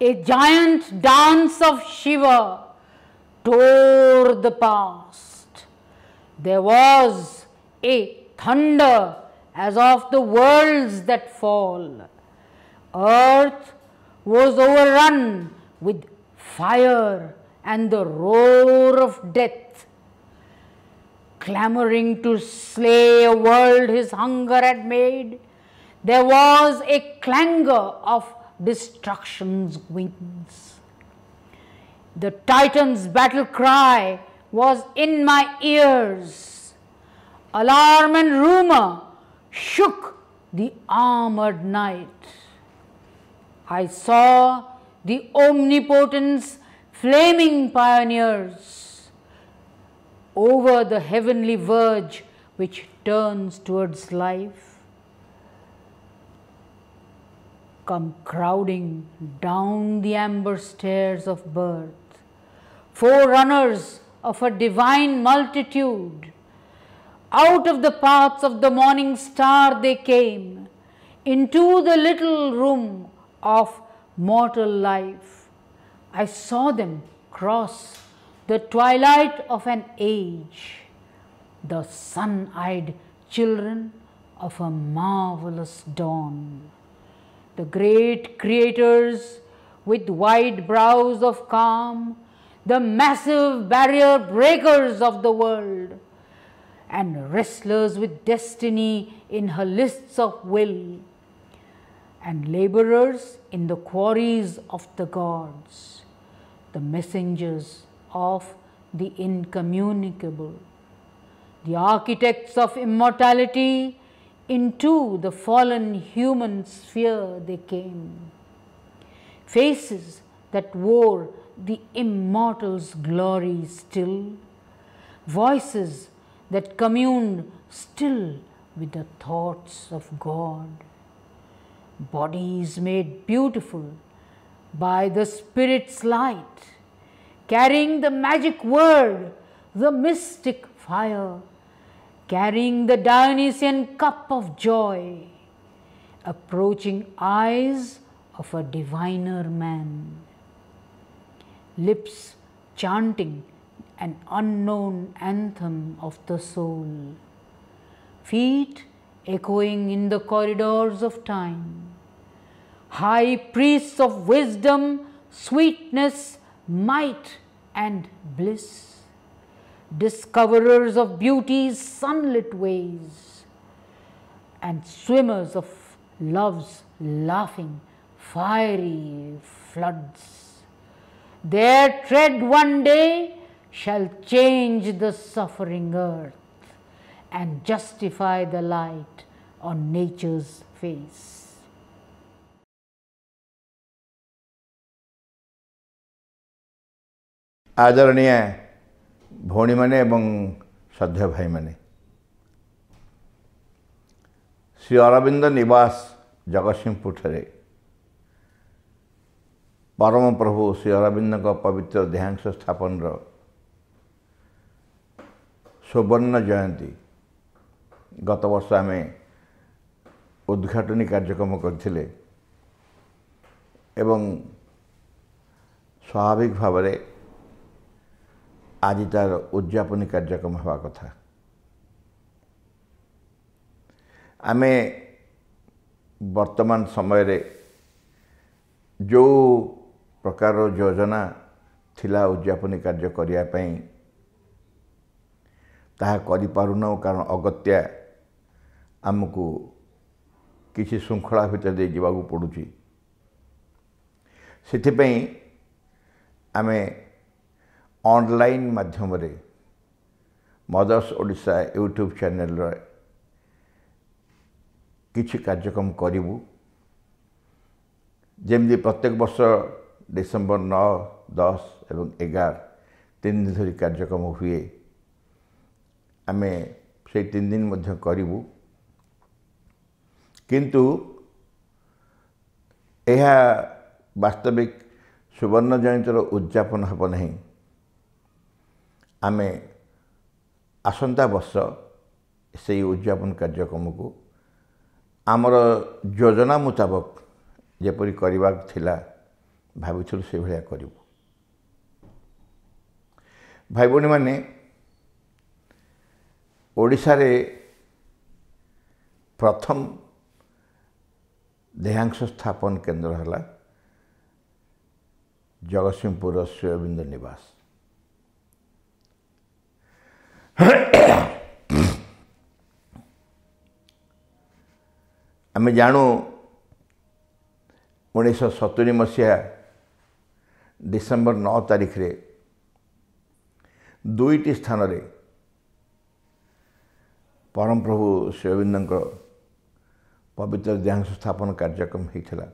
a giant dance of Shiva tore the past. There was a thunder as of the worlds that fall. Earth was overrun with fire and the roar of death. Clamoring to slay a world his hunger had made, there was a clangor of destruction's wings. The Titan's battle cry was in my ears. Alarm and rumor shook the armored knight. I saw the omnipotence flaming pioneers over the heavenly verge which turns towards life. come crowding down the amber stairs of birth, forerunners of a divine multitude. Out of the paths of the morning star they came, into the little room of mortal life. I saw them cross the twilight of an age, the sun-eyed children of a marvelous dawn the great creators with wide brows of calm, the massive barrier breakers of the world, and wrestlers with destiny in her lists of will, and laborers in the quarries of the gods, the messengers of the incommunicable, the architects of immortality, into the fallen human sphere they came. Faces that wore the immortal's glory still, voices that communed still with the thoughts of God, bodies made beautiful by the Spirit's light, carrying the magic word, the mystic fire carrying the Dionysian cup of joy, approaching eyes of a diviner man, lips chanting an unknown anthem of the soul, feet echoing in the corridors of time, high priests of wisdom, sweetness, might and bliss discoverers of beauty's sunlit ways, and swimmers of love's laughing, fiery floods. Their tread one day shall change the suffering earth and justify the light on nature's face. आदरणीय ଭଉଣୀମାନେ ଏବଂ ଶ୍ରଦ୍ଧେୟ ଭାଇମାନେ ଶ୍ରୀ ଅରବିନ୍ଦ ନିବାସ ଜଗତସିଂହପୁରଠାରେ ପରମ ପ୍ରଭୁ ଶ୍ରୀ ଅରବିନ୍ଦଙ୍କ ପବିତ୍ର ଦେହାଂଶ ସ୍ଥାପନର ସୁବର୍ଣ୍ଣ ଜୟନ୍ତୀ ଗତବର୍ଷ ଆମେ ଉଦ୍ଘାଟନୀ କାର୍ଯ୍ୟକ୍ରମ କରିଥିଲେ ଏବଂ ସ୍ୱାଭାବିକ ଭାବରେ ଆଜି ତାର ଉଦ୍ଯାପନୀ କାର୍ଯ୍ୟକ୍ରମ ହେବା କଥା ଆମେ ବର୍ତ୍ତମାନ ସମୟରେ ଯେଉଁ ପ୍ରକାରର ଯୋଜନା ଥିଲା ଉଦ୍ଯାପନୀ କାର୍ଯ୍ୟ କରିବା ପାଇଁ ତାହା କରିପାରୁନାହୁଁ କାରଣ ଅଗତ୍ୟା ଆମକୁ କିଛି ଶୃଙ୍ଖଳା ଭିତରେ ଦେଇ ଯିବାକୁ ପଡ଼ୁଛି ସେଥିପାଇଁ ଆମେ ଅନଲାଇନ୍ ମାଧ୍ୟମରେ ମଦର୍ସ ଓଡ଼ିଶା ୟୁଟ୍ୟୁବ୍ ଚ୍ୟାନେଲ୍ର କିଛି କାର୍ଯ୍ୟକ୍ରମ କରିବୁ ଯେମିତି ପ୍ରତ୍ୟେକ ବର୍ଷ ଡିସେମ୍ବର ନଅ ଦଶ ଏବଂ ଏଗାର ତିନି ଦିନ ଧରି କାର୍ଯ୍ୟକ୍ରମ ହୁଏ ଆମେ ସେଇ ତିନି ଦିନ ମଧ୍ୟ କରିବୁ କିନ୍ତୁ ଏହା ବାସ୍ତବିକ ସୁବର୍ଣ୍ଣ ଜୟନ୍ତୀର ଉଦ୍ଯାପନ ହେବ ନାହିଁ ଆମେ ଆସନ୍ତା ବର୍ଷ ସେଇ ଉଦ୍ଯାପନ କାର୍ଯ୍ୟକ୍ରମକୁ ଆମର ଯୋଜନା ମୁତାବକ ଯେପରି କରିବାକୁ ଥିଲା ଭାବୁଥିଲୁ ସେଭଳିଆ କରିବୁ ଭାଇ ଭଉଣୀମାନେ ଓଡ଼ିଶାରେ ପ୍ରଥମ ଦେହାଂଶ ସ୍ଥାପନ କେନ୍ଦ୍ର ହେଲା ଜଗତସିଂହପୁରର ଶ୍ରୀ ଅବିନ୍ଦ ନିବାସ ଆମେ ଜାଣୁ ଉଣେଇଶହ ସତୁରି ମସିହା ଡିସେମ୍ବର ନଅ ତାରିଖରେ ଦୁଇଟି ସ୍ଥାନରେ ପରମପ୍ରଭୁ ଶ୍ରୀଅବିନ୍ଦଙ୍କ ପବିତ୍ର ଦେହାଂଶ ସ୍ଥାପନ କାର୍ଯ୍ୟକ୍ରମ ହୋଇଥିଲା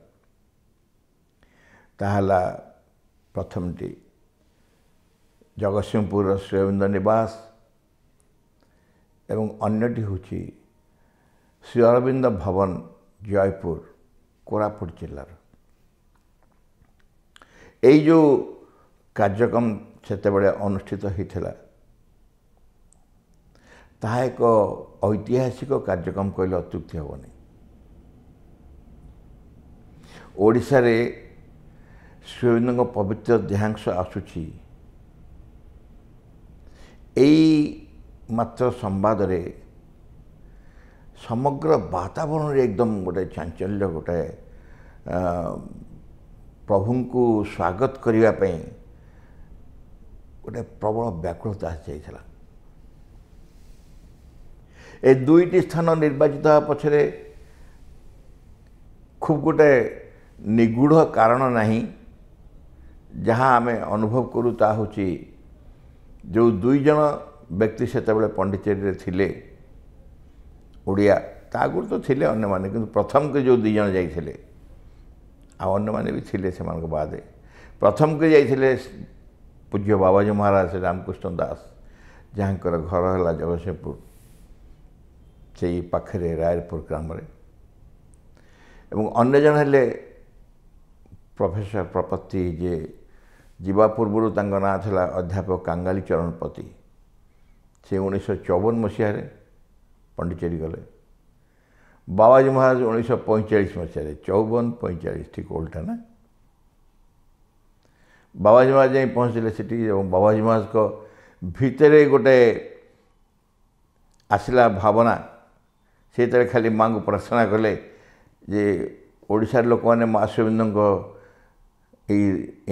ତାହା ହେଲା ପ୍ରଥମଟି ଜଗତସିଂହପୁରର ଶ୍ରୀଅବିନ୍ଦ ନିବାସ ଏବଂ ଅନ୍ୟଟି ହେଉଛି ଶ୍ରୀ ଅରବିନ୍ଦ ଭବନ ଜୟପୁର କୋରାପୁଟ ଜିଲ୍ଲାର ଏଇ ଯେଉଁ କାର୍ଯ୍ୟକ୍ରମ ସେତେବେଳେ ଅନୁଷ୍ଠିତ ହୋଇଥିଲା ତାହା ଏକ ଐତିହାସିକ କାର୍ଯ୍ୟକ୍ରମ କହିଲେ ଅତ୍ୟୁକ୍ତି ହେବନି ଓଡ଼ିଶାରେ ଶ୍ରୀଅରବିନ୍ଦଙ୍କ ପବିତ୍ର ଦେହାଂଶ ଆସୁଛି ଏଇ ମାତ୍ର ସମ୍ବାଦରେ ସମଗ୍ର ବାତାବରଣରେ ଏକଦମ ଗୋଟେ ଚାଞ୍ଚଲ୍ୟ ଗୋଟାଏ ପ୍ରଭୁଙ୍କୁ ସ୍ୱାଗତ କରିବା ପାଇଁ ଗୋଟେ ପ୍ରବଳ ବ୍ୟାକୁଳତା ଆସିଯାଇଥିଲା ଏ ଦୁଇଟି ସ୍ଥାନ ନିର୍ବାଚିତ ହେବା ପଛରେ ଖୁବ୍ ଗୋଟେ ନିଗୁଢ଼ କାରଣ ନାହିଁ ଯାହା ଆମେ ଅନୁଭବ କରୁ ତାହା ହେଉଛି ଯେଉଁ ଦୁଇ ବ୍ୟକ୍ତି ସେତେବେଳେ ପଣ୍ଡିଚେରୀରେ ଥିଲେ ଓଡ଼ିଆ ତା ଆଗରୁ ତ ଥିଲେ ଅନ୍ୟମାନେ କିନ୍ତୁ ପ୍ରଥମକେ ଯେଉଁ ଦୁଇ ଜଣ ଯାଇଥିଲେ ଆଉ ଅନ୍ୟମାନେ ବି ଥିଲେ ସେମାନଙ୍କ ବାଦେ ପ୍ରଥମକେ ଯାଇଥିଲେ ପୂଜ୍ୟ ବାବାଜୀ ମହାରାଜ ରାମକୃଷ୍ଣ ଦାସ ଯାହାଙ୍କର ଘର ହେଲା ଜଗତସିଂହପୁର ସେଇ ପାଖରେ ରାୟପୁର ଗ୍ରାମରେ ଏବଂ ଅନ୍ୟ ଜଣ ହେଲେ ପ୍ରଫେସର ପ୍ରପତି ଯେ ଯିବା ପୂର୍ବରୁ ତାଙ୍କ ନାଁ ଥିଲା ଅଧ୍ୟାପକ କାଙ୍ଗାଳି ଚରଣପତି से उन्नीस चौवन मसीह पंडिचेरी गले बाबाजी महाराज उन्नीस पैंचाश मसीह चौवन पैंचाश ठीक ओल्टा ना बाबाजी महाराज जाए पहुँचले बाबाजी महाराज को भितरे गोटे आसला भावना से खाली माँ को प्रार्थना कले जे ओडार लोक मैंने माँ शिविंद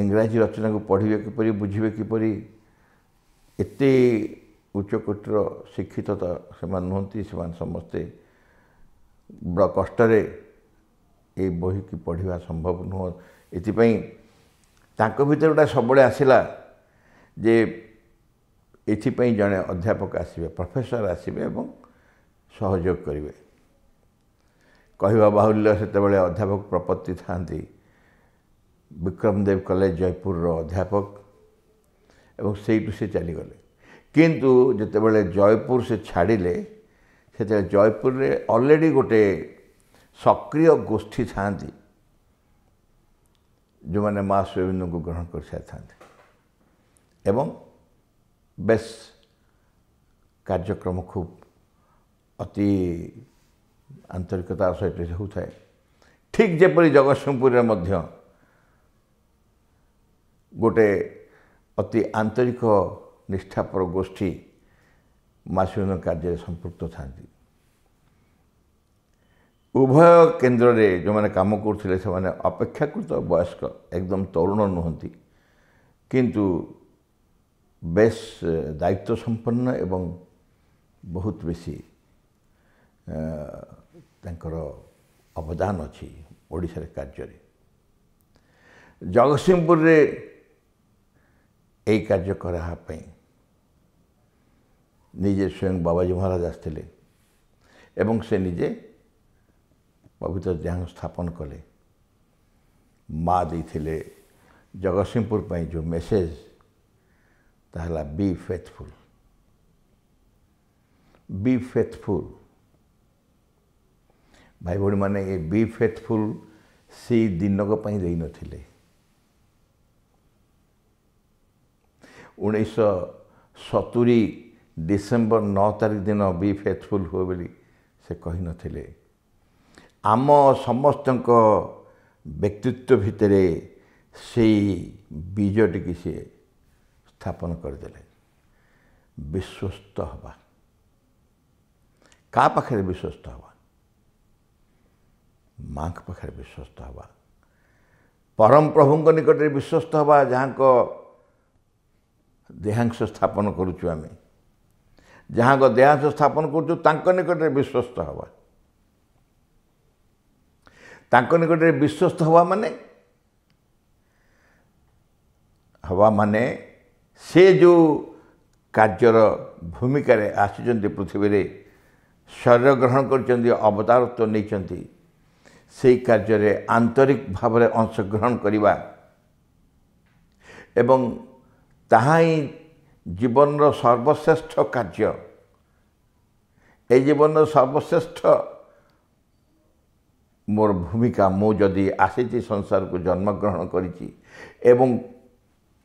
इंग्राजी रचना को पढ़े किपर बुझे किपरी एत ଉଚ୍ଚକୋଟୀର ଶିକ୍ଷିତ ତ ସେମାନେ ନୁହନ୍ତି ସେମାନେ ସମସ୍ତେ ବଡ଼ କଷ୍ଟରେ ଏ ବହିକି ପଢ଼ିବା ସମ୍ଭବ ନୁହଁ ଏଥିପାଇଁ ତାଙ୍କ ଭିତରେ ଗୋଟେ ସବୁବେଳେ ଆସିଲା ଯେ ଏଥିପାଇଁ ଜଣେ ଅଧ୍ୟାପକ ଆସିବେ ପ୍ରଫେସର ଆସିବେ ଏବଂ ସହଯୋଗ କରିବେ କହିବା ବାହୁଲ୍ୟ ସେତେବେଳେ ଅଧ୍ୟାପକ ପ୍ରପତ୍ତି ଥାନ୍ତି ବିକ୍ରମଦେବ କଲେଜ ଜୟପୁରର ଅଧ୍ୟାପକ ଏବଂ ସେଇଠୁ ସେ ଚାଲିଗଲେ କିନ୍ତୁ ଯେତେବେଳେ ଜୟପୁର ସେ ଛାଡ଼ିଲେ ସେତେବେଳେ ଜୟପୁରରେ ଅଲରେଡ଼ି ଗୋଟେ ସକ୍ରିୟ ଗୋଷ୍ଠୀ ଥାଆନ୍ତି ଯେଉଁମାନେ ମା ଶୋବିନ୍ଦୁଙ୍କୁ ଗ୍ରହଣ କରିସାରିଥାନ୍ତି ଏବଂ ବେଶ୍ କାର୍ଯ୍ୟକ୍ରମ ଖୁବ୍ ଅତି ଆନ୍ତରିକତାର ସହିତ ହେଉଥାଏ ଠିକ୍ ଯେପରି ଜଗତସିଂହପୁରରେ ମଧ୍ୟ ଗୋଟେ ଅତି ଆନ୍ତରିକ ନିଷ୍ଠାପର ଗୋଷ୍ଠୀ ମାସୁନ କାର୍ଯ୍ୟରେ ସମ୍ପୃକ୍ତ ଥାନ୍ତି ଉଭୟ କେନ୍ଦ୍ରରେ ଯେଉଁମାନେ କାମ କରୁଥିଲେ ସେମାନେ ଅପେକ୍ଷାକୃତ ବୟସ୍କ ଏକଦମ ତରୁଣ ନୁହନ୍ତି କିନ୍ତୁ ବେଶ୍ ଦାୟିତ୍ୱ ସମ୍ପନ୍ନ ଏବଂ ବହୁତ ବେଶୀ ତାଙ୍କର ଅବଦାନ ଅଛି ଓଡ଼ିଶାର କାର୍ଯ୍ୟରେ ଜଗତସିଂହପୁରରେ ଏହି କାର୍ଯ୍ୟ କରାହେବା ପାଇଁ নিজে স্বয়ং বাবাজি মহারাজ আসଥିଲେ ଏବଂ ସେ ନିଜେ ପବିତ୍ର ଦେହାଙ୍ଗ ସ୍ଥାପନ କଲେ ମା ଦେଇଥିଲେ ଜଗତସିଂହପୁର ପାଇଁ ଯେଉଁ ମେସେଜ୍ ତାହା ହେଲା ବି ଫେଥଫୁଲ୍ ବି ଫେଥଫୁଲ୍ ଭାଇ ଭଉଣୀମାନେ ଏ ବି ଫେଥଫୁଲ୍ ସେଇ ଦିନକ ପାଇଁ ଦେଇନଥିଲେ ଉଣେଇଶହ ସତୁରି ଡିସେମ୍ବର ନଅ ତାରିଖ ଦିନ ବି ଫେଥଫୁଲ୍ ହୁଏ ବୋଲି ସେ କହିନଥିଲେ ଆମ ସମସ୍ତଙ୍କ ବ୍ୟକ୍ତିତ୍ୱ ଭିତରେ ସେଇ ବୀଜଟିକି ସିଏ ସ୍ଥାପନ କରିଦେଲେ ବିଶ୍ୱସ୍ତ ହେବା କାହା ପାଖରେ ବିଶ୍ୱସ୍ତ ହେବା ମାଙ୍କ ପାଖରେ ବିଶ୍ୱସ୍ତ ହେବା ପରମ ପ୍ରଭୁଙ୍କ ନିକଟରେ ବିଶ୍ୱସ୍ତ ହେବା ଯାହାଙ୍କ ଦେହାଂଶ ସ୍ଥାପନ କରୁଛୁ ଆମେ ଯାହାଙ୍କ ଦେହାଂଶ ସ୍ଥାପନ କରୁଛୁ ତାଙ୍କ ନିକଟରେ ବିଶ୍ୱସ୍ତ ହେବା ତାଙ୍କ ନିକଟରେ ବିଶ୍ୱସ୍ତ ହେବା ମାନେ ହେବା ମାନେ ସେ ଯେଉଁ କାର୍ଯ୍ୟର ଭୂମିକାରେ ଆସିଛନ୍ତି ପୃଥିବୀରେ ଶରୀର ଗ୍ରହଣ କରିଛନ୍ତି ଅବତାରତ୍ୱ ନେଇଛନ୍ତି ସେହି କାର୍ଯ୍ୟରେ ଆନ୍ତରିକ ଭାବରେ ଅଂଶଗ୍ରହଣ କରିବା ଏବଂ ତାହା ହିଁ ଜୀବନର ସର୍ବଶ୍ରେଷ୍ଠ କାର୍ଯ୍ୟ ଏ ଜୀବନର ସର୍ବଶ୍ରେଷ୍ଠ ମୋର ଭୂମିକା ମୁଁ ଯଦି ଆସିଛି ସଂସାରକୁ ଜନ୍ମଗ୍ରହଣ କରିଛି ଏବଂ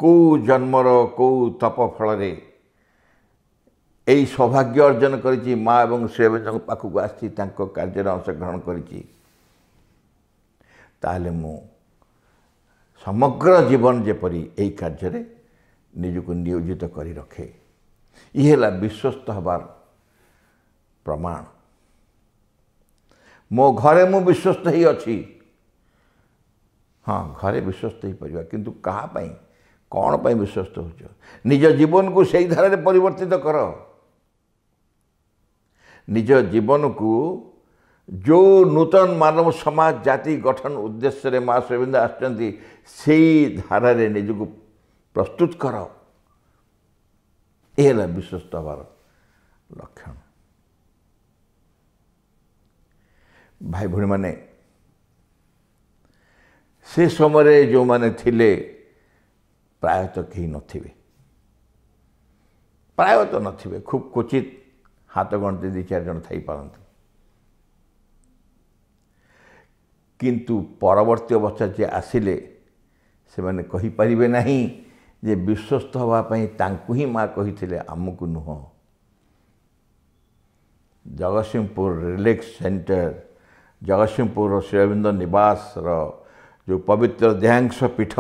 କେଉଁ ଜନ୍ମର କେଉଁ ତପ ଫଳରେ এই সৌভাগ্য অর্জন করেছি মা এবং শ্রীবিন্দুଙ୍କ পাখକୁ ଆସିଛି ତାଙ୍କ କାର୍ଯ୍ୟରେ ଅଂଶଗ୍ରହଣ କରିଛି ତାହେଲେ ମୁଁ ସମଗ୍ର ଜୀବନ ଯେପରି ଏହି କାର୍ଯ୍ୟରେ ନିଜକୁ ନିୟୋଜିତ କରି ରଖେ ଇଏ ହେଲା ବିଶ୍ୱସ୍ତ ହେବାର ପ୍ରମାଣ ମୋ ଘରେ ମୁଁ ବିଶ୍ୱସ୍ତ ହେଇଅଛି ହଁ ଘରେ ବିଶ୍ୱସ୍ତ ହେଇପାରିବା କିନ୍ତୁ କାହା ପାଇଁ କ'ଣ ପାଇଁ ବିଶ୍ୱସ୍ତ ହେଉଛ ନିଜ ଜୀବନକୁ ସେଇ ଧାରାରେ ପରିବର୍ତ୍ତିତ କର ନିଜ ଜୀବନକୁ ଯେଉଁ ନୂତନ ମାନବ ସମାଜ ଜାତି ଗଠନ ଉଦ୍ଦେଶ୍ୟରେ ମା' ଶ୍ରୀବିନ୍ଦ ଆସିଛନ୍ତି ସେଇ ଧାରାରେ ନିଜକୁ પ્રસ્તુત કરો એ એટલે વિશ્વસ્તવાળા લક્ષણ ଭାଇ ଭଉଣୀମାନେ ସେ ସମୟରେ ଯେଉଁମାନେ ଥିଲେ ପ୍ରାୟତଃ କେହି ନଥିବେ ପ୍ରାୟତଃ ନଥିବେ ଖୁବ୍ କ୍ୱଚିତ ହାତ ଗଣତି ଦୁଇ ଚାରି ଜଣ ଥାଇପାରନ୍ତି କିନ୍ତୁ ପରବର୍ତ୍ତୀ ଅବସ୍ଥା ଯିଏ ଆସିଲେ ସେମାନେ କହିପାରିବେ ନାହିଁ ଯେ ବିଶ୍ୱସ୍ତ ହେବା ପାଇଁ ତାଙ୍କୁ ହିଁ ମା' କହିଥିଲେ ଆମକୁ ନୁହଁ ଜଗତସିଂହପୁର ରିଲିକ୍ସ ସେଣ୍ଟର ଜଗତସିଂହପୁରର ଶ୍ରୀରବିନ୍ଦ ନିବାସର ଯେଉଁ ପବିତ୍ର ଦେହାଂଶ ପୀଠ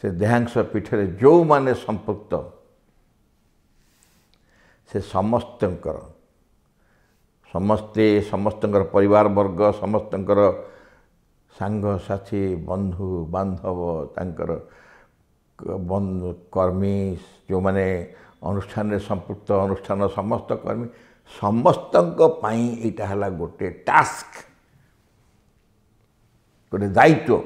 ସେ ଦେହାଂଶ ପୀଠରେ ଯେଉଁମାନେ ସମ୍ପୃକ୍ତ ସେ ସମସ୍ତଙ୍କର ସମସ୍ତେ ସମସ୍ତଙ୍କର ପରିବାର ବର୍ଗ ସମସ୍ତଙ୍କର ସାଙ୍ଗସାଥି ବନ୍ଧୁ ବାନ୍ଧବ ତାଙ୍କର କର୍ମୀ ଯେଉଁମାନେ ଅନୁଷ୍ଠାନରେ ସମ୍ପୃକ୍ତ ଅନୁଷ୍ଠାନ ସମସ୍ତ କର୍ମୀ ସମସ୍ତଙ୍କ ପାଇଁ ଏଇଟା ହେଲା ଗୋଟେ ଟାସ୍କ ଗୋଟେ ଦାୟିତ୍ୱ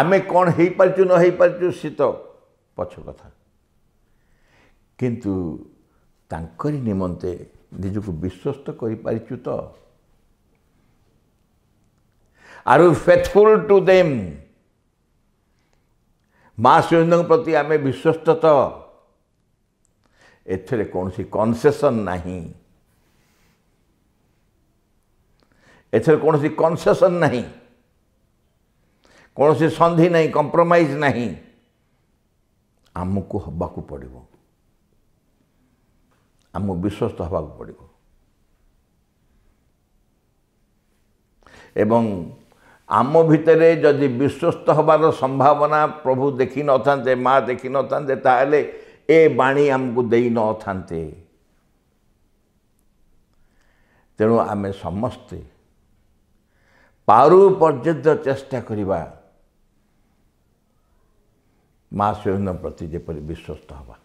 ଆମେ କ'ଣ ହେଇପାରୁଛୁ ନ ହେଇପାରୁଛୁ ସେ ତ ପଛ କଥା କିନ୍ତୁ ତାଙ୍କରି ନିମନ୍ତେ ନିଜକୁ ବିଶ୍ୱସ୍ତ କରିପାରିଛୁ ତ are you faithful to them ମା ଶିଶୁଙ୍କ ପ୍ରତି ଆମେ ବିଶ୍ୱସ୍ତ ତ ଏଥିରେ କୌଣସି କନସେସନ୍ ନାହିଁ ଏଥିରେ କୌଣସି କନସେସନ୍ ନାହିଁ କୌଣସି ସନ୍ଧି ନାହିଁ କମ୍ପ୍ରମାଇଜ୍ ନାହିଁ ଆମକୁ ହେବାକୁ ପଡ଼ିବ ଆମକୁ ବିଶ୍ୱସ୍ତ ହେବାକୁ ପଡ଼ିବ ଏବଂ ଆମ ଭିତରେ ଯଦି ବିଶ୍ୱସ୍ତ ହେବାର ସମ୍ଭାବନା ପ୍ରଭୁ ଦେଖିନଥାନ୍ତେ ମା ଦେଖିନଥାନ୍ତେ ତାହେଲେ ଏ ବାଣୀ ଆମକୁ ଦେଇନଥାନ୍ତେ ତେଣୁ ଆମେ ସମସ୍ତେ ପାରୁ ପର୍ଯ୍ୟନ୍ତ ଚେଷ୍ଟା କରିବା ମା ସ୍ୱୟଂ ପ୍ରତି ଯେପରି ବିଶ୍ୱସ୍ତ ହେବା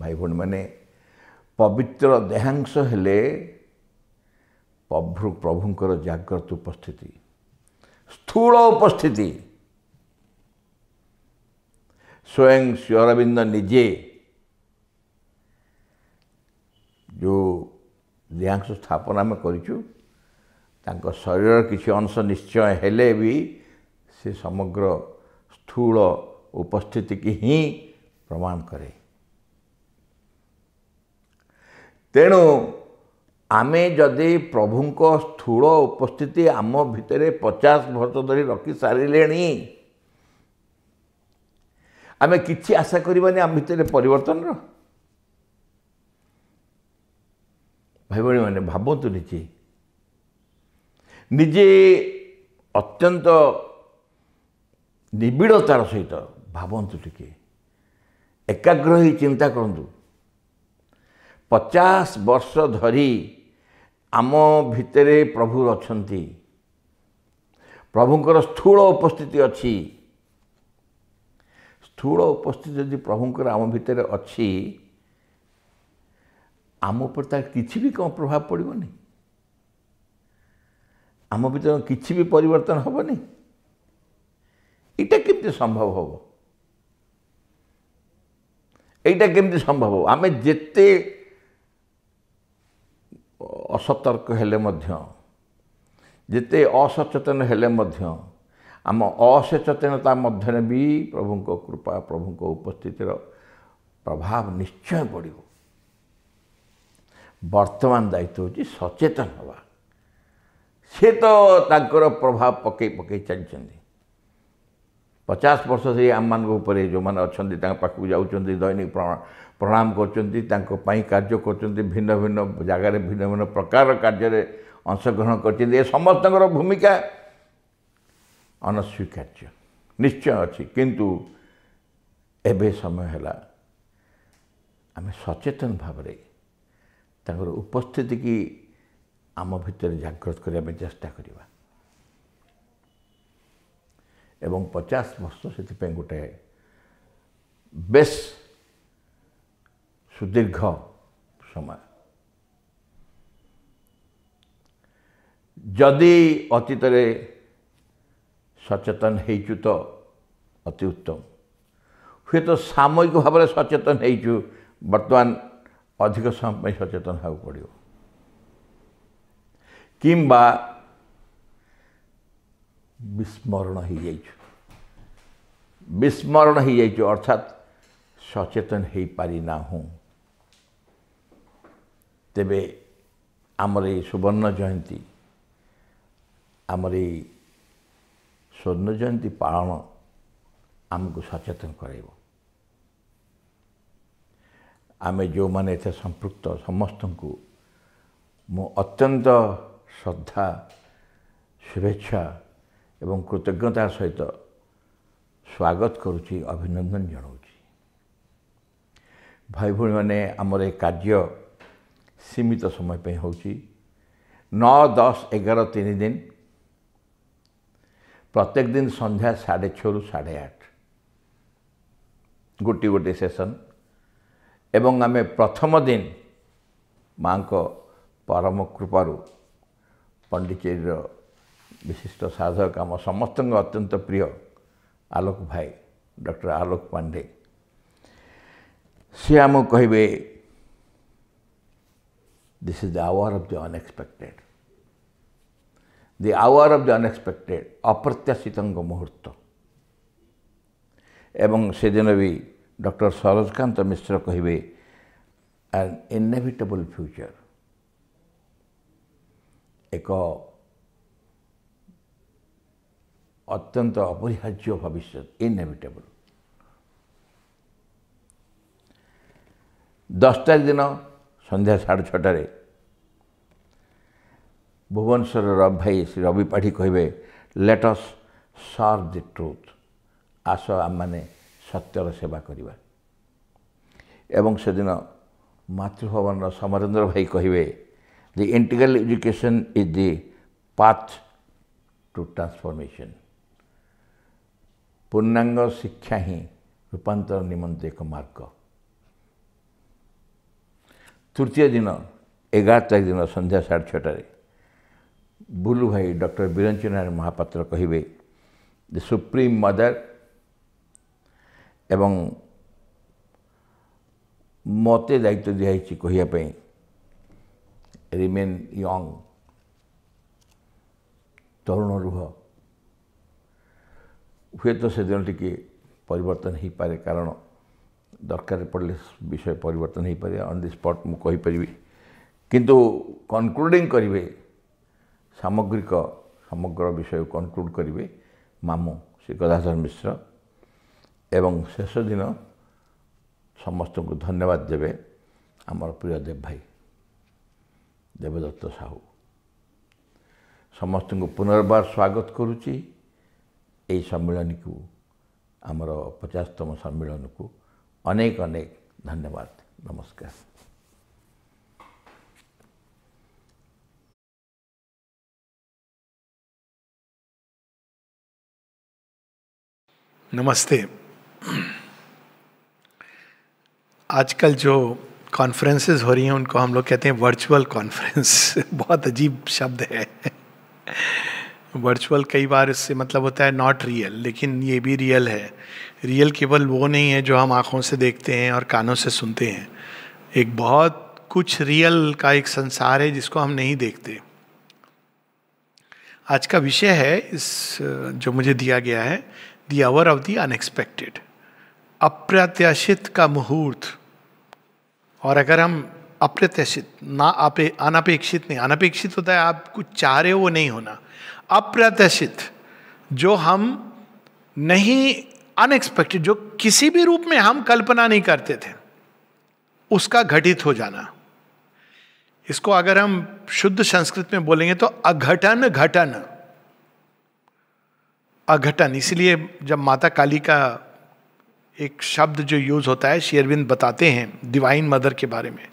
ଭାଇ ଭଉଣୀମାନେ ପବିତ୍ର ଦେହାଂଶ ହେଲେ ପ୍ରଭୁ ପ୍ରଭୁଙ୍କର ଜାଗ୍ରତ ଉପସ୍ଥିତି ସ୍ଥୂଳ ଉପସ୍ଥିତି ସ୍ୱୟଂ ଶ୍ରୀ ଅରବିନ୍ଦ ନିଜେ ଯେଉଁ ଦେହାଂଶ ସ୍ଥାପନ ଆମେ କରିଛୁ ତାଙ୍କ ଶରୀରର କିଛି ଅଂଶ ନିଶ୍ଚୟ ହେଲେ ବି ସେ ସମଗ୍ର ସ୍ଥୂଳ ଉପସ୍ଥିତିକି ହିଁ ପ୍ରମାଣ କରେ ତେଣୁ ଆମେ ଯଦି ପ୍ରଭୁଙ୍କ ସ୍ଥୂଳ ଉପସ୍ଥିତି ଆମ ଭିତରେ ପଚାଶ ବର୍ଷ ଧରି ରଖିସାରିଲେଣି ଆମେ କିଛି ଆଶା କରିବାନି ଆମ ଭିତରେ ପରିବର୍ତ୍ତନର ଭାଇ ଭଉଣୀମାନେ ଭାବନ୍ତୁ ନିଜେ ନିଜେ ଅତ୍ୟନ୍ତ ନିବିଡ଼ତାର ସହିତ ଭାବନ୍ତୁ ଟିକିଏ ଏକାଗ୍ର ହୋଇ ଚିନ୍ତା କରନ୍ତୁ ପଚାଶ ବର୍ଷ ଧରି ଆମ ଭିତରେ ପ୍ରଭୁ ଅଛନ୍ତି ପ୍ରଭୁଙ୍କର ସ୍ଥୂଳ ଉପସ୍ଥିତି ଅଛି ସ୍ଥୂଳ ଉପସ୍ଥିତି ଯଦି ପ୍ରଭୁଙ୍କର ଆମ ଭିତରେ ଅଛି ଆମ ଉପରେ ତାର କିଛି ବି କ'ଣ ପ୍ରଭାବ ପଡ଼ିବନି ଆମ ଭିତରେ କିଛି ବି ପରିବର୍ତ୍ତନ ହେବନି ଏଇଟା କେମିତି ସମ୍ଭବ ହେବ ଏଇଟା କେମିତି ସମ୍ଭବ ଆମେ ଯେତେ ଅସତର୍କ ହେଲେ ମଧ୍ୟ ଯେତେ ଅସଚେତନ ହେଲେ ମଧ୍ୟ ଆମ ଅସଚେତନତା ମଧ୍ୟରେ ବି ପ୍ରଭୁଙ୍କ କୃପା ପ୍ରଭୁଙ୍କ ଉପସ୍ଥିତିର ପ୍ରଭାବ ନିଶ୍ଚୟ ପଡ଼ିବ ବର୍ତ୍ତମାନ ଦାୟିତ୍ୱ ହେଉଛି ସଚେତନ ହେବା ସେ ତ ତାଙ୍କର ପ୍ରଭାବ ପକାଇ ପକାଇ ଚାଲିଛନ୍ତି ପଚାଶ ବର୍ଷ ସେଇ ଆମମାନଙ୍କ ଉପରେ ଯେଉଁମାନେ ଅଛନ୍ତି ତାଙ୍କ ପାଖକୁ ଯାଉଛନ୍ତି ଦୈନିକ ପ୍ରଣାମ କରୁଛନ୍ତି ତାଙ୍କ ପାଇଁ କାର୍ଯ୍ୟ କରୁଛନ୍ତି ଭିନ୍ନ ଭିନ୍ନ ଜାଗାରେ ଭିନ୍ନ ଭିନ୍ନ ପ୍ରକାର କାର୍ଯ୍ୟରେ ଅଂଶଗ୍ରହଣ କରିଛନ୍ତି ଏ ସମସ୍ତଙ୍କର ଭୂମିକା ଅନସ୍ୱୀକାର୍ଯ୍ୟ ନିଶ୍ଚୟ ଅଛି କିନ୍ତୁ ଏବେ ସମୟ ହେଲା ଆମେ ସଚେତନ ଭାବରେ ତାଙ୍କର ଉପସ୍ଥିତିକି ଆମ ଭିତରେ ଜାଗ୍ରତ କରିବା ପାଇଁ ଚେଷ୍ଟା କରିବା ଏବଂ ପଚାଶ ବର୍ଷ ସେଥିପାଇଁ ଗୋଟେ ବେଶ୍ সুদীর্ঘ সময় ଯଦି ଅତୀତରେ ସଚେତନ ହେଇଛୁ ତ ଅତି ଉତ୍ତମ ହୁଏତ ସାମୟିକ ଭାବରେ ସଚେତନ ହେଇଛୁ ବର୍ତ୍ତମାନ ଅଧିକ ସମୟ ପାଇଁ ସଚେତନ ହେବାକୁ ପଡ଼ିବ କିମ୍ବା ବିସ୍ମରଣ ହେଇଯାଇଛୁ ବିସ୍ମରଣ ହେଇଯାଇଛୁ ଅର୍ଥାତ୍ ସଚେତନ ହେଇପାରିନାହୁଁ ତେବେ ଆମର ଏଇ ସୁବର୍ଣ୍ଣ ଜୟନ୍ତୀ ଆମର ଏଇ ସ୍ୱର୍ଣ୍ଣ ଜୟନ୍ତୀ ପାଳନ ଆମକୁ ସଚେତନ କରାଇବ ଆମେ ଯେଉଁମାନେ ଏଥିରେ ସମ୍ପୃକ୍ତ ସମସ୍ତଙ୍କୁ ମୁଁ ଅତ୍ୟନ୍ତ ଶ୍ରଦ୍ଧା ଶୁଭେଚ୍ଛା ଏବଂ କୃତଜ୍ଞତା ସହିତ ସ୍ୱାଗତ କରୁଛି ଅଭିନନ୍ଦନ ଜଣାଉଛି ଭାଇ ଭଉଣୀମାନେ ଆମର ଏ କାର୍ଯ୍ୟ ସୀମିତ ସମୟ ପାଇଁ ହେଉଛି ନଅ ଦଶ ଏଗାର ତିନି ଦିନ ପ୍ରତ୍ୟେକ ଦିନ ସନ୍ଧ୍ୟା ସାଢ଼େ ଛଅରୁ ସାଢ଼େ ଆଠ ଗୋଟିଏ ଗୋଟିଏ ସେସନ୍ ଏବଂ ଆମେ ପ୍ରଥମ ଦିନ ମାଆଙ୍କ ପରମ କୃପାରୁ ପଣ୍ଡିଚେରୀର ବିଶିଷ୍ଟ ସାଧକ ଆମ ସମସ୍ତଙ୍କ ଅତ୍ୟନ୍ତ ପ୍ରିୟ ଆଲୋକ ଭାଇ ଡକ୍ଟର ଆଲୋକ ପାଣ୍ଡେ ସିଏ ଆମକୁ କହିବେ This is the hour of the unexpected. The hour of the unexpected, অপ্রত্যাশিতঙ্গ মুহূর্ত এবং সেদিন বি ডক্টর সরোজকান্ত মিশ্র কহিবে অ্যান ইনএভিটেবল ফ্ୟୁଚର୍ ଏକ ଅତ୍ୟନ୍ତ ଅପରିହାର୍ଯ୍ୟ ଭବିଷ୍ୟତ ଇନଏଭିଟେବଲ୍ ଦଶଟାରି ଦିନ ସନ୍ଧ୍ୟା ସାଢ଼େ ଛଅଟାରେ ଭୁବନେଶ୍ୱରର ଭାଇ ଶ୍ରୀ ରବି ପାଢ଼ୀ କହିବେ ଲେଟସ୍ ସର୍ଭ ଦି ଟ୍ରୁଥ୍ ଆସ ଆମମାନେ ସତ୍ୟର ସେବା କରିବା ଏବଂ ସେଦିନ ମାତୃଭବନର ସମରେନ୍ଦ୍ର ଭାଇ କହିବେ the integral education is the path to transformation ପୂର୍ଣ୍ଣାଙ୍ଗ ଶିକ୍ଷା ହିଁ ରୂପାନ୍ତର ନିମନ୍ତେ ଏକ ମାର୍ଗ ତୃତୀୟ ଦିନ ଏଗାର ତାରିଖ ଦିନ ସନ୍ଧ୍ୟା ସାଢ଼େ ଛଅଟାରେ ବୁଲୁ ଭାଇ ଡକ୍ଟର ବିରଞ୍ଚି ନାରାୟଣ ମହାପାତ୍ର କହିବେ ଦି ସୁପ୍ରିମ୍ ମଦର ଏବଂ ମୋତେ ଦାୟିତ୍ୱ ଦିଆହେଇଛି କହିବା ପାଇଁ ରିମେନ୍ ୟଙ୍ଗ ତରୁଣ ରୁହ ହୁଏତ ସେଦିନ ଟିକିଏ ପରିବର୍ତ୍ତନ ହୋଇପାରେ କାରଣ ଦରକାର ପଡ଼ିଲେ ବିଷୟ ପରିବର୍ତ୍ତନ ହୋଇପାରିବ ଅନ୍ ଦି ସ୍ପଟ୍ ମୁଁ କହିପାରିବି କିନ୍ତୁ କନକ୍ଲୁଡ଼ିଂ କରିବେ ସାମଗ୍ରିକ ସମଗ୍ର ବିଷୟକୁ କନକ୍ଲୁଡ଼ କରିବେ ମାମୁଁ ଶ୍ରୀ ଗଦାଧର ମିଶ୍ର ଏବଂ ଶେଷ ଦିନ ସମସ୍ତଙ୍କୁ ଧନ୍ୟବାଦ ଦେବେ ଆମର ପ୍ରିୟ ଦେବ ଭାଇ ଦେବଦତ୍ତ ସାହୁ ସମସ୍ତଙ୍କୁ ପୁନର୍ବାର ସ୍ୱାଗତ କରୁଛି ଏହି ସମ୍ମିଳନୀକୁ ଆମର ପଚାଶତମ ସମ୍ମିଳନୀକୁ अनेक अनेक धन्यवाद नमस्कार नमस्ते आजकल जो कॉन्फ्रेंसेस हो रही हैं उनको हम लोग कहते हैं वर्चुअल कॉन्फ्रेंस बहुत अजीब शब्द है वर्चुअल कई बार इससे मतलब होता है नॉट रियल लेकिन ये भी रियल है रियल केवल वो नहीं है जो हम आँखों से देखते हैं और कानों से सुनते हैं एक बहुत कुछ रियल का एक संसार है जिसको हम नहीं देखते आज का विषय है इस जो मुझे दिया गया है the hour of the unexpected अप्रत्याशित का मुहूर्त और अगर हम अप्रत्याशित ना आपे अनपेक्षित नहीं अनपेक्षित होता है आप कुछ चाह रहे हो वो नहीं होना अप्रत्याशित जो हम नहीं अनएक्सपेक्टेड जो किसी भी रूप में हम कल्पना नहीं करते थे उसका घटित हो जाना इसको अगर हम शुद्ध संस्कृत में बोलेंगे तो अघटन घटन अघटन इसलिए जब माता काली का एक शब्द जो यूज होता है शेरविंद बताते हैं डिवाइन मदर के बारे में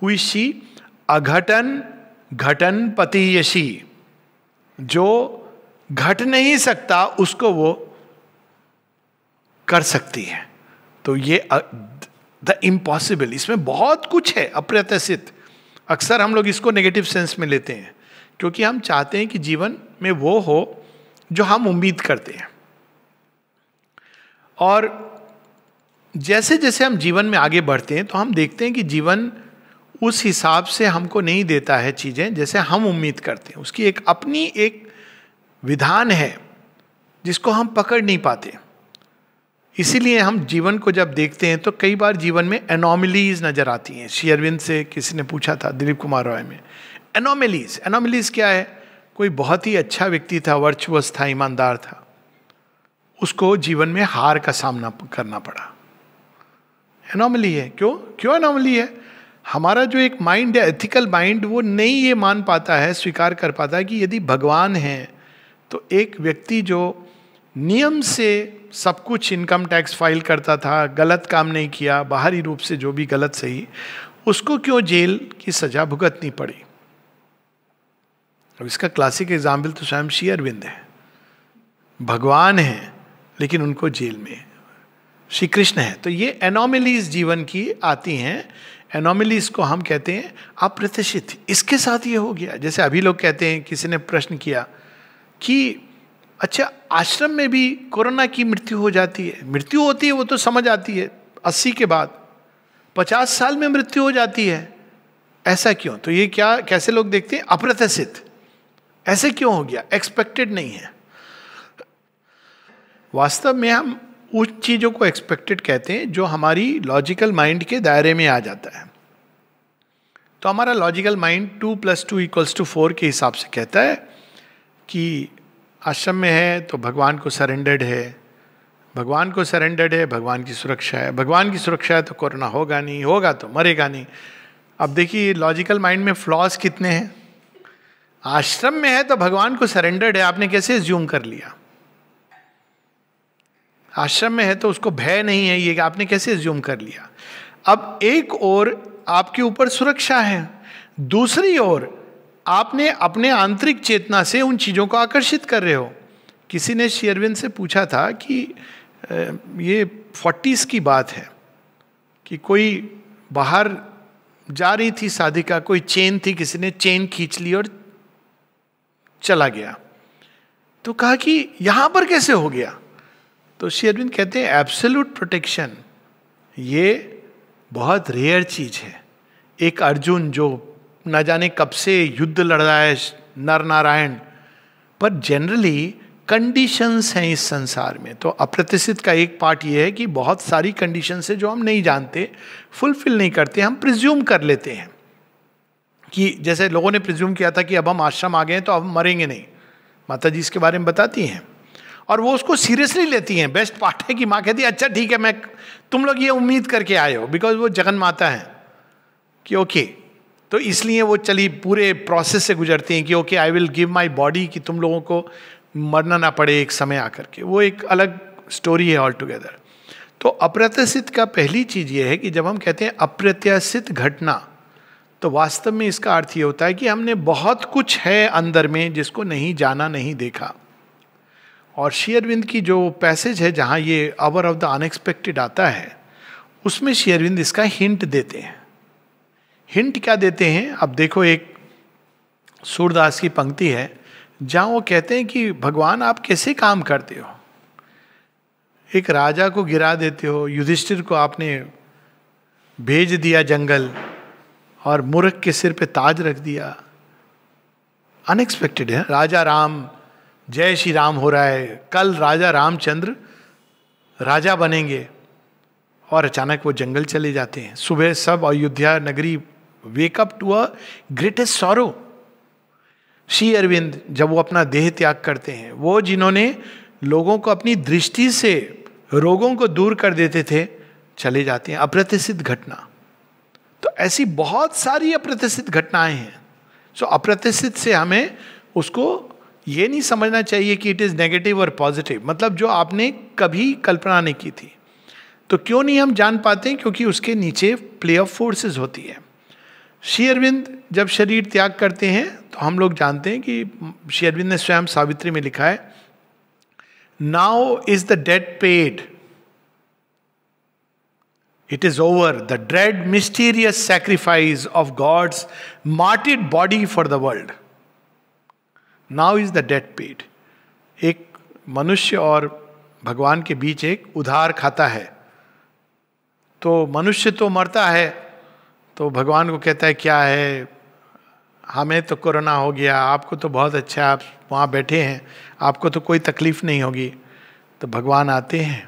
हुई शी अघटन घटन पति यशी जो घट नहीं सकता उसको वो कर सकती है तो ये द इम्पॉसिबल इसमें बहुत कुछ है अप्रत्याशित अक्सर हम लोग इसको नेगेटिव सेंस में लेते हैं क्योंकि हम चाहते हैं कि जीवन में वो हो जो हम उम्मीद करते हैं और जैसे जैसे हम जीवन में आगे बढ़ते हैं तो हम देखते हैं कि जीवन उस हिसाब से हमको नहीं देता है चीज़ें जैसे हम उम्मीद करते हैं उसकी एक अपनी एक विधान है जिसको हम पकड़ नहीं पाते इसीलिए हम जीवन को जब देखते हैं तो कई बार जीवन में एनोमिलीज नज़र आती हैं शेयरविंद से किसी ने पूछा था दिलीप कुमार रॉय में एनोमिलीज एनोमिलीज क्या है कोई बहुत ही अच्छा व्यक्ति था वर्चुअस था ईमानदार था उसको जीवन में हार का सामना करना पड़ा एनोमली है क्यों क्यों एनोमली है हमारा जो एक माइंड है एथिकल माइंड वो नहीं ये मान पाता है स्वीकार कर पाता है कि यदि भगवान है तो एक व्यक्ति जो नियम से सब कुछ इनकम टैक्स फाइल करता था गलत काम नहीं किया बाहरी रूप से जो भी गलत सही उसको क्यों जेल की सजा भुगतनी पड़ी अब इसका क्लासिक एग्जाम्पल तो स्वयं श्री अरविंद है भगवान है लेकिन उनको जेल में श्री कृष्ण है तो ये एनोमिलीज जीवन की आती हैं एनोमिलीज को हम कहते हैं अप्रत्याशित इसके साथ ये हो गया जैसे अभी लोग कहते हैं किसी ने प्रश्न किया कि अच्छा आश्रम में भी कोरोना की मृत्यु हो जाती है मृत्यु होती है वो तो समझ आती है अस्सी के बाद पचास साल में मृत्यु हो जाती है ऐसा क्यों तो ये क्या कैसे लोग देखते हैं अप्रत्याशित ऐसे क्यों हो गया एक्सपेक्टेड नहीं है वास्तव में हम उस चीज़ों को एक्सपेक्टेड कहते हैं जो हमारी लॉजिकल माइंड के दायरे में आ जाता है तो हमारा logical mind two plus two equals to four के हिसाब से कहता है कि आश्रम में है तो भगवान को सरेंडर्ड है भगवान को सरेंडर्ड है भगवान की सुरक्षा है भगवान की सुरक्षा है तो कोरोना होगा नहीं होगा तो मरेगा नहीं अब देखिए लॉजिकल माइंड में फ्लॉज कितने हैं आश्रम में है तो भगवान को सरेंडर्ड है आपने कैसे ज्यूम कर लिया आश्रम में है तो उसको भय नहीं है ये आपने कैसे ज्यूम कर लिया अब एक और आपके ऊपर सुरक्षा है दूसरी ओर आपने अपने आंतरिक चेतना से उन चीज़ों को आकर्षित कर रहे हो किसी ने शेयरविंद से पूछा था कि ये फोर्टीज़ की बात है कि कोई बाहर जा रही थी साधिका कोई चेन थी किसी ने चेन खींच ली और चला गया तो कहा कि यहाँ पर कैसे हो गया तो शेयरविंद कहते हैं एब्सोल्यूट प्रोटेक्शन ये बहुत रेयर चीज है एक अर्जुन जो न जाने कब से युद्ध लड़ रहा है नर नारायण पर जनरली कंडीशंस हैं इस संसार में तो अप्रतिष्ठित का एक पार्ट ये है कि बहुत सारी कंडीशंस है जो हम नहीं जानते फुलफिल नहीं करते हम प्रिज्यूम कर लेते हैं कि जैसे लोगों ने प्रिज्यूम किया था कि अब हम आश्रम आ गए हैं तो अब मरेंगे नहीं माता जी इसके बारे में बताती हैं और वो उसको सीरियसली लेती हैं बेस्ट पार्ट है कि माँ कहती है अच्छा ठीक है मैं तुम लोग ये उम्मीद करके आए हो बिकॉज वो जगन माता हैं कि ओके okay, तो इसलिए वो चली पूरे प्रोसेस से गुजरती हैं कि okay I will give my body कि तुम लोगों को मरना ना पड़े एक समय आकर के वो एक अलग स्टोरी है ऑल टुगेदर तो अप्रत्याशित का पहली चीज़ ये है कि जब हम कहते हैं अप्रत्याशित घटना तो वास्तव में इसका अर्थ ये होता है कि हमने बहुत कुछ है अंदर में जिसको नहीं जाना नहीं देखा और शेयरविंद की जो पैसेज है जहाँ ये आवर ऑफ द अनएक्सपेक्टेड आता है उसमें शेयरविंद इसका हिंट देते हैं हिंट क्या देते हैं अब देखो एक सूरदास की पंक्ति है जहाँ वो कहते हैं कि भगवान आप कैसे काम करते हो एक राजा को गिरा देते हो युधिष्ठिर को आपने भेज दिया जंगल और मूर्ख के सिर पे ताज रख दिया अनएक्सपेक्टेड है राजा राम जय श्री राम हो रहा है कल राजा रामचंद्र राजा बनेंगे और अचानक वो जंगल चले जाते हैं सुबह सब अयोध्या नगरी wake up to a greatest sorrow Shri Aurobindo जब वो अपना देह त्याग करते हैं वो जिन्होंने लोगों को अपनी दृष्टि से रोगों को दूर कर देते थे चले जाते हैं अप्रतिष्ठित घटना तो ऐसी बहुत सारी अप्रतिष्ठित घटनाएं हैं सो अप्रतिष्ठित से हमें उसको ये नहीं समझना चाहिए कि इट इज़ नेगेटिव और पॉजिटिव मतलब जो आपने कभी कल्पना नहीं की थी तो क्यों नहीं हम जान पाते क्योंकि उसके नीचे प्ले ऑफ फोर्सेस होती है श्री अरविंद जब शरीर त्याग करते हैं तो हम लोग जानते हैं कि श्री अरविंद ने स्वयं सावित्री में लिखा है now is the dead pad it is over the dread mysterious sacrifice of God's martyred body for the world now is the dead pad एक मनुष्य और भगवान के बीच एक उधार खाता है तो मनुष्य तो मरता है तो भगवान को कहता है क्या है हमें तो कोरोना हो गया आपको तो बहुत अच्छा आप वहाँ बैठे हैं आपको तो कोई तकलीफ नहीं होगी तो भगवान आते हैं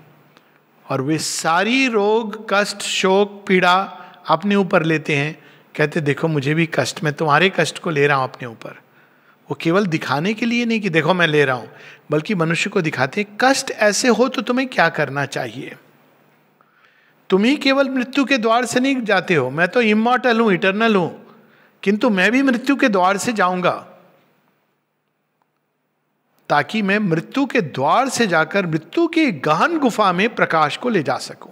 और वे सारी रोग कष्ट शोक पीड़ा अपने ऊपर लेते हैं कहते देखो मुझे भी कष्ट मैं तुम्हारे कष्ट को ले रहा हूँ अपने ऊपर वो केवल दिखाने के लिए नहीं कि देखो मैं ले रहा हूँ बल्कि मनुष्य को दिखाते हैं कष्ट ऐसे हो तो तुम्हें क्या करना चाहिए तुम ही केवल मृत्यु के द्वार से नहीं जाते हो मैं तो इमोटल हूं इटरनल हूं किंतु मैं भी मृत्यु के द्वार से जाऊंगा ताकि मैं मृत्यु के द्वार से जाकर मृत्यु की गहन गुफा में प्रकाश को ले जा सकूं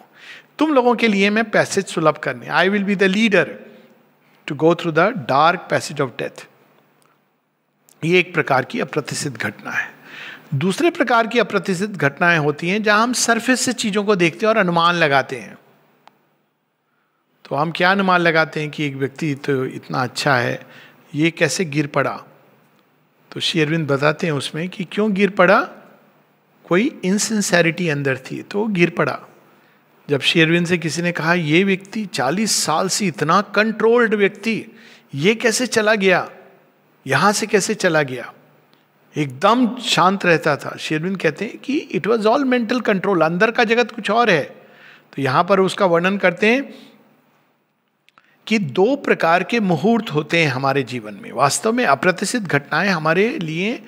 तुम लोगों के लिए मैं पैसेज सुलभ करने I will be the leader to go through the dark passage of death ये एक प्रकार की अप्रतिष्ठित घटना है दूसरे प्रकार की अप्रतिष्ठित घटनाएं होती हैं जहां हम सरफेस से चीजों को देखते हैं और अनुमान लगाते हैं तो हम क्या अनुमान लगाते हैं कि एक व्यक्ति तो इतना अच्छा है ये कैसे गिर पड़ा तो श्री अरविंद बताते हैं उसमें कि क्यों गिर पड़ा कोई इनसिंसेरिटी अंदर थी तो गिर पड़ा जब श्री अरविंद से किसी ने कहा ये व्यक्ति 40 साल से इतना कंट्रोल्ड व्यक्ति ये कैसे चला गया यहाँ से कैसे चला गया एकदम शांत रहता था शेरविंद कहते हैं कि it was all mental control अंदर का जगत कुछ और है तो यहाँ पर उसका वर्णन करते हैं कि दो प्रकार के मुहूर्त होते हैं हमारे जीवन में वास्तव में अप्रत्याशित घटनाएं हमारे लिए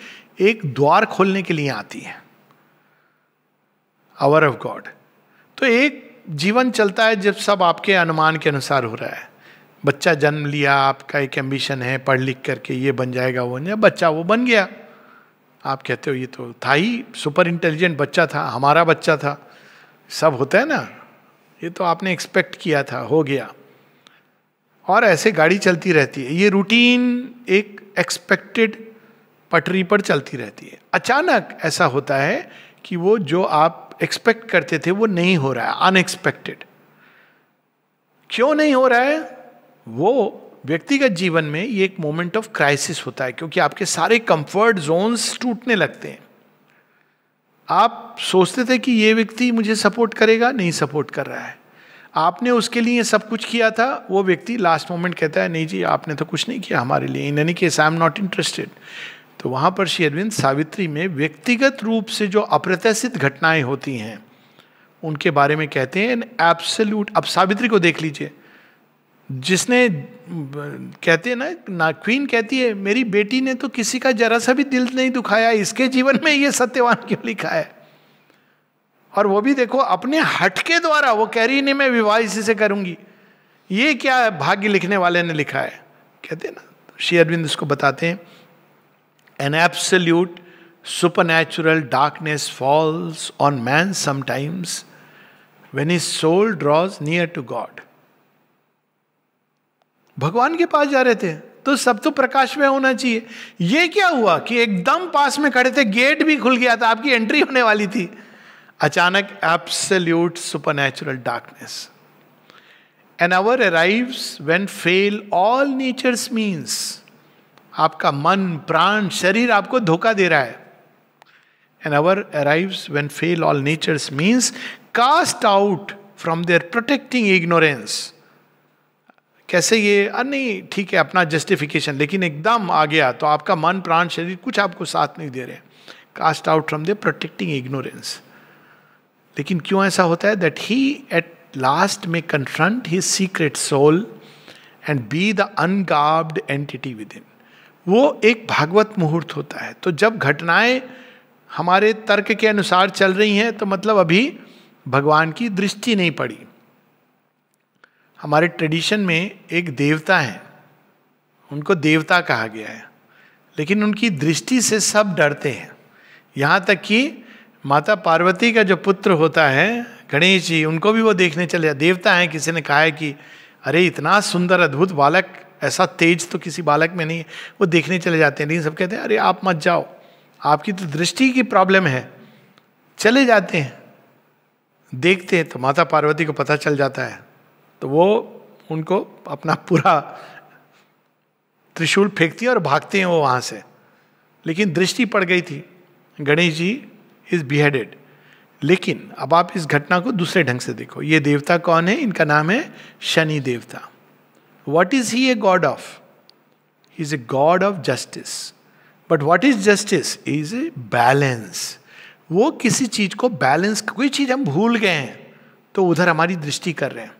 एक द्वार खोलने के लिए आती हैं आवर ऑफ गॉड तो एक जीवन चलता है जब सब आपके अनुमान के अनुसार हो रहा है बच्चा जन्म लिया आपका एक एम्बिशन है पढ़ लिख करके ये बन जाएगा वो बन बच्चा वो बन गया आप कहते हो ये तो था ही सुपर इंटेलिजेंट बच्चा था हमारा बच्चा था सब होता है ना ये तो आपने एक्सपेक्ट किया था हो गया और ऐसे गाड़ी चलती रहती है ये रूटीन एक एक्सपेक्टेड पटरी पर चलती रहती है अचानक ऐसा होता है कि वो जो आप एक्सपेक्ट करते थे वो नहीं हो रहा है अनएक्सपेक्टेड क्यों नहीं हो रहा है वो व्यक्तिगत जीवन में ये एक मोमेंट ऑफ क्राइसिस होता है क्योंकि आपके सारे कंफर्ट जोन्स टूटने लगते हैं आप सोचते थे कि ये व्यक्ति मुझे सपोर्ट करेगा नहीं सपोर्ट कर रहा है आपने उसके लिए सब कुछ किया था वो व्यक्ति लास्ट मोमेंट कहता है नहीं जी आपने तो कुछ नहीं किया हमारे लिए in any case I am not interested तो वहाँ पर श्री अरविंद सावित्री में व्यक्तिगत रूप से जो अप्रत्याशित घटनाएं होती हैं उनके बारे में कहते हैं एप्सल्यूट अब सावित्री को देख लीजिए जिसने कहते हैं ना ना क्वीन कहती है मेरी बेटी ने तो किसी का जरा सा भी दिल नहीं दुखाया इसके जीवन में ये सत्यवान क्यों लिखा है और वो भी देखो अपने हट के द्वारा वो कह रही नहीं मैं विवाह इसी से करूंगी ये क्या है भाग्य लिखने वाले ने लिखा है कहते ना तो श्री अरविंद इसको बताते हैं an absolute supernatural darkness falls on man sometimes when is soul draws near to God भगवान के पास जा रहे थे तो सब तो प्रकाश में होना चाहिए ये क्या हुआ कि एकदम पास में खड़े थे गेट भी खुल गया था आपकी एंट्री होने वाली थी अचानक absolute supernatural darkness an hour arrive when fail all nature's means आपका मन प्राण शरीर आपको धोखा दे रहा है an hour arrive when fail all nature's means cast out from their protecting ignorance कैसे ये अरे नहीं ठीक है अपना जस्टिफिकेशन लेकिन एकदम आ गया तो आपका मन प्राण शरीर कुछ आपको साथ नहीं दे रहे cast out from the protecting ignorance लेकिन क्यों ऐसा होता है दैट ही एट लास्ट में confront his secret soul and be the ungarbed entity within वो एक भागवत मुहूर्त होता है तो जब घटनाएं हमारे तर्क के अनुसार चल रही हैं तो मतलब अभी भगवान की दृष्टि नहीं पड़ी हमारे ट्रेडिशन में एक देवता है उनको देवता कहा गया है लेकिन उनकी दृष्टि से सब डरते हैं यहाँ तक कि माता पार्वती का जो पुत्र होता है गणेश जी उनको भी वो देखने चले देवता हैं किसी ने कहा है कि अरे इतना सुंदर अद्भुत बालक ऐसा तेज तो किसी बालक में नहीं है वो देखने चले जाते हैं लेकिन सब कहते हैं अरे आप मत जाओ आपकी तो दृष्टि की प्रॉब्लम है चले जाते हैं देखते हैं तो माता पार्वती को पता चल जाता है तो वो उनको अपना पूरा त्रिशूल फेंकती है और भागते हैं वो वहाँ से लेकिन दृष्टि पड़ गई थी गणेश जी इज बिहेडेड लेकिन अब आप इस घटना को दूसरे ढंग से देखो ये देवता कौन है इनका नाम है शनि देवता what is he a god of is a god of justice but what is justice is a balance वो किसी चीज को बैलेंस कोई चीज हम भूल गए हैं तो उधर हमारी दृष्टि कर रहे हैं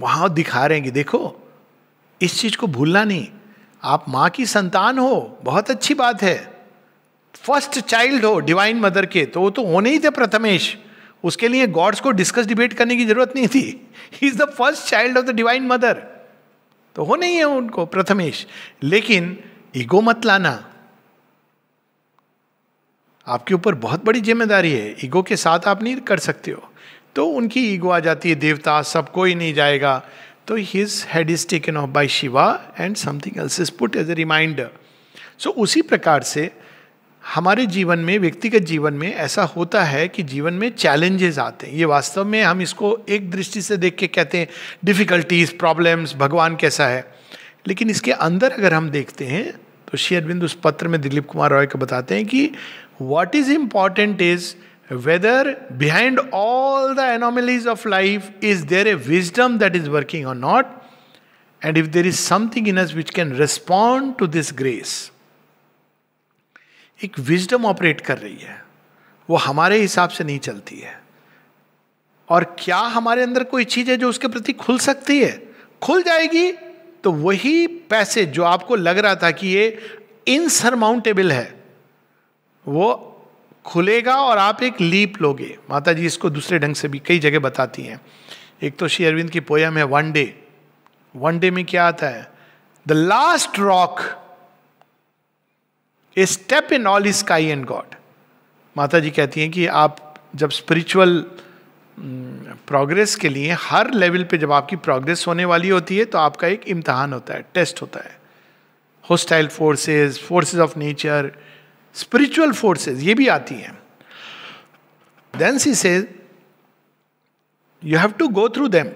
वहां दिखा रहे हैं कि देखो इस चीज को भूलना नहीं आप मां की संतान हो बहुत अच्छी बात है फर्स्ट चाइल्ड हो डिवाइन मदर के तो वो तो होने ही थे प्रथमेश उसके लिए गॉड्स को डिस्कस डिबेट करने की जरूरत नहीं थी तो he is the first child of the divine mother तो हो नहीं है उनको प्रथमेश लेकिन ईगो मत लाना आपके ऊपर बहुत बड़ी जिम्मेदारी है ईगो के साथ आप नहीं कर सकते हो तो उनकी ईगो आ जाती है देवता सब कोई नहीं जाएगा तो his head is taken off by Shiva and something else is put as a reminder so उसी प्रकार से हमारे जीवन में व्यक्तिगत जीवन में ऐसा होता है कि जीवन में चैलेंजेस आते हैं ये वास्तव में हम इसको एक दृष्टि से देख के कहते हैं डिफ़िकल्टीज प्रॉब्लम्स भगवान कैसा है लेकिन इसके अंदर अगर हम देखते हैं तो श्री अरविंद उस पत्र में दिलीप कुमार रॉय को बताते हैं कि what is important is whether behind all the anomalies of life is there a wisdom that is working or not and if there is something in us which can respond to this grace एक विजडम operate कर रही है वो हमारे हिसाब से नहीं चलती है और क्या हमारे अंदर कोई चीज है जो उसके प्रति खुल सकती है खुल जाएगी तो वही पैसे जो आपको लग रहा था कि ये इनसरमाउंटेबल है वो खुलेगा और आप एक लीप लोगे माता जी इसको दूसरे ढंग से भी कई जगह बताती हैं एक तो श्री अरविंद की पोयम है वन डे वन डे में क्या आता है the last rock a step in all is sky and God माता जी कहती हैं कि आप जब स्पिरिचुअल प्रोग्रेस mm, के लिए हर लेवल पे जब आपकी प्रोग्रेस होने वाली होती है तो आपका एक इम्तहान होता है टेस्ट होता है hostile forces forces of nature spiritual forces ये भी आती हैं then she says you have to go through them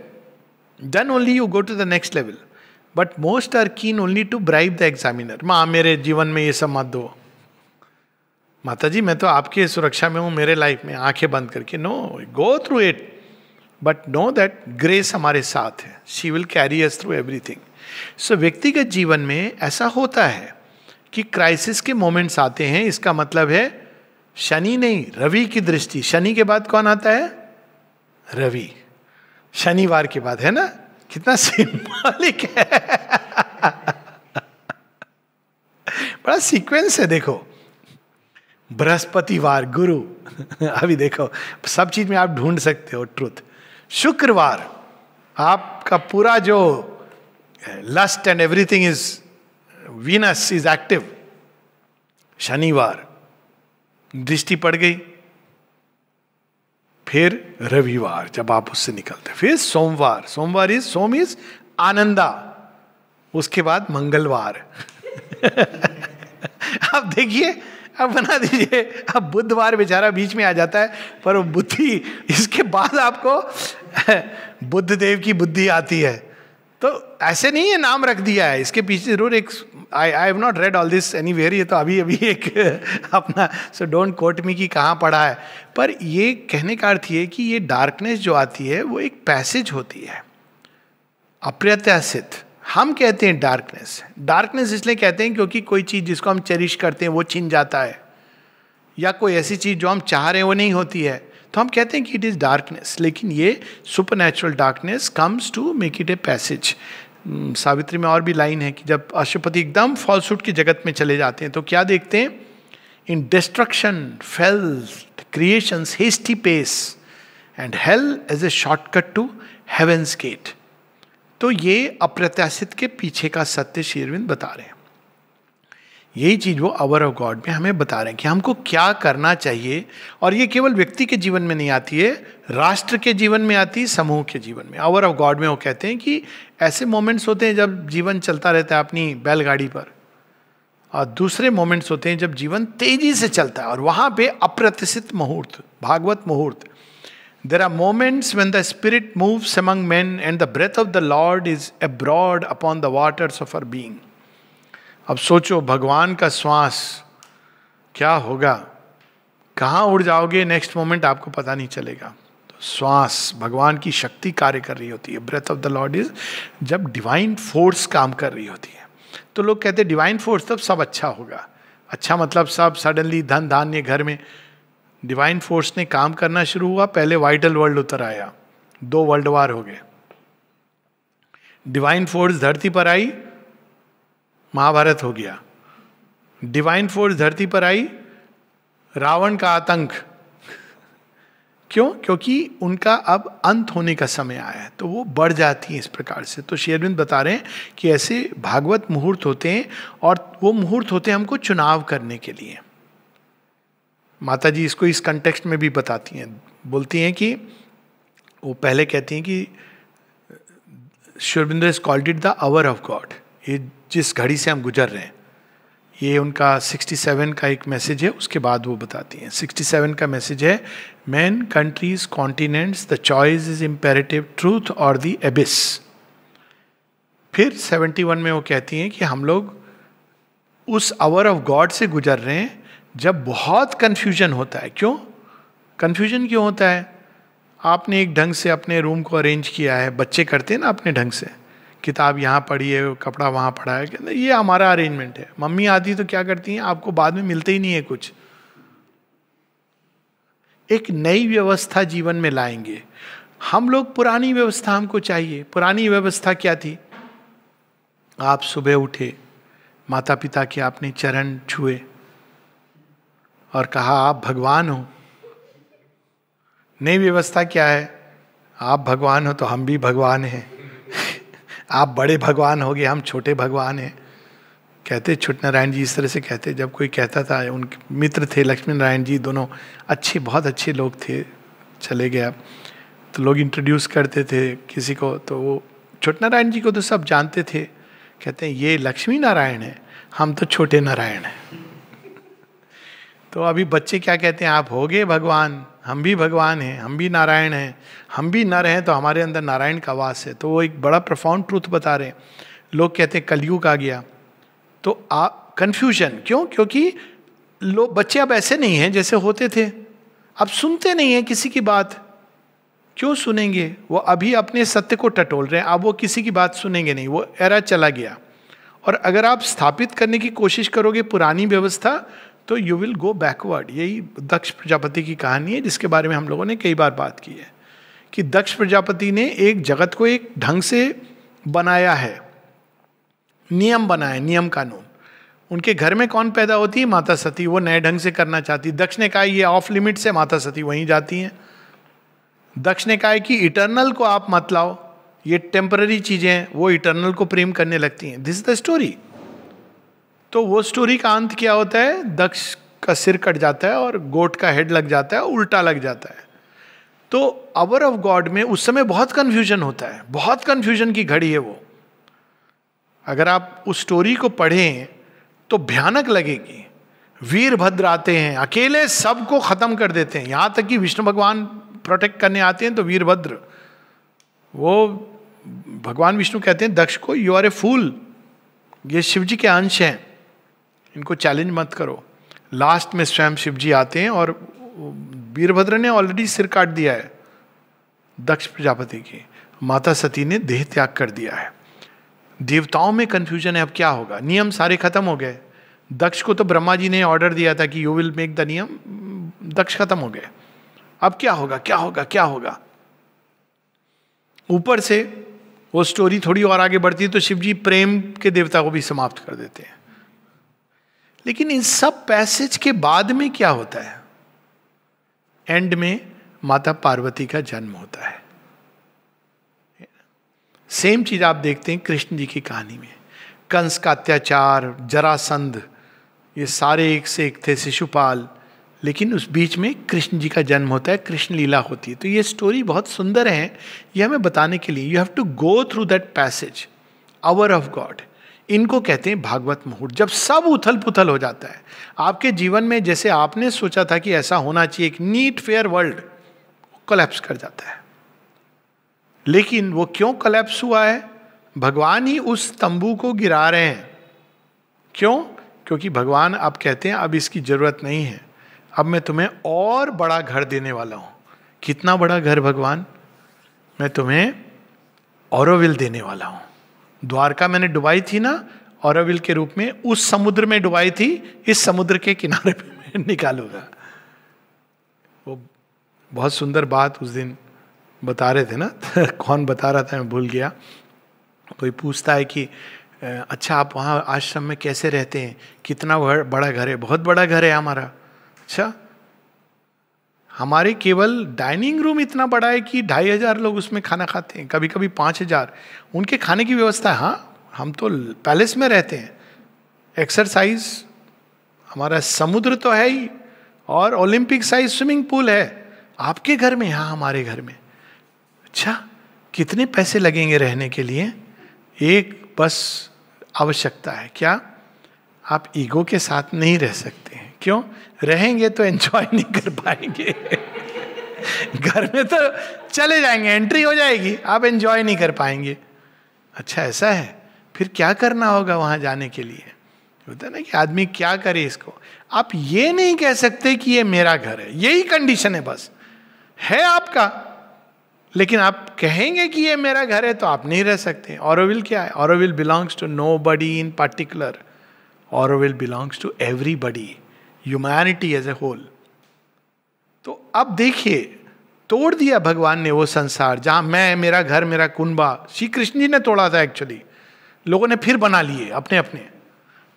then only you go to the next level but most are keen only to bribe the examiner माँ मेरे जीवन में ये सब मत दो माता जी मैं तो आपके सुरक्षा में हूँ मेरे लाइफ में आंखें बंद करके no go through it but know that grace हमारे साथ है she will carry us through everything so व्यक्तिगत जीवन में ऐसा होता है कि क्राइसिस के मोमेंट्स आते हैं इसका मतलब है शनि नहीं रवि की दृष्टि शनि के बाद कौन आता है रवि शनिवार के बाद है ना कितना सिंबॉलिक है बड़ा सीक्वेंस है देखो बृहस्पतिवार गुरु अभी देखो सब चीज में आप ढूंढ सकते हो ट्रुथ शुक्रवार आपका पूरा जो lust and everything is Venus is active शनिवार दृष्टि पड़ गई फिर रविवार जब आप उससे निकलते फिर सोमवार सोमवार इज सोम इज आनंदा उसके बाद मंगलवार आप देखिए आप बना दीजिए अब बुधवार बेचारा बीच में आ जाता है पर बुद्धि इसके बाद आपको बुद्ध देव की बुद्धि आती है तो ऐसे नहीं है नाम रख दिया है इसके पीछे जरूर एक I I have not read all this anywhere ये तो अभी अभी एक अपना सो डोंट कोट मी की कहाँ पढ़ा है पर ये कहने का अर्थ ये कि ये डार्कनेस जो आती है वो एक पैसेज होती है अप्रत्याशित हम कहते हैं डार्कनेस डार्कनेस इसलिए कहते हैं क्योंकि कोई चीज़ जिसको हम चेरिश करते हैं वो छिन जाता है या कोई ऐसी चीज़ जो हम चाह रहे हैं वो नहीं होती है तो हम कहते हैं कि इट इज़ डार्कनेस लेकिन ये supernatural darkness comes to make it a passage Savitri में और भी लाइन है कि जब अशुपति एकदम फॉल्सूट की जगत में चले जाते हैं तो क्या देखते हैं in destruction filth creation hasty pace and hell as a shortcut to heaven's gate तो ये अप्रत्याशित के पीछे का सत्य शेरविंद बता रहे हैं यही चीज़ वो आवर ऑफ गॉड में हमें बता रहे हैं कि हमको क्या करना चाहिए और ये केवल व्यक्ति के जीवन में नहीं आती है राष्ट्र के जीवन में आती है समूह के जीवन में आवर ऑफ गॉड में वो कहते हैं कि ऐसे मोमेंट्स होते हैं जब जीवन चलता रहता है अपनी बैलगाड़ी पर और दूसरे मोमेंट्स होते हैं जब जीवन तेजी से चलता है और वहाँ पे अप्रतिशित मुहूर्त भागवत मुहूर्त there are moments when the spirit moves among man and the breath of the Lord is abroad upon the waters of our being अब सोचो भगवान का श्वास क्या होगा कहाँ उड़ जाओगे नेक्स्ट मोमेंट आपको पता नहीं चलेगा तो श्वास भगवान की शक्ति कार्य कर रही होती है breath of the Lord is जब डिवाइन फोर्स काम कर रही होती है तो लोग कहते हैं डिवाइन फोर्स तब सब अच्छा होगा अच्छा मतलब सब सडनली धन धान्य घर में डिवाइन फोर्स ने काम करना शुरू हुआ पहले वाइटल वर्ल्ड उतर आया दो वर्ल्ड वार हो गए डिवाइन फोर्स धरती पर आई महाभारत हो गया डिवाइन फोर्स धरती पर आई रावण का आतंक क्यों क्योंकि उनका अब अंत होने का समय आया है तो वो बढ़ जाती है इस प्रकार से तो शेयरविंद बता रहे हैं कि ऐसे भागवत मुहूर्त होते हैं और वो मुहूर्त होते हैं हमको चुनाव करने के लिए माता जी इसको इस कंटेक्स्ट में भी बताती हैं बोलती हैं कि वो पहले कहती हैं कि शिवरबिंदर is called it the hour of God ये जिस घड़ी से हम गुजर रहे हैं ये उनका 67 का एक मैसेज है उसके बाद वो बताती हैं 67 का मैसेज है man countries continents the choice is imperative truth or the abyss फिर 71 में वो कहती हैं कि हम लोग उस आवर ऑफ गॉड से गुजर रहे हैं जब बहुत कन्फ्यूजन होता है क्यों कन्फ्यूजन क्यों होता है आपने एक ढंग से अपने रूम को अरेंज किया है बच्चे करते हैं ना अपने ढंग से किताब यहाँ पढ़ी है कपड़ा वहाँ पड़ा है कहते ये हमारा अरेंजमेंट है मम्मी आती तो क्या करती हैं आपको बाद में मिलते ही नहीं है कुछ एक नई व्यवस्था जीवन में लाएंगे हम लोग पुरानी व्यवस्था हमको चाहिए पुरानी व्यवस्था क्या थी आप सुबह उठे माता पिता के आपने चरण छुए और कहा आप भगवान हो नई व्यवस्था क्या है आप भगवान हो तो हम भी भगवान हैं आप बड़े भगवान हो गए हम छोटे भगवान हैं कहते छुट नारायण जी इस तरह से कहते जब कोई कहता था उनके मित्र थे लक्ष्मी नारायण जी दोनों अच्छे बहुत अच्छे लोग थे चले अब तो लोग इंट्रोड्यूस करते थे किसी को तो वो छोट नारायण जी को तो सब जानते थे कहते हैं ये लक्ष्मी नारायण है हम तो छोटे नारायण हैं तो अभी बच्चे क्या कहते हैं आप हो गए भगवान हम भी भगवान हैं हम भी नारायण हैं हम भी नर हैं तो हमारे अंदर नारायण का वास है तो वो एक बड़ा प्रफाउंड ट्रूथ बता रहे हैं लोग कहते हैं कलयुग आ गया तो आ कन्फ्यूजन क्यों क्योंकि लोग बच्चे अब ऐसे नहीं हैं जैसे होते थे अब सुनते नहीं हैं किसी की बात क्यों सुनेंगे वो अभी अपने सत्य को टटोल रहे हैं अब वो किसी की बात सुनेंगे नहीं वो एरा चला गया और अगर आप स्थापित करने की कोशिश करोगे पुरानी व्यवस्था तो यू विल गो बैकवर्ड यही दक्ष प्रजापति की कहानी है जिसके बारे में हम लोगों ने कई बार बात की है कि दक्ष प्रजापति ने एक जगत को एक ढंग से बनाया है नियम बनाए नियम कानून उनके घर में कौन पैदा होती है माता सती वो नए ढंग से करना चाहती दक्ष ने कहा ये ऑफ लिमिट से माता सती वहीं जाती हैं दक्ष ने कहा कि इटर्नल को आप मत लाओ ये टेम्पररी चीज़ें हैं वो इटर्नल को प्रेम करने लगती हैं दिस इज द स्टोरी तो वो स्टोरी का अंत क्या होता है दक्ष का सिर कट जाता है और गोट का हेड लग जाता है उल्टा लग जाता है तो आवर ऑफ गॉड में उस समय बहुत कन्फ्यूजन होता है बहुत कन्फ्यूजन की घड़ी है वो अगर आप उस स्टोरी को पढ़ें तो भयानक लगेगी वीरभद्र आते हैं अकेले सबको खत्म कर देते हैं यहां तक कि विष्णु भगवान प्रोटेक्ट करने आते हैं तो वीरभद्र वो भगवान विष्णु कहते हैं दक्ष को यू आर ए फूल ये शिव जी के अंश हैं इनको चैलेंज मत करो लास्ट में स्वयं शिव जी आते हैं और वीरभद्र ने ऑलरेडी सिर काट दिया है दक्ष प्रजापति की माता सती ने देह त्याग कर दिया है देवताओं में कंफ्यूजन है अब क्या होगा नियम सारे खत्म हो गए दक्ष को तो ब्रह्मा जी ने ऑर्डर दिया था कि यू विल मेक द नियम दक्ष खत्म हो गए अब क्या होगा क्या होगा क्या होगा ऊपर से वो स्टोरी थोड़ी और आगे बढ़ती है तो शिव जी प्रेम के देवता को भी समाप्त कर देते हैं लेकिन इन सब पैसेज के बाद में क्या होता है एंड में माता पार्वती का जन्म होता है सेम चीज आप देखते हैं कृष्ण जी की कहानी में कंस का अत्याचार जरासंध ये सारे एक से एक थे शिशुपाल लेकिन उस बीच में कृष्ण जी का जन्म होता है कृष्ण लीला होती है तो ये स्टोरी बहुत सुंदर है ये हमें बताने के लिए you have to go through that passage hour of God इनको कहते हैं भागवत मुहूर्त जब सब उथल पुथल हो जाता है आपके जीवन में जैसे आपने सोचा था कि ऐसा होना चाहिए एक नीट फेयर वर्ल्ड कलेप्स कर जाता है लेकिन वो क्यों कलेप्स हुआ है भगवान ही उस तंबू को गिरा रहे हैं क्यों क्योंकि भगवान अब कहते हैं अब इसकी जरूरत नहीं है अब मैं तुम्हें और बड़ा घर देने वाला हूं कितना बड़ा घर भगवान मैं तुम्हें औरविल देने वाला हूं द्वारका मैंने डुबाई थी ना औरविल के रूप में उस समुद्र में डुबाई थी इस समुद्र के किनारे पे मैं निकालूंगा वो बहुत सुंदर बात उस दिन बता रहे थे ना कौन बता रहा था मैं भूल गया कोई पूछता है कि अच्छा आप वहाँ आश्रम में कैसे रहते हैं कितना बड़ा घर है बहुत बड़ा घर है हमारा अच्छा हमारे केवल डाइनिंग रूम इतना बड़ा है कि ढाई हजार लोग उसमें खाना खाते हैं कभी कभी पाँच हजार उनके खाने की व्यवस्था हाँ हम तो पैलेस में रहते हैं एक्सरसाइज हमारा समुद्र तो है ही और ओलंपिक साइज स्विमिंग पूल है आपके घर में हाँ हमारे घर में अच्छा कितने पैसे लगेंगे रहने के लिए एक बस आवश्यकता है क्या आप ईगो के साथ नहीं रह सकते हैं क्यों रहेंगे तो एंजॉय नहीं कर पाएंगे घर में तो चले जाएंगे एंट्री हो जाएगी आप एंजॉय नहीं कर पाएंगे अच्छा ऐसा है फिर क्या करना होगा वहां जाने के लिए होता है ना कि आदमी क्या करे इसको आप ये नहीं कह सकते कि ये मेरा घर है यही कंडीशन है बस है आपका लेकिन आप कहेंगे कि ये मेरा घर है तो आप नहीं रह सकते और क्या है और belongs to nobody in particular और belongs to everybody humanity as a whole तो अब देखिए तोड़ दिया भगवान ने वो संसार जहां मैं मेरा घर मेरा कुंबा श्री कृष्ण जी ने तोड़ा था एक्चुअली लोगों ने फिर बना लिए अपने अपने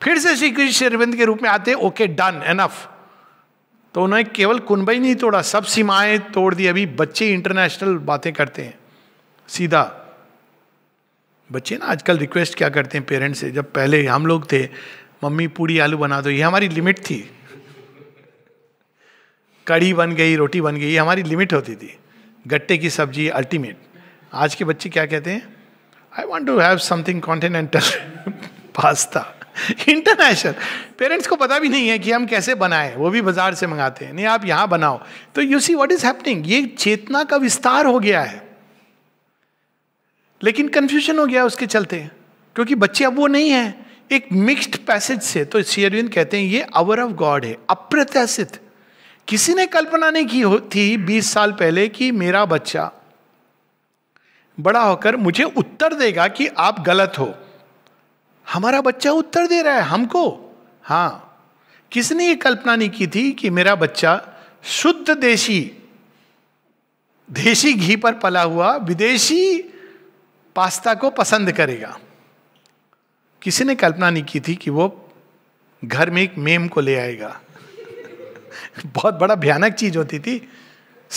फिर से श्री कृष्ण श्री अरविंद के रूप में आते ओके डन एनफ तो उन्होंने केवल कुंबा ही नहीं तोड़ा सब सीमाएं तोड़ दी अभी बच्चे इंटरनेशनल बातें करते हैं सीधा बच्चे ना आजकल रिक्वेस्ट क्या करते हैं पेरेंट्स से जब पहले हम लोग थे मम्मी पूरी आलू बना दो ये हमारी लिमिट थी कड़ी बन गई रोटी बन गई हमारी लिमिट होती थी गट्टे की सब्जी अल्टीमेट आज के बच्चे क्या कहते हैं I want to have something continental pasta international parents को पता भी नहीं है कि हम कैसे बनाए वो भी बाजार से मंगाते हैं नहीं आप यहाँ बनाओ तो you see what is happening ये चेतना का विस्तार हो गया है लेकिन कन्फ्यूजन हो गया उसके चलते क्योंकि बच्चे अब वो नहीं है एक मिक्स्ड पैसेज से तो शेयरविंद कहते हैं ये अवर ऑफ गॉड है अप्रत्याशित किसी ने कल्पना नहीं की थी बीस साल पहले कि मेरा बच्चा बड़ा होकर मुझे उत्तर देगा कि आप गलत हो हमारा बच्चा उत्तर दे रहा है हमको हाँ किसने ये कल्पना नहीं की थी कि मेरा बच्चा शुद्ध देशी देशी घी पर पला हुआ विदेशी पास्ता को पसंद करेगा किसी ने कल्पना नहीं की थी कि वो घर में एक मेम को ले आएगा बहुत बड़ा भयानक चीज होती थी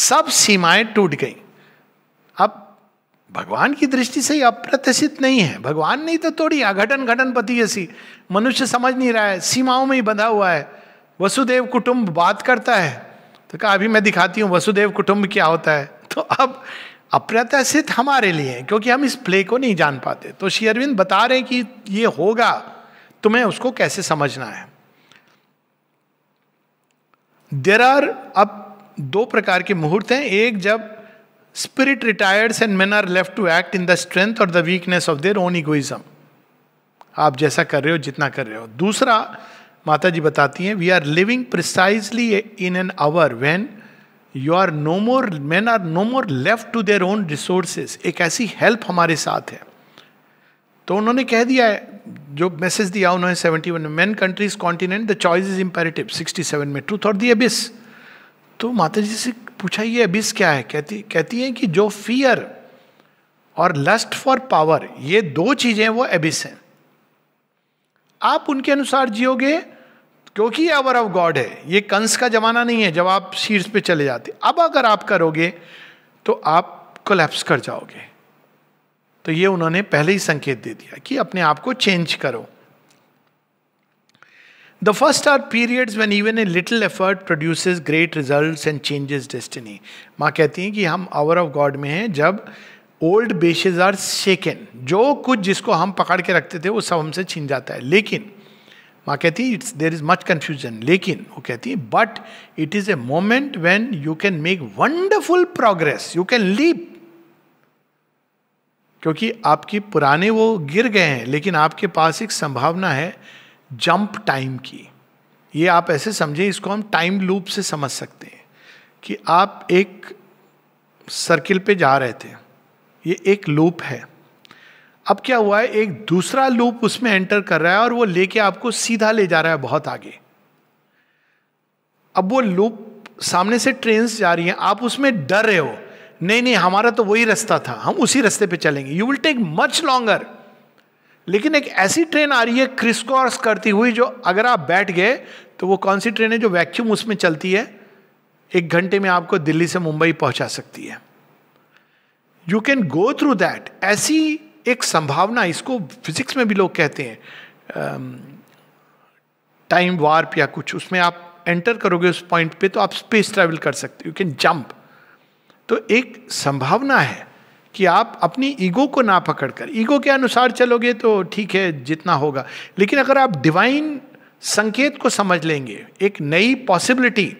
सब सीमाएं टूट गई अब भगवान की दृष्टि से अप्रत्याशित नहीं है भगवान नहीं तो तोड़ी अघटन घटन पति ऐसी मनुष्य समझ नहीं रहा है सीमाओं में ही बंधा हुआ है वसुदेव कुटुंब बात करता है तो कहा अभी मैं दिखाती हूँ वसुदेव कुटुंब क्या होता है तो अब अप्रत्याशित हमारे लिए है क्योंकि हम इस प्ले को नहीं जान पाते तो श्री अरविंद बता रहे हैं कि ये होगा तुम्हें उसको कैसे समझना है देर आर अब दो प्रकार के मुहूर्त हैं एक जब spirit retires and men are left to act in the strength or the weakness of their own egoism आप जैसा कर रहे हो जितना कर रहे हो दूसरा माता जी बताती हैं we are living precisely in an hour when you are no more man are no more left to their own resources एक ऐसी हेल्प हमारे साथ है तो उन्होंने कह दिया है जो मैसेज दिया उन्होंने सेवेंटी वन में man countries continent the choice is imperative sixty seven में ट्रूथ और दी अबिस तो माता जी से पूछा ये अबिस क्या है कहती कहती हैं कि जो फियर और लस्ट फॉर पावर ये दो चीजें वो एबिस हैं आप उनके अनुसार जियोगे क्योंकि आवर ऑफ गॉड है ये कंस का जमाना नहीं है जब आप शीर्ष पे चले जाते अब अगर आप करोगे तो आप कोलैप्स कर जाओगे तो ये उन्होंने पहले ही संकेत दे दिया कि अपने आप को चेंज करो the first are periods when even a little effort produce great result and changes destiny माँ कहती हैं कि हम आवर ऑफ गॉड में हैं जब ओल्ड बेसिस आर सेकेंड जो कुछ जिसको हम पकड़ के रखते थे वो सब हमसे छीन जाता है लेकिन माँ कहती है it's there is much confusion लेकिन वो कहती है but it is a moment when you can make wonderful progress you can leap क्योंकि आपकी पुराने वो गिर गए हैं लेकिन आपके पास एक संभावना है जंप टाइम की ये आप ऐसे समझें इसको हम टाइम लूप से समझ सकते हैं कि आप एक सर्किल पे जा रहे थे ये एक लूप है अब क्या हुआ है एक दूसरा लूप उसमें एंटर कर रहा है और वो लेके आपको सीधा ले जा रहा है बहुत आगे अब वो लूप सामने से ट्रेन जा रही हैं आप उसमें डर रहे हो नहीं नहीं हमारा तो वही रास्ता था हम उसी रास्ते पे चलेंगे you will take much longer लेकिन एक ऐसी ट्रेन आ रही है क्रिस्कॉर्स करती हुई जो अगर आप बैठ गए तो वो कौन सी ट्रेन है जो वैक्यूम उसमें चलती है एक घंटे में आपको दिल्ली से मुंबई पहुंचा सकती है you can go through that ऐसी एक संभावना इसको फिजिक्स में भी लोग कहते हैं टाइम um, वार्प या कुछ उसमें आप एंटर करोगे उस पॉइंट पे तो आप स्पेस ट्रैवल कर सकते हो यू कैन जंप तो एक संभावना है कि आप अपनी ईगो को ना पकड़कर ईगो के अनुसार चलोगे तो ठीक है जितना होगा लेकिन अगर आप डिवाइन संकेत को समझ लेंगे एक नई पॉसिबिलिटी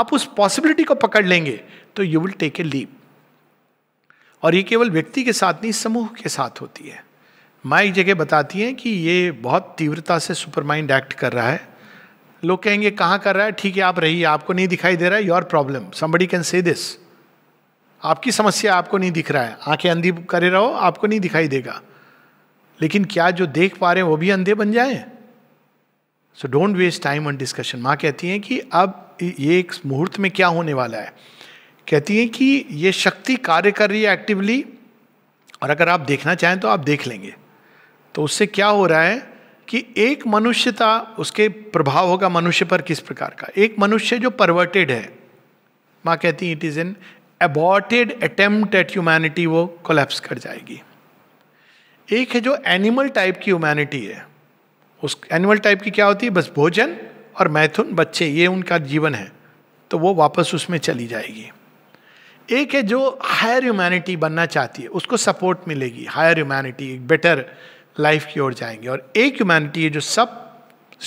आप उस पॉसिबिलिटी को पकड़ लेंगे तो you will take a leap और ये केवल व्यक्ति के साथ नहीं समूह के साथ होती है माँ एक जगह बताती हैं कि ये बहुत तीव्रता से सुपरमाइंड एक्ट कर रहा है लोग कहेंगे कहाँ कर रहा है ठीक है आप रहिए आपको नहीं दिखाई दे रहा है your problem somebody can say this आपकी समस्या आपको नहीं दिख रहा है आंखें अंधी करे रहो आपको नहीं दिखाई देगा लेकिन क्या जो देख पा रहे हैं वो भी अंधे बन जाए so don't waste time on discussion माँ कहती हैं कि अब ये एक मुहूर्त में क्या होने वाला है कहती हैं कि ये शक्ति कार्य कर रही है एक्टिवली और अगर आप देखना चाहें तो आप देख लेंगे तो उससे क्या हो रहा है कि एक मनुष्यता उसके प्रभाव होगा मनुष्य पर किस प्रकार का एक मनुष्य जो परवर्टेड है माँ कहती हैं it is an aborted attempt at humanity वो कोलेप्स कर जाएगी एक है जो एनिमल टाइप की ह्यूमैनिटी है उस एनिमल टाइप की क्या होती है बस भोजन और मैथुन बच्चे ये उनका जीवन है तो वो वापस उसमें चली जाएगी एक है जो हायर ह्यूमैनिटी बनना चाहती है उसको सपोर्ट मिलेगी हायर ह्यूमैनिटी एक बेटर लाइफ की ओर जाएंगे और एक ह्यूमैनिटी है जो सब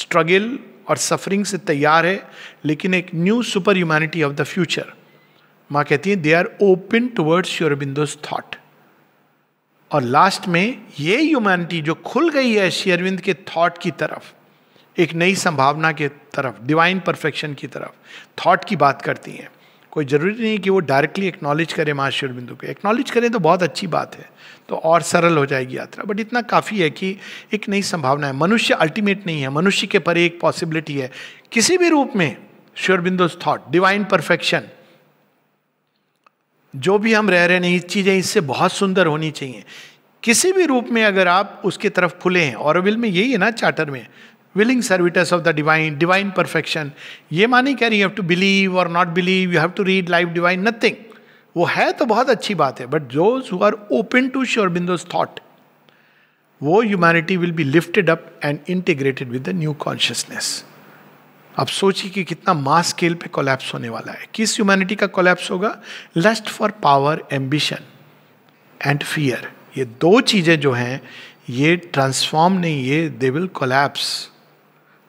स्ट्रगल और सफरिंग से तैयार है लेकिन एक new super humanity of the future माँ कहती है they are open towards your बिंदोज थॉट और लास्ट में ये ह्यूमैनिटी जो खुल गई है श्री अरविंद के थॉट की तरफ एक नई संभावना के तरफ डिवाइन परफेक्शन की तरफ थॉट की बात करती हैं कोई ज़रूरी नहीं कि वो डायरेक्टली एक्नॉलेज करे माँ श्री को एक्नॉलेज करें तो बहुत अच्छी बात है तो और सरल हो जाएगी यात्रा बट इतना काफ़ी है कि एक नई संभावना है मनुष्य अल्टीमेट नहीं है मनुष्य के परे एक पॉसिबिलिटी है किसी भी रूप में श्योरबिंदोज थॉट डिवाइन परफेक्शन जो भी हम रह रहे हैं चीज़ें इससे बहुत सुंदर होनी चाहिए किसी भी रूप में अगर आप उसकी तरफ खुले हैं और विल में यही है ना चार्टर में willing servitors of the divine divine perfection ये माने कह रही हैव टू बिलीव और not believe you have to read life divine nothing वो है तो बहुत अच्छी बात है but those who are open to श्योर बिंदोज थॉट वो humanity will be lifted up and integrated with the new consciousness अब सोचिए कि कितना मास स्केल पे कोलैप्स होने वाला है किस ह्यूमैनिटी का कोलैप्स होगा lust for power ambition and fear ये दो चीज़ें जो हैं ये ट्रांसफॉर्म नहीं ये दे विल कोलैप्स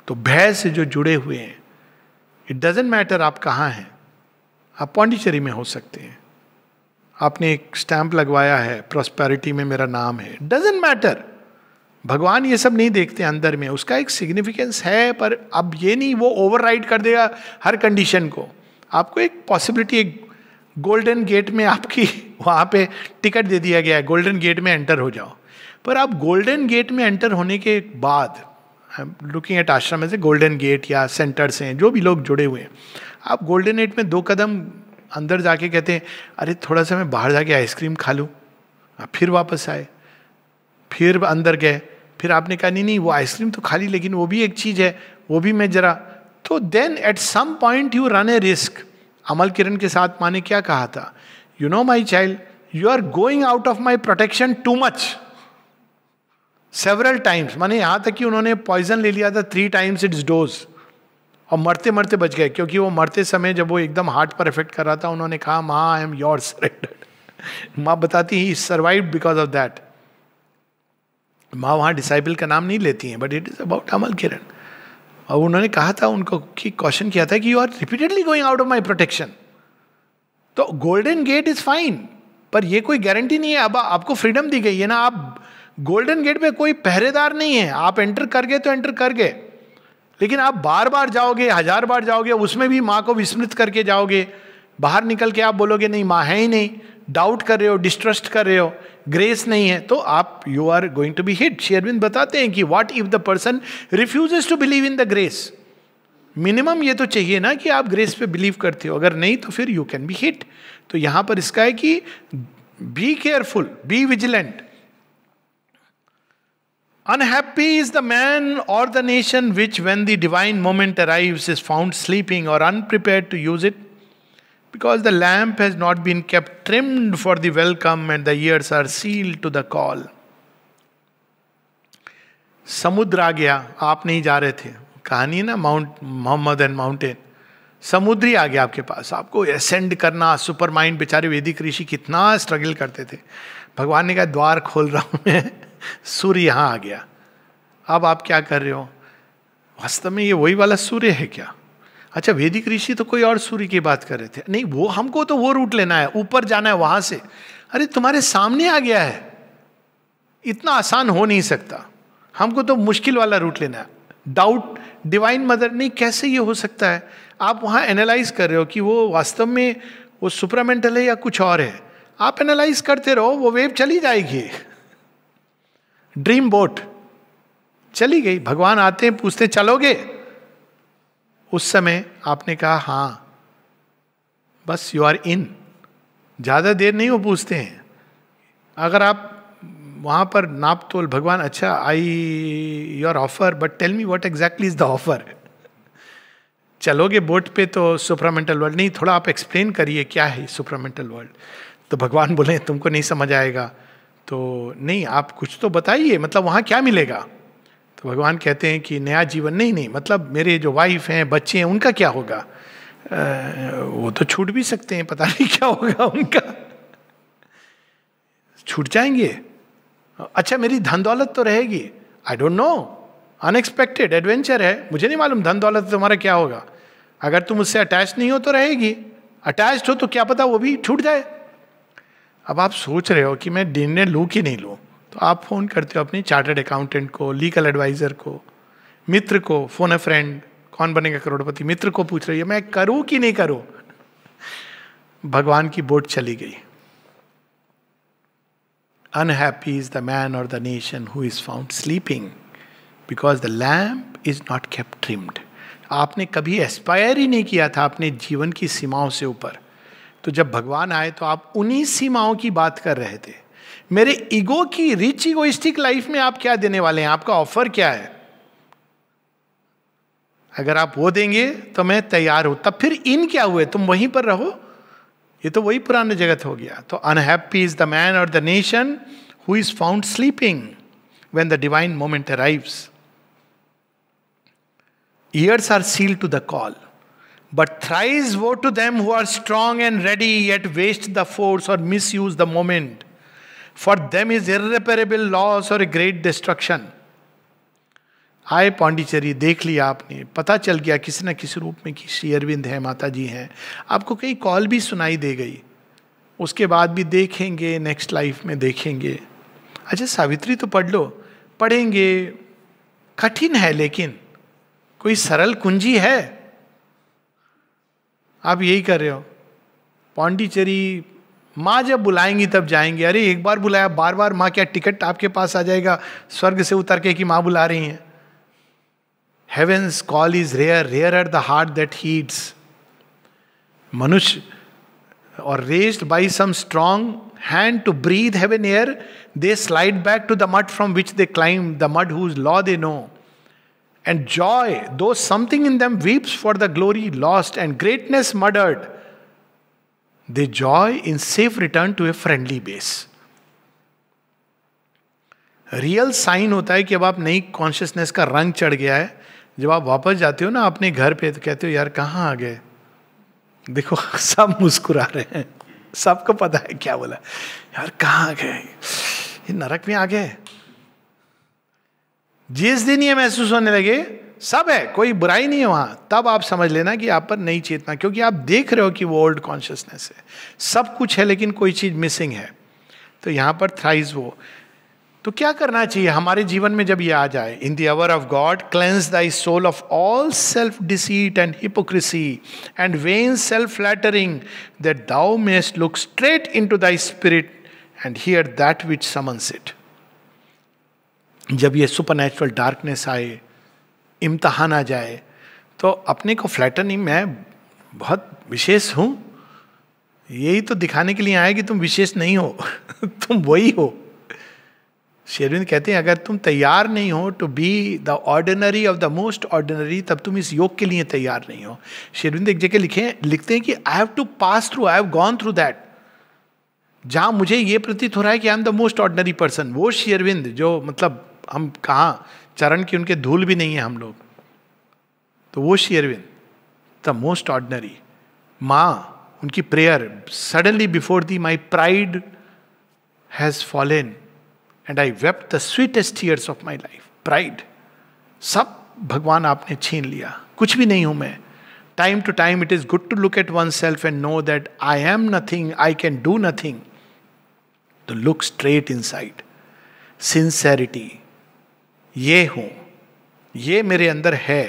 तो भय से जो जुड़े हुए हैं इट डजेंट मैटर आप कहाँ हैं आप पौंडीचेरी में हो सकते हैं आपने एक स्टैंप लगवाया है प्रॉस्पेरिटी में मेरा नाम है डजेंट मैटर भगवान ये सब नहीं देखते अंदर में उसका एक सिग्निफिकेंस है पर अब ये नहीं वो ओवरराइड कर देगा हर कंडीशन को आपको एक पॉसिबिलिटी एक गोल्डन गेट में आपकी वहाँ पे टिकट दे दिया गया है गोल्डन गेट में एंटर हो जाओ पर आप गोल्डन गेट में एंटर होने के बाद लुकिंग एट आश्रम में से गोल्डन गेट या सेंटर्स हैं जो भी लोग जुड़े हुए हैं आप गोल्डन गेट में दो कदम अंदर जाके कहते हैं अरे थोड़ा सा मैं बाहर जाके आइसक्रीम खा लूँ फिर वापस आए फिर अंदर गए फिर आपने कहा नहीं नहीं वो आइसक्रीम तो खाली लेकिन वो भी एक चीज़ है वो भी मैं जरा तो then at some point you run a risk Amal Kiran के साथ माने क्या कहा था you know my child you are going out of my protection too much several times माने यहाँ तक कि उन्होंने पॉइजन ले लिया था थ्री टाइम्स इट्स डोज और मरते मरते बच गए क्योंकि वो मरते समय जब वो एकदम हार्ट पर इफेक्ट कर रहा था उन्होंने कहा माँ आई एम योर सरेंडर्ड माँ बताती he survive because of that तो माँ वहाँ डिसाइबल का नाम नहीं लेती हैं but it is about Amal Kiran और उन्होंने कहा था उनको कि क्वेश्चन किया था कि you are repeatedly going out of my protection तो गोल्डन गेट इज़ फाइन पर यह कोई गारंटी नहीं है अब आपको फ्रीडम दी गई है ना आप गोल्डन गेट में कोई पहरेदार नहीं है आप एंटर कर गए तो एंटर कर गए लेकिन आप बार बार जाओगे हजार बार जाओगे उसमें भी माँ को विस्मृत करके जाओगे बाहर निकल के आप बोलोगे नहीं माँ है ही नहीं डाउट कर रहे हो डिस्ट्रस्ट कर रहे हो ग्रेस नहीं है तो आप you are going to be hit Sri Aurobindo बताते हैं कि what if the person refuses to believe in the grace minimum ये तो चाहिए ना कि आप ग्रेस पे बिलीव करते हो अगर नहीं तो फिर यू कैन बी हिट तो यहां पर इसका है कि be careful be vigilant unhappy is the man और the nation which when the divine moment arrive is found sleeping और unprepare to use it because the lamp has not been kept trimmed for the welcome and the ears are sealed to the call. समुद्र आ गया आप नहीं जा रहे थे कहानी ना माउंट मोहम्मद एंड माउंटेन समुद्री आ गया आपके पास आपको एसेंड करना सुपर माइंड बेचारे वेदिक ऋषि कितना स्ट्रगल करते थे भगवान ने कहा द्वार खोल रहा हूँ मैं सूर्य यहाँ आ गया अब आप क्या कर रहे हो वास्तव में ये वही वाला सूर्य है क्या अच्छा वैदिक ऋषि तो कोई और सूर्य की बात कर रहे थे नहीं वो हमको तो वो रूट लेना है ऊपर जाना है वहां से अरे तुम्हारे सामने आ गया है इतना आसान हो नहीं सकता हमको तो मुश्किल वाला रूट लेना है डाउट डिवाइन मदर नहीं कैसे ये हो सकता है आप वहाँ एनालाइज कर रहे हो कि वो वास्तव में वो सुपरामेंटल है या कुछ और है आप एनालाइज करते रहो वो वेव चली जाएगी ड्रीम बोट चली गई भगवान आते हैं पूछते चलोगे उस समय आपने कहा हाँ बस यू आर इन ज़्यादा देर नहीं वो पूछते हैं अगर आप वहाँ पर नाप तोल भगवान अच्छा I your offer but tell me what exactly is the offer चलोगे बोट पे तो सुपरामेंटल वर्ल्ड नहीं थोड़ा आप एक्सप्लेन करिए क्या है सुपरामेंटल वर्ल्ड तो भगवान बोले तुमको नहीं समझ आएगा तो नहीं आप कुछ तो बताइए मतलब वहाँ क्या मिलेगा तो भगवान कहते हैं कि नया जीवन नहीं नहीं मतलब मेरे जो वाइफ हैं बच्चे हैं उनका क्या होगा आ, वो तो छूट भी सकते हैं पता नहीं क्या होगा उनका छूट जाएंगे अच्छा मेरी धन दौलत तो रहेगी I don't know unexpected adventure है मुझे नहीं मालूम धन दौलत तुम्हारा क्या होगा अगर तुम उससे अटैच नहीं हो तो रहेगी अटैच हो तो क्या पता वो भी छूट जाए अब आप सोच रहे हो कि मैं निर्णय लूँ कि नहीं लूँ तो आप फ़ोन करते हो अपने चार्टर्ड अकाउंटेंट को लीगल एडवाइज़र को मित्र को फ़ोन अ फ्रेंड कौन बनेगा करोड़पति मित्र को पूछ रही है मैं करूं कि नहीं करूं भगवान की बोट चली गई अनहैप्पी इज द मैन और the nation who is found sleeping because the lamp is not kept trimmed आपने कभी एस्पायर ही नहीं किया था अपने जीवन की सीमाओं से ऊपर तो जब भगवान आए तो आप उन्हीं सीमाओं की बात कर रहे थे मेरे ईगो की रिच ईगोइस्टिक लाइफ में आप क्या देने वाले हैं आपका ऑफर क्या है अगर आप वो देंगे तो मैं तैयार हूं तब फिर इन क्या हुए तुम वहीं पर रहो ये तो वही पुराना जगत हो गया तो अनहैप्पी इज द मैन और the nation who is found sleeping when the divine moment arrives are seal to the call but But thrice woe to them who are strong and ready, yet waste the force or misuse the moment. For is is loss और a great destruction आए पांडिचेरी देख लिया आपने पता चल गया किसी न किसी रूप में कि श्री अरविंद है माता जी हैं आपको कई कॉल भी सुनाई दे गई उसके बाद भी देखेंगे नेक्स्ट लाइफ में देखेंगे अच्छा सावित्री तो पढ़ लो पढ़ेंगे कठिन है लेकिन कोई सरल कुंजी है आप यही कर रहे हो पांडिचेरी माँ जब बुलाएंगी तब जाएंगे अरे एक बार बुलाया बार बार माँ क्या टिकट आपके पास आ जाएगा स्वर्ग से उतर के कि माँ बुला रही हैं heaven's call is rare rare at the heart that heeds मनुष्य और raised by some strong hand to breathe heaven air they slide back to the mud from which they climb the mud whose law they know and joy though something in them weeps for the glory lost and greatness murdered they joy in safe return to a friendly base real sign होता है कि अब आप नई consciousness का रंग चढ़ गया है जब आप वापस जाते हो ना अपने घर पे तो कहते हो यार कहाँ आ गए देखो सब मुस्कुरा रहे हैं सबको पता है क्या बोला यार कहाँ आ गए ये नरक में आ गए जिस दिन ये महसूस होने लगे सब है कोई बुराई नहीं है वहां तब आप समझ लेना कि आप पर नई चेतना क्योंकि आप देख रहे हो कि वो ओल्ड कॉन्शियसनेस है सब कुछ है लेकिन कोई चीज़ मिसिंग है तो यहां पर थ्राइज वो तो क्या करना चाहिए हमारे जीवन में जब ये आ जाए in the hour of God cleanse thy soul of all self deceit and hypocrisy and vain self flattering that thou mayest look straight into thy spirit and hear that which summons it जब ये supernatural darkness आए इम्तहान आ जाए तो अपने को flatter नहीं मैं बहुत विशेष हूँ यही तो दिखाने के लिए आया कि तुम विशेष नहीं हो तुम वही हो शेरविंद कहते हैं अगर तुम तैयार नहीं हो to be the ordinary of the most ordinary तब तुम इस योग के लिए तैयार नहीं हो शेरविंद एक जगह लिखे लिखते हैं कि I have to pass through I have gone through that जहाँ मुझे ये प्रतीत हो रहा है कि I am the most ordinary person वो शेरविंद जो मतलब हम कहाँ चरण की उनके धूल भी नहीं है हम लोग तो वो अरविंद द मोस्ट ऑर्डनरी माँ उनकी prayer suddenly before thee my pride has fallen and I weep the sweetest years of my life pride सब भगवान आपने छीन लिया कुछ भी नहीं हूं मैं time to time it is good to look at oneself and know that I am nothing I can do nothing to look straight inside sincerity ये हूँ ये मेरे अंदर है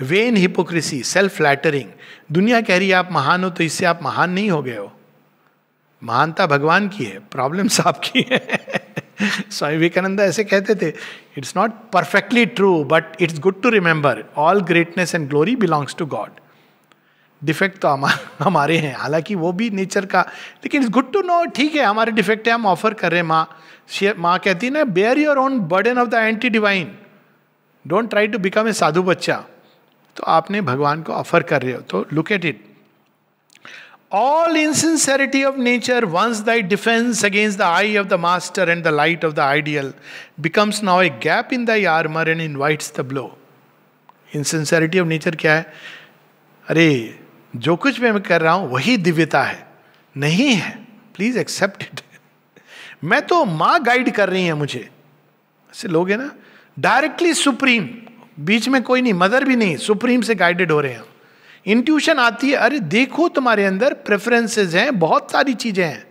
वेन हिपोक्रेसी सेल्फ फ्लैटरिंग दुनिया कह रही है आप महान हो तो इससे आप महान नहीं हो गए हो महानता भगवान की है प्रॉब्लम्स आपकी है स्वामी विवेकानंद ऐसे कहते थे it's not perfectly true but it's good to remember all greatness and glory belongs to God defect तो हमार हमारे हैं हालांकि वो भी नेचर का लेकिन इट्स गुड टू नो ठीक है हमारे डिफेक्ट है हम ऑफर कर रहे हैं माँ माँ कहती है ना bear your own burden of the anti divine don't try to become a sadhu बच्चा तो आपने भगवान को ऑफर कर रहे हो तो look at it all insincerity of nature once thy defence against the eye of the master and the light of the ideal becomes now a gap in thy armour and invites the blow insincerity of nature क्या है अरे जो कुछ भी मैं कर रहा हूं वही दिव्यता है नहीं है प्लीज एक्सेप्ट इट मैं तो माँ गाइड कर रही है मुझे ऐसे लोग हैं ना डायरेक्टली सुप्रीम बीच में कोई नहीं मदर भी नहीं सुप्रीम से गाइडेड हो रहे हैं इंट्यूशन आती है अरे देखो तुम्हारे अंदर प्रेफरेंसेस हैं बहुत सारी चीज़ें हैं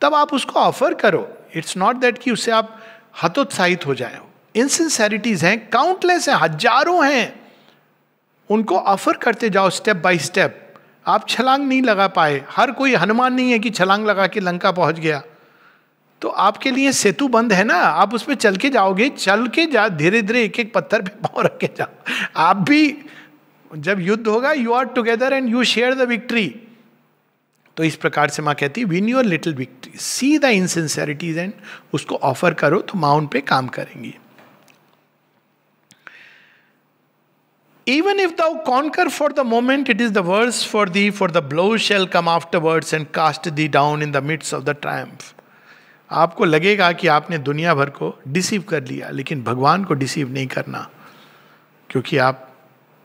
तब आप उसको ऑफर करो इट्स नॉट दैट कि उससे आप हतोत्साहित हो जाए इनसिंसेरिटीज हैं काउंटलेस हैं हजारों हैं उनको ऑफर करते जाओ स्टेप बाय स्टेप आप छलांग नहीं लगा पाए हर कोई हनुमान नहीं है कि छलांग लगा के लंका पहुंच गया तो आपके लिए सेतु बंद है ना आप उसमें चल के जाओगे चल के जा धीरे धीरे एक एक पत्थर पे पाँव रख के जाओ आप भी जब युद्ध होगा you are together and you share the victory तो इस प्रकार से माँ कहती win your little victory see the insincerities and उसको ऑफर करो तो माँ उन पर काम करेंगी even if thou conquer for the moment, it is the worse for thee, for the blow shall come afterwards and cast thee down in the midst of the triumph. आपको लगेगा कि आपने दुनिया भर को डिसीव कर लिया लेकिन भगवान को डिसीव नहीं करना क्योंकि आप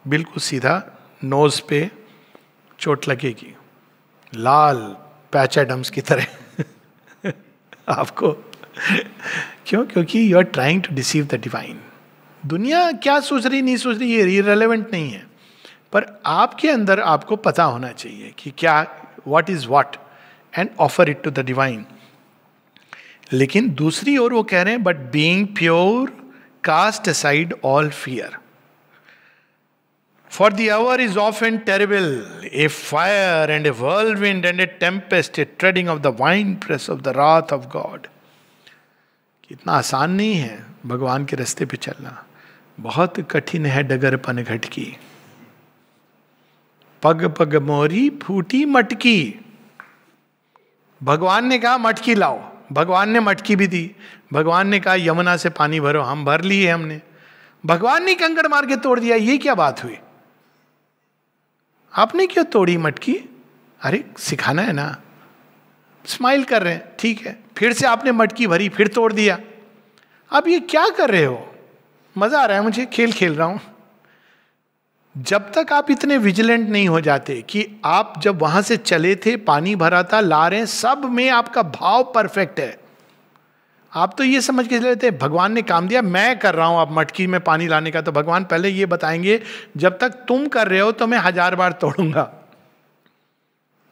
बिल्कुल सीधा नोज पे चोट लगेगी लाल पैचाडम्स की तरह आपको क्यों क्योंकि you are trying to deceive the divine दुनिया क्या सोच रही नहीं सोच रही ये रिलेवेंट नहीं है पर आपके अंदर आपको पता होना चाहिए कि क्या what is what and offer it to the divine लेकिन दूसरी ओर वो कह रहे हैं but being pure cast aside all fear for the hour is ऑफ एंड terrible a fire and a whirlwind and a tempest a treading of the wine press of the wrath of God इतना आसान नहीं है भगवान के रास्ते पे चलना बहुत कठिन है डगर पनघट की पग पग मोरी फूटी मटकी भगवान ने कहा मटकी लाओ भगवान ने मटकी भी दी भगवान ने कहा यमुना से पानी भरो हम भर लिए हमने भगवान ने कंकड़ मार के तोड़ दिया ये क्या बात हुई आपने क्यों तोड़ी मटकी अरे सिखाना है ना स्माइल कर रहे हैं ठीक है फिर से आपने मटकी भरी फिर तोड़ दिया अब ये क्या कर रहे हो मजा आ रहा है मुझे खेल खेल रहा हूं जब तक आप इतने विजिलेंट नहीं हो जाते कि आप जब वहां से चले थे पानी भरा था ला रहे सब में आपका भाव परफेक्ट है आप तो ये समझ के लेते हैं भगवान ने काम दिया मैं कर रहा हूं आप मटकी में पानी लाने का तो भगवान पहले ये बताएंगे जब तक तुम कर रहे हो तो मैं हजार बार तोड़ूंगा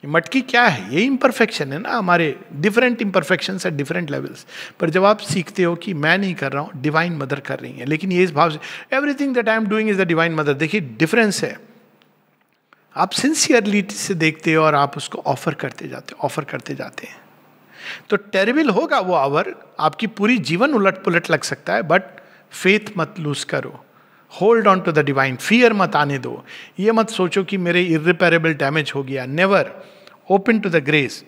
मटकी क्या है ये इम्परफेक्शन है ना हमारे different imperfection at different levels पर जब आप सीखते हो कि मैं नहीं कर रहा हूँ डिवाइन मदर कर रही है लेकिन ये इस भाव से everything that I am doing is the divine mother देखिए डिफरेंस है आप सिंसियरली से देखते हो और आप उसको ऑफर करते जाते हो ऑफर करते जाते हैं तो टेरिबल होगा वो आवर आपकी पूरी जीवन उलट पुलट लग सकता है बट फेथ मत लूज करो hold on to the divine fear मत आने दो ये मत सोचो कि मेरे इरिपेरेबल डैमेज हो गया never open to the grace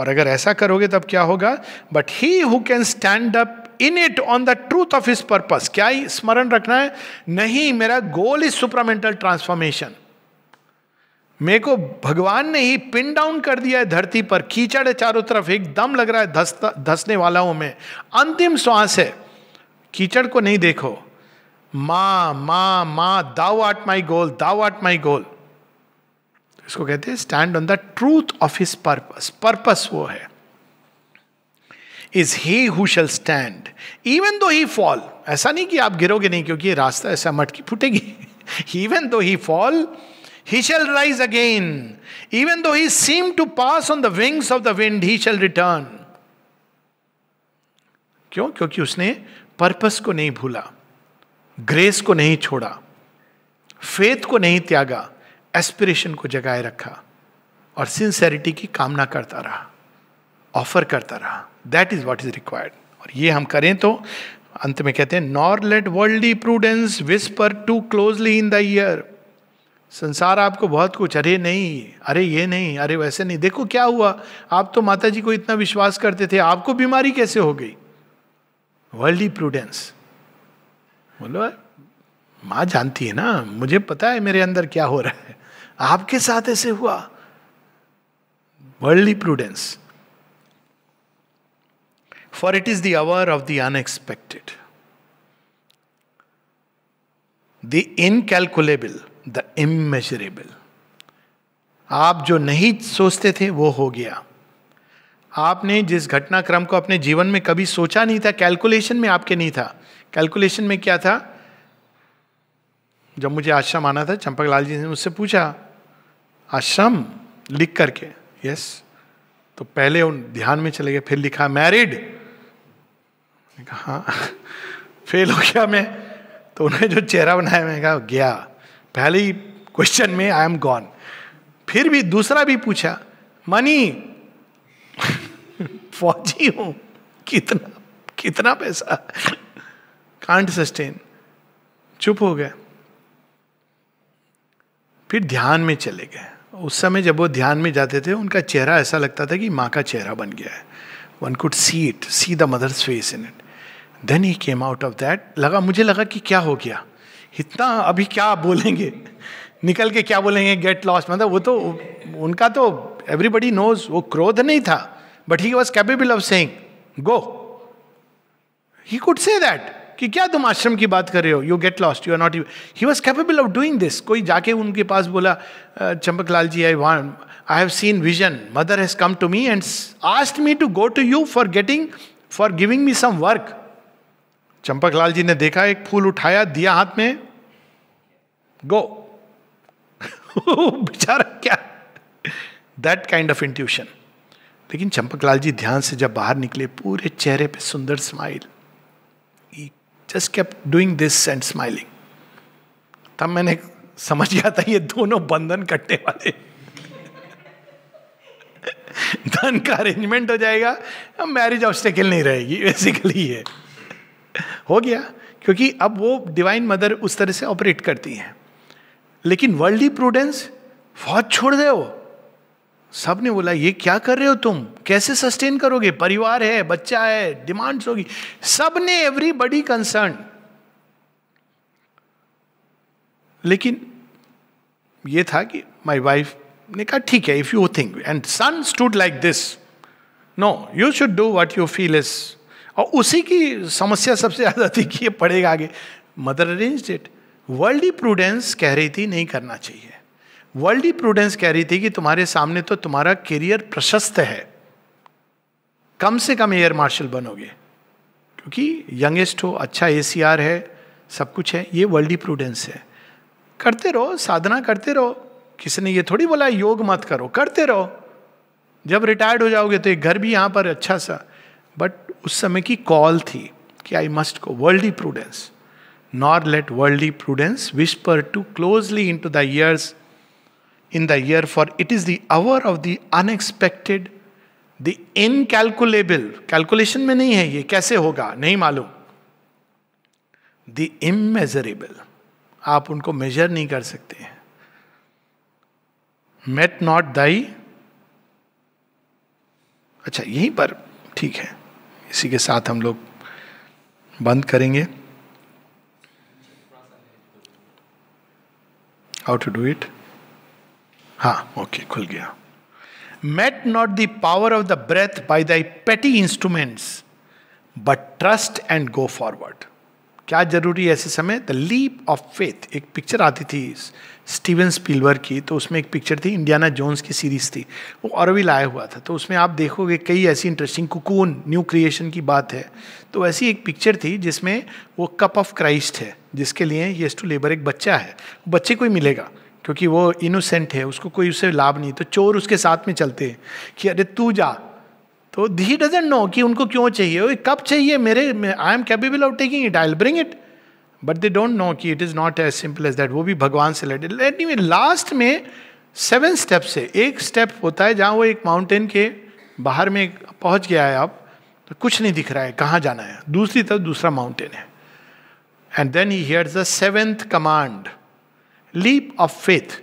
और अगर ऐसा करोगे तब क्या होगा but he who can stand up in it on the truth of his purpose क्या स्मरण रखना है नहीं मेरा गोल इज सुपरामेंटल ट्रांसफॉर्मेशन मेरे को भगवान ने ही पिन डाउन कर दिया है धरती पर कीचड़ है चारों तरफ एक दम लग रहा है धसने वाला हूं मैं अंतिम श्वास है कीचड़ को नहीं देखो मा मा मा दाउ आट माई गोल दाउ आट माई गोल इसको कहते हैं stand on the truth of his purpose purpose वो है is he who shall stand even though he fall ऐसा नहीं कि आप गिरोगे नहीं क्योंकि रास्ता ऐसा मटकी फूटेगी even though he fall he shall rise again even though he seem to pass on the wings of the wind he shall return क्यों क्योंकि उसने पर्पस को नहीं भूला ग्रेस को नहीं छोड़ा फेथ को नहीं त्यागा एस्पिरेशन को जगाए रखा और सिंसेरिटी की कामना करता रहा ऑफर करता रहा that is what is required और ये हम करें तो अंत में कहते हैं nor let world prudence whisper too closely in the ear संसार आपको बहुत कुछ अरे नहीं अरे ये नहीं अरे वैसे नहीं देखो क्या हुआ आप तो माता जी को इतना विश्वास करते थे आपको बीमारी कैसे हो गई वर्ल्ड प्रूडेंस बोलो माँ जानती है ना मुझे पता है मेरे अंदर क्या हो रहा है आपके साथ ऐसे हुआ worldly prudence for it is the hour of the unexpected the incalculable the immeasurable आप जो नहीं सोचते थे वो हो गया आपने जिस घटनाक्रम को अपने जीवन में कभी सोचा नहीं था कैलकुलेशन में आपके नहीं था कैलकुलेशन में क्या था जब मुझे आश्रम आना था चंपक लाल जी ने मुझसे पूछा आश्रम लिख करके यस तो पहले उन ध्यान में चले गए फिर लिखा मैरिड हाँ फेल हो गया मैं तो उन्हें जो चेहरा बनाया मैंने कहा गया पहले ही क्वेश्चन में आई एम गॉन फिर भी दूसरा भी पूछा मनी फौजी हूं कितना कितना पैसा कांट सस्टेन चुप हो गए फिर ध्यान में चले गए उस समय जब वो ध्यान में जाते थे उनका चेहरा ऐसा लगता था कि माँ का चेहरा बन गया है one could see it see the mother's face in it then he came out of that लगा मुझे लगा कि क्या हो गया इतना अभी क्या बोलेंगे निकल के क्या बोलेंगे गेट लॉस्ट मतलब वो तो उनका तो एवरीबडी नोज वो क्रोध नहीं था but he was capable of saying go he could say that कि क्या तुम आश्रम की बात कर रहे हो you get lost you are not he was capable of doing this कोई जाके उनके पास बोला Champak Lal ji I want I have seen vision mother has come to me and asked me to go to you for getting for giving me some work Champak Lal ji ने देखा एक फूल उठाया दिया हाथ में गो बेचारा क्या दैट काइंड ऑफ इंट्यूशन लेकिन चंपक लाल जी ध्यान से जब बाहर निकले पूरे चेहरे पे सुंदर smile just kept doing this and smiling तब मैंने समझ गया था ये दोनों बंधन कटने वाले धन का अरेंजमेंट हो जाएगा अब मैरिज ऑब्स्टेकल नहीं रहेगी बेसिकली ये हो गया क्योंकि अब वो डिवाइन मदर उस तरह से ऑपरेट करती हैं लेकिन वर्ल्डली प्रूडेंस बहुत छोड़ दे वो सब ने बोला ये क्या कर रहे हो तुम कैसे सस्टेन करोगे परिवार है बच्चा है डिमांड्स होगी सब ने एवरी बडी कंसर्न लेकिन ये था कि माई वाइफ ने कहा ठीक है if you think and son stood like this no you should do what you feel is और उसी की समस्या सबसे ज्यादा थी कि ये पड़ेगा आगे mother arrange it world prudence कह रही थी नहीं करना चाहिए वर्ल्डी प्रूडेंस कह रही थी कि तुम्हारे सामने तो तुम्हारा करियर प्रशस्त है कम से कम एयर मार्शल बनोगे क्योंकि यंगेस्ट हो अच्छा ए है सब कुछ है ये वर्ल्डी प्रूडेंस है करते रहो साधना करते रहो किसी ने ये थोड़ी बोला योग मत करो करते रहो जब रिटायर्ड हो जाओगे तो एक घर भी यहाँ पर अच्छा सा बट उस समय की कॉल थी कि I must go world prudence nor let worldly prudence whisper too closely into the ears in the year, for it is the hour of the unexpected, the incalculable. Calculation में नहीं है ये कैसे होगा नहीं मालूम द इमेजरेबल आप उनको मेजर नहीं कर सकते हैं मेट नॉट दाई अच्छा यहीं पर ठीक है इसी के साथ हम लोग बंद करेंगे हाउ टू डू इट हाँ ओके खुल गया mete not the power of the breath by thy petty instruments but trust and go forward क्या जरूरी है ऐसे समय द लीप ऑफ फेथ एक पिक्चर आती थी स्टीवन स्पीलवर की तो उसमें एक पिक्चर थी इंडियाना जोन्स की सीरीज थी वो भी लाया हुआ था तो उसमें आप देखोगे कई ऐसी इंटरेस्टिंग कुकून न्यू क्रिएशन की बात है तो ऐसी एक पिक्चर थी जिसमें वो कप ऑफ क्राइस्ट है जिसके लिए ये टू लेबर एक बच्चा है बच्चे को ही मिलेगा क्योंकि वो इनोसेंट है उसको कोई उससे लाभ नहीं तो चोर उसके साथ में चलते हैं कि अरे तू जा तो ही डजेंट नो कि उनको क्यों चाहिए कब चाहिए मेरे I am capable of taking it I bring it but they don't know कि it is not as simple as that वो भी भगवान से लेट एनीवे लास्ट में सेवन स्टेप्स है एक स्टेप होता है जहाँ वो एक माउंटेन के बाहर में पहुँच गया है अब तो कुछ नहीं दिख रहा है कहाँ जाना है दूसरी तरफ दूसरा माउंटेन है and then he here's the seventh command leap of faith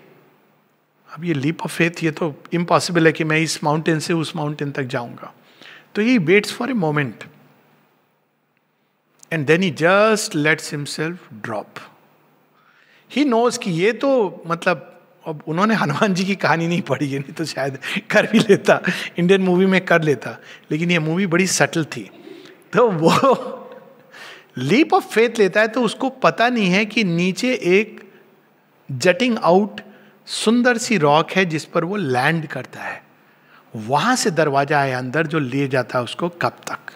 अब ये लीप ऑफ फेथ ये तो इम्पॉसिबल है कि मैं इस माउंटेन से उस माउंटेन तक जाऊंगा तो ये waits for a moment and then he just lets himself drop he knows कि ये तो मतलब अब उन्होंने हनुमान जी की कहानी नहीं पढ़ी है नहीं तो शायद कर भी लेता इंडियन मूवी में कर लेता लेकिन ये मूवी बड़ी सटल थी तो वो लीप ऑफ फेथ लेता है तो उसको पता नहीं है कि नीचे एक जटिंग आउट सुंदर सी रॉक है जिस पर वो लैंड करता है वहां से दरवाजा है अंदर जो ले जाता है उसको कब तक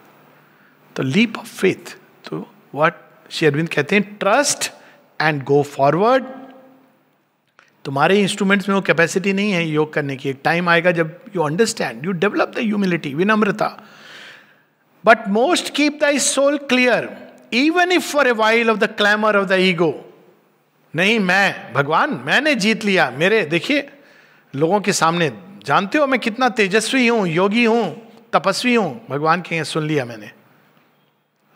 तो लीप ऑफ फेथ तो वट शेरविंद कहते हैं ट्रस्ट एंड गो फॉरवर्ड तुम्हारे इंस्ट्रूमेंट्स में वो कैपेसिटी नहीं है योग करने की एक टाइम आएगा जब you understand you develop the humility विनम्रता but most keep the soul clear even if for a while of the clamour of the ego नहीं मैं भगवान मैंने जीत लिया मेरे देखिए लोगों के सामने जानते हो मैं कितना तेजस्वी हूं योगी हूं तपस्वी हूं भगवान के यहाँ सुन लिया मैंने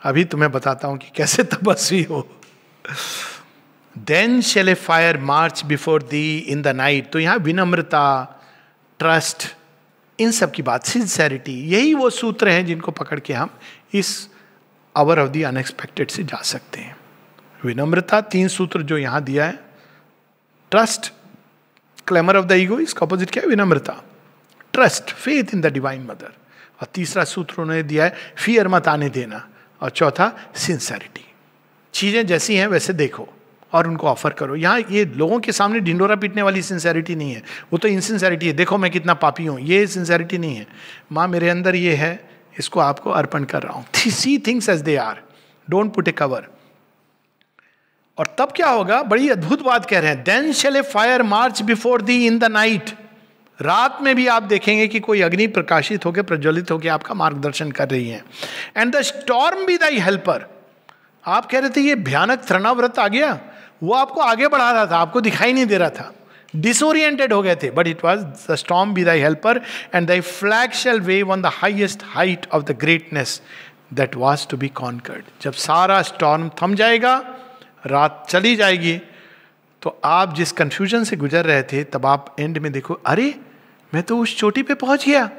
अभी तुम्हें तो बताता हूं कि कैसे तपस्वी हो then shall a fire march before thee in the night तो यहाँ विनम्रता ट्रस्ट इन सब की बात सिंसेरिटी यही वो सूत्र हैं जिनको पकड़ के हम इस आवर ऑफ द अनएक्सपेक्टेड से जा सकते हैं विनम्रता तीन सूत्र जो यहां दिया है trust clamour of the ego इसका अपोजिट क्या है विनम्रता trust faith in the divine mother और तीसरा सूत्र उन्होंने दिया है फियर मत आने देना और चौथा सिंसेरिटी चीज़ें जैसी हैं वैसे देखो और उनको ऑफर करो यहाँ ये लोगों के सामने ढिंडोरा पीटने वाली सिंसेरिटी नहीं है वो तो इनसिंसेरिटी है देखो मैं कितना पापी हूँ ये सिंसेरिटी नहीं है माँ मेरे अंदर ये है इसको आपको अर्पण कर रहा हूँ see things as they are don't put a cover और तब क्या होगा बड़ी अद्भुत बात कह रहे हैं then shall a fire march before thee in the night रात में भी आप देखेंगे कि कोई अग्नि प्रकाशित होकर प्रज्वलित होकर आपका मार्गदर्शन कर रही है and the storm be thy helper आप कह रहे थे ये भयानक तृणाव्रत आ गया वो आपको आगे बढ़ा रहा था आपको दिखाई नहीं दे रहा था डिसोरिएंटेड हो गए थे but it was the storm be thy helper and thy flag shall wave on the highest height of the greatness that was to be conquered जब सारा स्टॉर्म थम जाएगा रात चली जाएगी तो आप जिस कन्फ्यूजन से गुजर रहे थे तब आप एंड में देखो अरे मैं तो उस चोटी पे पहुंच गया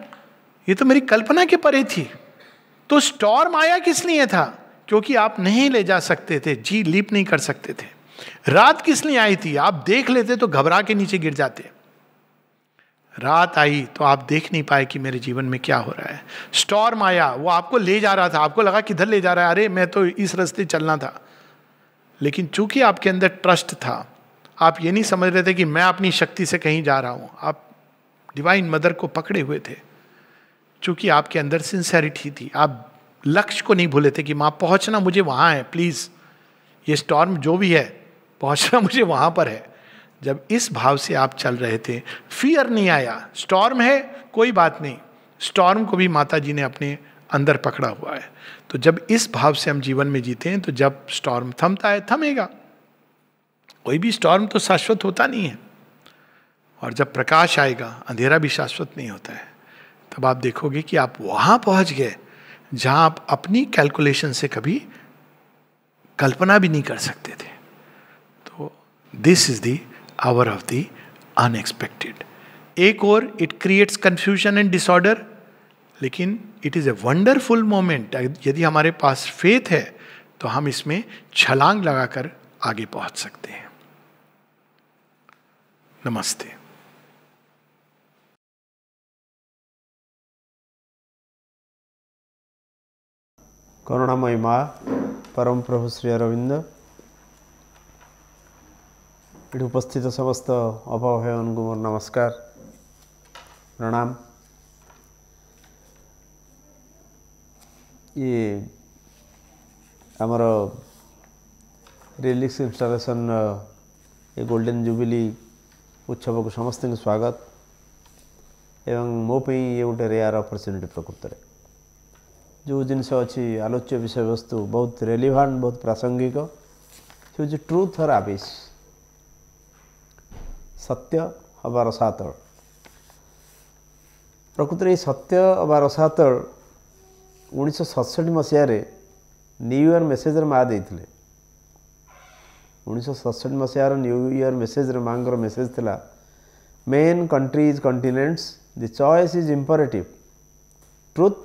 ये तो मेरी कल्पना के परे थी तो स्टॉर्म आया किस लिए था क्योंकि आप नहीं ले जा सकते थे जी लीप नहीं कर सकते थे रात किस लिए आई थी आप देख लेते तो घबरा के नीचे गिर जाते रात आई तो आप देख नहीं पाए कि मेरे जीवन में क्या हो रहा है स्टॉर्म आया वो आपको ले जा रहा था आपको लगा किधर ले जा रहा है अरे मैं तो इस रास्ते चलना था लेकिन चूंकि आपके अंदर ट्रस्ट था आप ये नहीं समझ रहे थे कि मैं अपनी शक्ति से कहीं जा रहा हूं आप डिवाइन मदर को पकड़े हुए थे चूंकि आपके अंदर सिंसेरिटी थी आप लक्ष्य को नहीं भूले थे कि माँ पहुंचना मुझे वहाँ है प्लीज़ ये स्टॉर्म जो भी है पहुंचना मुझे वहाँ पर है जब इस भाव से आप चल रहे थे फियर नहीं आया स्टॉर्म है कोई बात नहीं स्टॉर्म को भी माता जी ने अपने अंदर पकड़ा हुआ है तो जब इस भाव से हम जीवन में जीते हैं तो जब स्टॉर्म थमता है थमेगा कोई भी स्टॉर्म तो शाश्वत होता नहीं है और जब प्रकाश आएगा अंधेरा भी शाश्वत नहीं होता है तब आप देखोगे कि आप वहां पहुंच गए जहां आप अपनी कैलकुलेशन से कभी कल्पना भी नहीं कर सकते थे तो this is the hour of the unexpected एक और it creates confusion and disorder लेकिन it is a wonderful moment यदि हमारे पास फेथ है तो हम इसमें छलांग लगाकर आगे पहुंच सकते हैं नमस्ते करुणामय माँ परम प्रभु श्री अरविंद उपस्थित समस्त अभाव है उनको नमस्कार प्रणाम ଇଏ ଆମର ରିଲିକ୍ସ ଇନଷ୍ଟଲେସନ୍ ଏ ଗୋଲ୍ଡେନ୍ ଜୁବିଲି ଉତ୍ସବକୁ ସମସ୍ତଙ୍କୁ ସ୍ୱାଗତ ଏବଂ ମୋ ପାଇଁ ଇଏ ଗୋଟେ ରେୟାର ଅପରଚ୍ୟୁନିଟି ପ୍ରକୃତରେ ଯେଉଁ ଜିନିଷ ଅଛି ଆଲୋଚ୍ୟ ବିଷୟବସ୍ତୁ ବହୁତ ରେଲିଭାଣ୍ଟ ବହୁତ ପ୍ରାସଙ୍ଗିକ ସେ ହେଉଛି ଟ୍ରୁଥ୍ ଅର୍ ଆବିଶ ସତ୍ୟ ଅବା ରସାତଳ ପ୍ରକୃତରେ ଏଇ ସତ୍ୟ ଅବା ରସାତଳ ଉଣେଇଶହ ସତଷଠି ମସିହାରେ ନ୍ୟୁ ଇୟର୍ ମେସେଜରେ ମା' ଦେଇଥିଲେ ଉଣେଇଶହ ସତଷଠି ମସିହାର ନ୍ୟୁ ଇୟର୍ ମେସେଜରେ ମାଆଙ୍କର ମେସେଜ ଥିଲା main countries continents the choice is imperative truth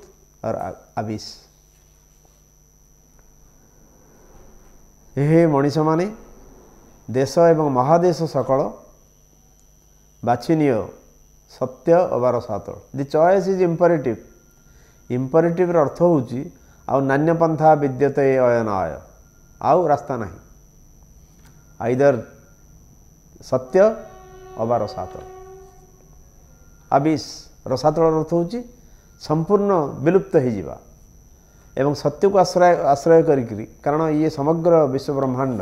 or abyss ହେ ମଣିଷମାନେ ଦେଶ ଏବଂ ମହାଦେଶ ସକଳ ବାଛି ନିଅ ସତ୍ୟ ଅବାର ସାତ ଦି ଚଏସ୍ ଇଜ୍ ଇମ୍ପରେଟିଭ୍ ଇମ୍ପରେଟିଭ୍ର ଅର୍ଥ ହେଉଛି ଆଉ ନାନ୍ୟପନ୍ଥା ବିଦ୍ୟତ ଏ ଅୟନ ଆୟ ଆଉ ରାସ୍ତା ନାହିଁ ଆଇଦର୍ ସତ୍ୟ ଅବା ରସାତଳ ଆ ବି ରସାତଳର ଅର୍ଥ ହେଉଛି ସମ୍ପୂର୍ଣ୍ଣ ବିଲୁପ୍ତ ହୋଇଯିବା ଏବଂ ସତ୍ୟକୁ ଆଶ୍ରୟ ଆଶ୍ରୟ କରିକିରି କାରଣ ଇଏ ସମଗ୍ର ବିଶ୍ୱବ୍ରହ୍ମାଣ୍ଡ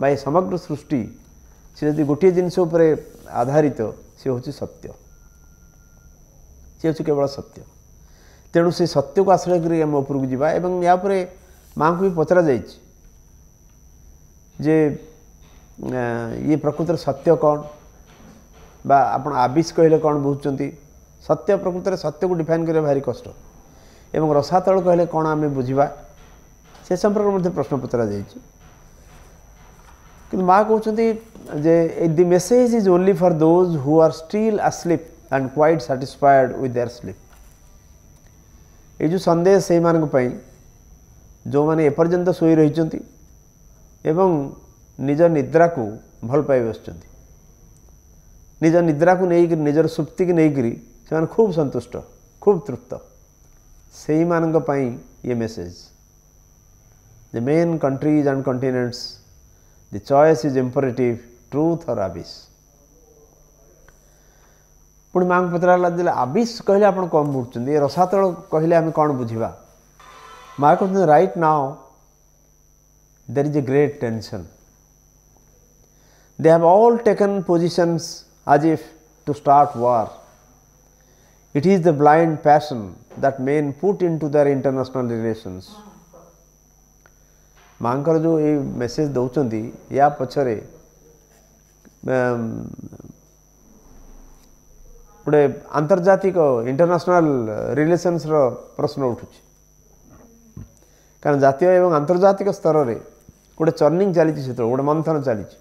ବା ଏ ସମଗ୍ର ସୃଷ୍ଟି ସେ ଯଦି ଗୋଟିଏ ଜିନିଷ ଉପରେ ଆଧାରିତ ସେ ହେଉଛି ସତ୍ୟ ସେ ହେଉଛି କେବଳ ସତ୍ୟ तेणु से सत्य को आश्रय करो उपरको माँ को भी पचरा जा ये प्रकृतर सत्य कौन बात आबिश कहले कौन बुझुच्च सत्य प्रकृत सत्य को डिफाइन करने भारी कष्ट रसातल कहले कौन आम बुझा से संपर्क में प्रश्न पचरा जा कि माँ कहते the message is only for those who are still asleep and quite satisfied with their sleep ଏଇ ଯେଉଁ ସନ୍ଦେହ ସେଇମାନଙ୍କ ପାଇଁ ଯେଉଁମାନେ ଏପର୍ଯ୍ୟନ୍ତ ଶୋଇ ରହିଛନ୍ତି ଏବଂ ନିଜ ନିଦ୍ରାକୁ ଭଲ ପାଇ ବସିଛନ୍ତି ନିଜ ନିଦ୍ରାକୁ ନେଇକରି ନିଜର ସୁପ୍ତିକି ନେଇକରି ସେମାନେ ଖୁବ୍ ସନ୍ତୁଷ୍ଟ ଖୁବ୍ ତୃପ୍ତ ସେଇମାନଙ୍କ ପାଇଁ ଇଏ message the main countries and continents the choice is imperative truth or abyss ପୁଣି ମାଆଙ୍କୁ ପଚାରିଲା ଯେ ଆବିଷ କହିଲେ ଆପଣ କ'ଣ ବୁଝୁଛନ୍ତି ଏ ରସାତଳ କହିଲେ ଆମେ କ'ଣ ବୁଝିବା ମା କହୁଛନ୍ତି right now there is a great tension they have all taken positions as if to start war It is the blind passion that men put into their international relations. ମାଙ୍କର ଯେଉଁ ଏଇ ମେସେଜ୍ ଦେଉଛନ୍ତି ୟା ପଛରେ ଗୋଟେ ଆନ୍ତର୍ଜାତିକ ଇଣ୍ଟରନ୍ୟାସନାଲ ରିଲେସନ୍ସର ପ୍ରଶ୍ନ ଉଠୁଛି କାରଣ ଜାତୀୟ ଏବଂ ଆନ୍ତର୍ଜାତିକ ସ୍ତରରେ ଗୋଟେ ଚର୍ଣ୍ଣିଂ ଚାଲିଛି ସେତେବେଳେ ଗୋଟେ ମନ୍ଥନ ଚାଲିଛି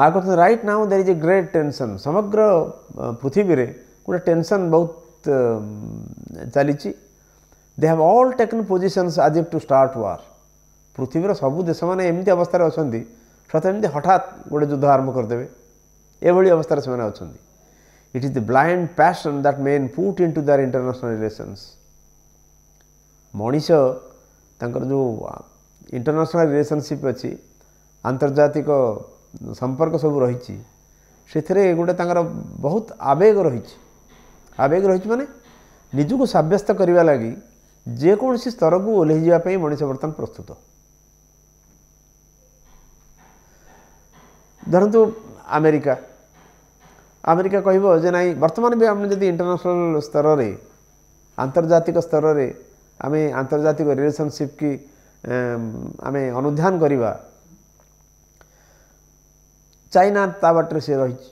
ମା କହୁଛନ୍ତି right now there is a great tension ସମଗ୍ର ପୃଥିବୀରେ ଗୋଟେ ଟେନସନ୍ ବହୁତ ଚାଲିଛି they have all taken positions as if to start war ପୃଥିବୀର ସବୁ ଦେଶମାନେ ଏମିତି ଅବସ୍ଥାରେ ଅଛନ୍ତି ସତ ଏମିତି ହଠାତ୍ ଗୋଟେ ଯୁଦ୍ଧ ଆରମ୍ଭ କରିଦେବେ ଏଭଳି ଅବସ୍ଥାରେ ସେମାନେ ଅଛନ୍ତି It is the blind passion that men put into their international relations. ମଣିଷ ତାଙ୍କର ଯେଉଁ ଇଣ୍ଟରନ୍ୟାସନାଲ୍ ରିଲେସନସିପ୍ ଅଛି ଆନ୍ତର୍ଜାତିକ ସମ୍ପର୍କ ସବୁ ରହିଛି ସେଥିରେ ଗୋଟେ ତାଙ୍କର ବହୁତ ଆବେଗ ରହିଛି ଆବେଗ ରହିଛି ମାନେ ନିଜକୁ ସାବ୍ୟସ୍ତ କରିବା ଲାଗି ଯେକୌଣସି ସ୍ତରକୁ ଓହ୍ଲେଇ ଯିବା ପାଇଁ ମଣିଷ ବର୍ତ୍ତମାନ ପ୍ରସ୍ତୁତ ଧରନ୍ତୁ ଆମେରିକା ଆମେରିକା କହିବ ଯେ ନାହିଁ ବର୍ତ୍ତମାନ ବି ଆମେ ଯଦି ଇଣ୍ଟରନ୍ୟାସନାଲ୍ ସ୍ତରରେ ଆନ୍ତର୍ଜାତିକ ସ୍ତରରେ ଆମେ ଆନ୍ତର୍ଜାତିକ ରିଲେସନସିପ୍ କି ଆମେ ଅନୁଧ୍ୟାନ କରିବା ଚାଇନା ତା ବାଟରେ ସେ ରହିଛି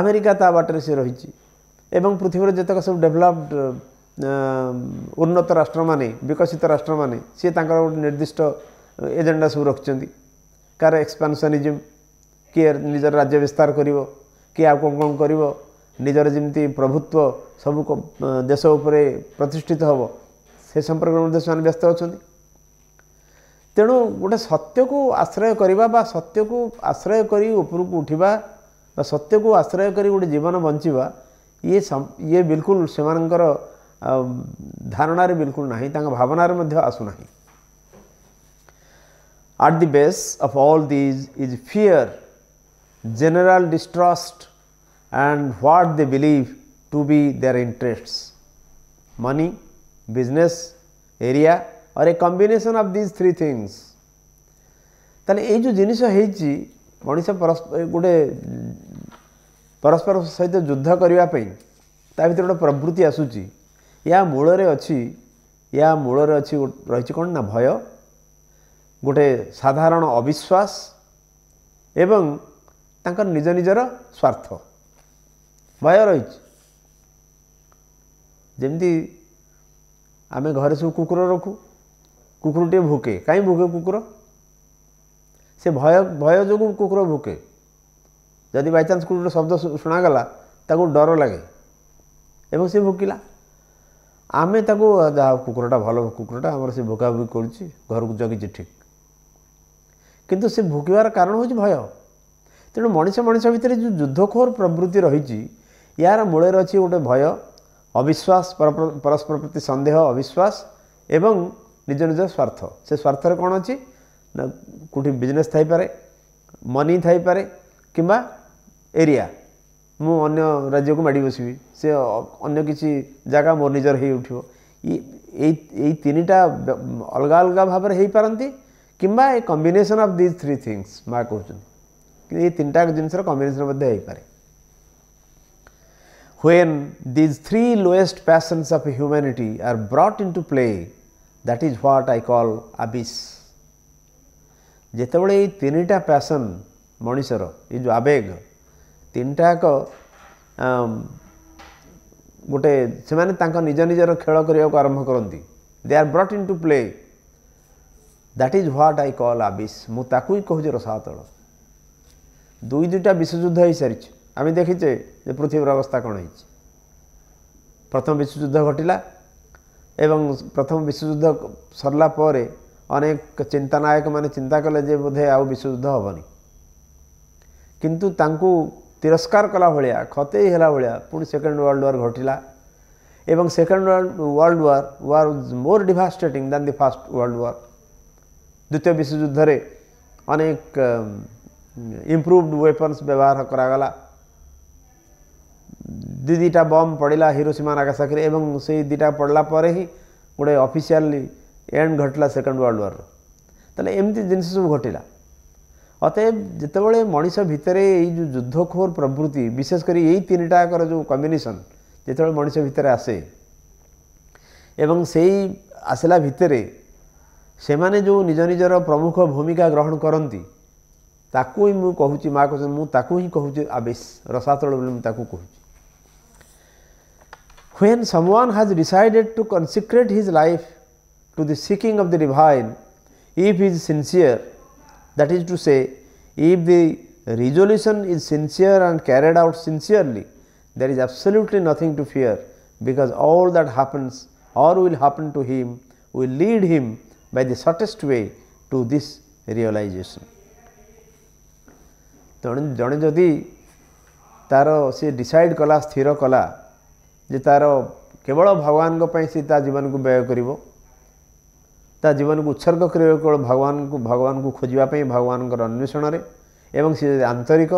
ଆମେରିକା ତା ବାଟରେ ସେ ରହିଛି ଏବଂ ପୃଥିବୀର ଯେତେକ ସବୁ ଡେଭଲପ୍ଡ ଉନ୍ନତ ରାଷ୍ଟ୍ରମାନେ ବିକଶିତ ରାଷ୍ଟ୍ରମାନେ ସିଏ ତାଙ୍କର ଗୋଟେ ନିର୍ଦ୍ଦିଷ୍ଟ ଏଜେଣ୍ଡା ସବୁ ରଖିଛନ୍ତି କାହାର ଏକ୍ସପାନସନିଜିମ୍ କିଏ ନିଜର ରାଜ୍ୟ ବିସ୍ତାର କରିବ କିଏ ଆଉ କ'ଣ କ'ଣ କରିବ ନିଜର ଯେମିତି ପ୍ରଭୁତ୍ୱ ସବୁ ଦେଶ ଉପରେ ପ୍ରତିଷ୍ଠିତ ହେବ ସେ ସମ୍ପର୍କରେ ମଧ୍ୟ ସେମାନେ ବ୍ୟସ୍ତ ଅଛନ୍ତି ତେଣୁ ଗୋଟେ ସତ୍ୟକୁ ଆଶ୍ରୟ କରିବା ବା ସତ୍ୟକୁ ଆଶ୍ରୟ କରି ଉପରକୁ ଉଠିବା ବା ସତ୍ୟକୁ ଆଶ୍ରୟ କରି ଗୋଟେ ଜୀବନ ବଞ୍ଚିବା ଇଏ ଇଏ ବିଲକୁଲ ସେମାନଙ୍କର ଧାରଣାରେ ବିଲକୁଲ ନାହିଁ ତାଙ୍କ ଭାବନାରେ ମଧ୍ୟ ଆସୁନାହିଁ at the base of all these is fear general distrust and what they believe to be their interests money, business, area or a combination of these three things. তাহলে এই যে জিনিস হয়েছি মানুষ গোটে পরস্পর সহ যুদ্ধ করা তা ভিতরে গোটে প্রবৃতি আসুচি ইয়া মূলরে অ্যা মূলরে অছি কোণ না ভয় গোটে সাধারণ অবিশ্বাস এবং তাঁর নিজ নিজের স্বার্থ ଭୟ ରହିଛି ଯେମିତି ଆମେ ଘରେ ସବୁ କୁକୁର ରଖୁ କୁକୁରଟିଏ ଭୁକେ କାହିଁ ଭୁକେ କୁକୁର ସେ ଭୟ ଭୟ ଯୋଗୁଁ କୁକୁର ଭୁକେ ଯଦି ବାଇଚାନ୍ସ କୁକୁର ଶବ୍ଦ ଶୁଣାଗଲା ତାକୁ ଡର ଲାଗେ ଏବଂ ସେ ଭୁକିଲା ଆମେ ତାକୁ ଯାହା କୁକୁରଟା ଭଲ କୁକୁରଟା ଆମର ସେ ଭୁକାଭୁକି କରୁଛି ଘରକୁ ଜଗିଛି ଠିକ୍ କିନ୍ତୁ ସେ ଭୁକିବାର କାରଣ ହେଉଛି ଭୟ ତେଣୁ ମଣିଷ ମଣିଷ ଭିତରେ ଯେଉଁ ଯୁଦ୍ଧଖୋର ପ୍ରବୃତ୍ତି ରହିଛି यार मूल अच्छी गोटे भय अविश्वास परस्पर प्रति सन्देह अविश्वास एवं निज निज स्वार्थ से स्वार्थर कौन अच्छी ना कौटी बिजनेस थपे मनी थपे कि एरिया मु अन्य राज्य को माड़ बसवि से अन्य किसी जगह मोर निजर हो उठ यनिटा अलग अलग भाव हो पारती कि combination of these three things माँ कहते ये तीन टाक जिनसर कम्बेसन हो पाए when these three lowest passions of humanity are brought into play that is what I call abyss. ଯେତେବେଳେ ଏଇ ତିନିଟା ପ୍ୟାସନ୍ ମଣିଷର ଏଇ ଯେଉଁ ଆବେଗ ତିନିଟାକ ଗୋଟେ ସେମାନେ ତାଙ୍କ ନିଜ ନିଜର ଖେଳ କରିବାକୁ ଆରମ୍ଭ କରନ୍ତି they are brought into play that is what I call abyss ମୁଁ ତାକୁ ହିଁ दुई ରସାତଳ ଦୁଇ ଦୁଇଟା ବିଶ୍ୱଯୁଦ୍ଧ आम देखीचे पृथ्वीर अवस्था कौन है प्रथम विश्वजुद्ध घटला एवं प्रथम विश्वजुद्ध सरला अनेक चिंता नायक मैंने चिंता कले बोधे आज विश्वजुद्ध हेनी किंतु तुम तिरस्कार कला भाया खते भाया पुणी सेकेंड वर्ल्ड वार घटला एवं second world war war more devastating than the first world war द्वितीय विश्वजुद्ध अनेक इम्प्रुवड वेपन्स व्यवहार करागला दुई बम बम् पडिला हिरो सीमा आका साखेरि ए दुईटा पड्लाप गए अफिसिया एड घटला सेकेन्ड वर्ल्ड वर एमति जिस सबै घटला अते जति मनिस भित्र यही जुद्धखोर प्रभृति विशेष गरी यही तिनटा जो कम्बिनेसन जति मनिस भसे एसला भजनिज प्रमुख भूमिका ग्रहण कति तिमी मासातल मुहु when someone has decided to consecrate his life to the seeking of the divine, if he is sincere, that is to say, if the resolution is sincere and carried out sincerely, there is absolutely nothing to fear because all that happens or will happen to him will lead him by the shortest way to this realization. ତେଣୁ ଜଣେ ଯଦି ତାର ସେ decide କଲା ସ୍ଥିର କଲା ଯେ ତା'ର କେବଳ ଭଗବାନଙ୍କ ପାଇଁ ସେ ତା ଜୀବନକୁ ବ୍ୟୟ କରିବ ତା ଜୀବନକୁ ଉତ୍ସର୍ଗ କରିବ କେବଳ ଭଗବାନଙ୍କୁ ଭଗବାନଙ୍କୁ ଖୋଜିବା ପାଇଁ ଭଗବାନଙ୍କର ଅନ୍ୱେଷଣରେ ଏବଂ ସେ ଯଦି ଆନ୍ତରିକ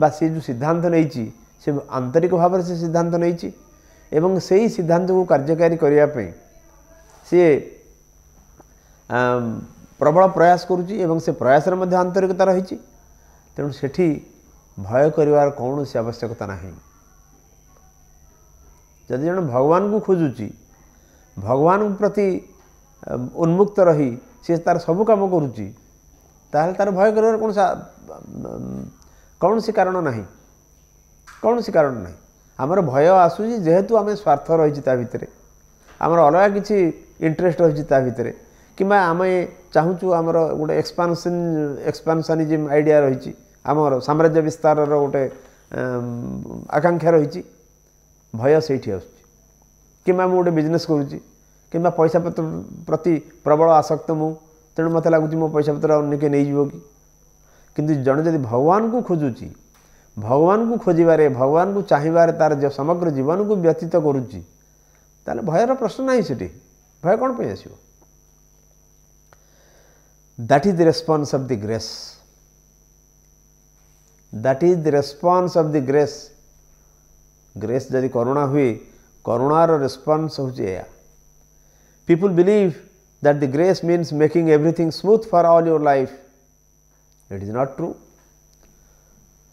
ବା ସେ ଯେଉଁ ସିଦ୍ଧାନ୍ତ ନେଇଛି ସେ ଆନ୍ତରିକ ଭାବରେ ସେ ସିଦ୍ଧାନ୍ତ ନେଇଛି ଏବଂ ସେହି ସିଦ୍ଧାନ୍ତକୁ କାର୍ଯ୍ୟକାରୀ କରିବା ପାଇଁ ସିଏ ପ୍ରବଳ ପ୍ରୟାସ କରୁଛି ଏବଂ ସେ ପ୍ରୟାସରେ ମଧ୍ୟ ଆନ୍ତରିକତା ରହିଛି ତେଣୁ ସେଠି ଭୟ କରିବାର କୌଣସି ଆବଶ୍ୟକତା ନାହିଁ ଯଦି ଜଣେ ଭଗବାନଙ୍କୁ ଖୋଜୁଛି ଭଗବାନଙ୍କ ପ୍ରତି ଉନ୍ମୁକ୍ତ ରହି ସିଏ ତାର ସବୁ କାମ କରୁଛି ତାହେଲେ ତାର ଭୟ କରିବାର କୌଣସି କୌଣସି କାରଣ ନାହିଁ କୌଣସି କାରଣ ନାହିଁ ଆମର ଭୟ ଆସୁଛି ଯେହେତୁ ଆମେ ସ୍ୱାର୍ଥ ରହିଛି ତା ଭିତରେ ଆମର ଅଲଗା କିଛି ଇଣ୍ଟରେଷ୍ଟ ରହିଛି ତା ଭିତରେ କିମ୍ବା ଆମେ ଚାହୁଁଛୁ ଆମର ଗୋଟେ ଏକ୍ସପାନ୍ସନ୍ ଏକ୍ସପାନ୍ସନିଜିମ୍ ଆଇଡ଼ିଆ ରହିଛି ଆମର ସାମ୍ରାଜ୍ୟ ବିସ୍ତାରର ଗୋଟେ ଆକାଂକ୍ଷା ରହିଛି भय से आसा मुझे बिजनेस कि पैसा पत्र प्रति प्रबल आसक्त मु तेणु मत लगुच मो पैसा पत्र अन्य के नहींजी कि कितु जन जदि भगवान को खोजुची भगवान को खोजार भगवान को चाहबार तार जो समग्र जीवन को व्यतीत करुच्ची भयर प्रश्न ना से भय कौन पर that is the response of the grace that is the response of the grace grace जदि करुणा हुए करुणार रेस्पन्स हूँ या people believe that the grace means making everything smooth for all your life it is not true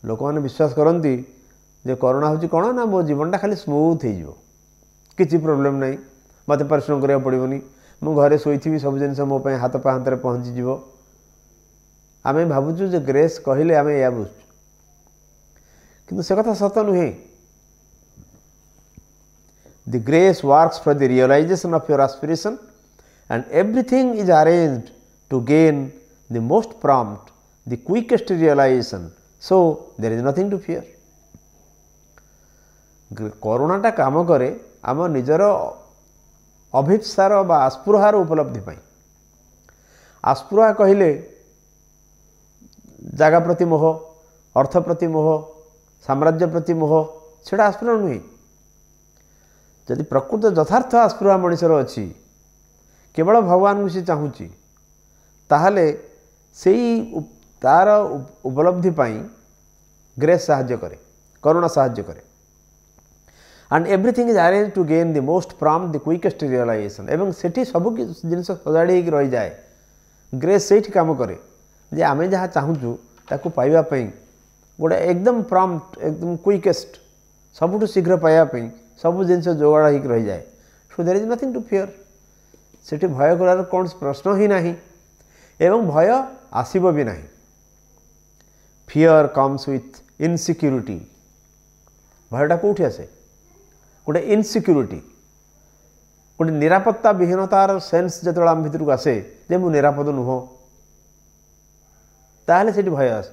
लोक मैंने विश्वास करती करोना हूँ कौन ना मो जीवन खाली स्मूथ हो कि प्रोब्लेम ना मत पिश्रम कर पड़बन मुझे शोथी सब जिन मोप हाथ पहांत पहुँची जीव आम भावचु जो ग्रेस कहले आम यह बुझ कि सत नुहे The grace works for the realization of your aspiration and everything is arranged to gain the most prompt, the quickest realization. So, there is nothing to fear. করুণাটা কাম করে ଆମ ନିଜର ଅଭିପ୍ସାର ବା ଆସ୍ପୃହାର upalabdhi ପାଇଁ ଆସ୍ପୃହା କହିଲେ ଜାଗା ପ୍ରତି moho, ଅର୍ଥ ପ୍ରତି ମୋହ ସାମ୍ରାଜ୍ୟ ପ୍ରତି ମୋହ ସେଇଟା ଆସ୍ପୃହ ଯଦି ପ୍ରକୃତ ଯଥାର୍ଥ ଆସ୍ପୃହା ମଣିଷର ଅଛି କେବଳ ଭଗବାନଙ୍କୁ ସେ ଚାହୁଁଛି ତାହେଲେ ସେଇ ତା'ର ଉପଲବ୍ଧି ପାଇଁ ଗ୍ରେସ୍ ସାହାଯ୍ୟ କରେ କରୁଣା ସାହାଯ୍ୟ କରେ and everything is arrange to gain the most from the quickest realisation ଏବଂ ସେଠି ସବୁ ଜିନିଷ ସଜାଡ଼ି ହେଇକି ରହିଯାଏ ଗ୍ରେସ୍ ସେଇଠି କାମ କରେ ଯେ ଆମେ ଯାହା ଚାହୁଁଛୁ ତାକୁ ପାଇବା ପାଇଁ ଗୋଟେ ଏକଦମ୍ ପ୍ରମ୍ ଏକଦମ୍ କ୍ୱିକେଷ୍ଟ ସବୁଠୁ ଶୀଘ୍ର ପାଇବା ପାଇଁ सब जिन जोगाड़ रही जाए so there is nothing to fear से भय कर कौन प्रश्न ही ना एवं भय आसब भी ना फिअर कम्स विथ इनसिक्यूरीटी भयटा कौटी आसे गोटे इनसिक्यूरीटी गोटे निरापत्ता विहीनतार सेन्स जो आम भितर को आसे जे मुझे निरापद नुह ताल से भय आस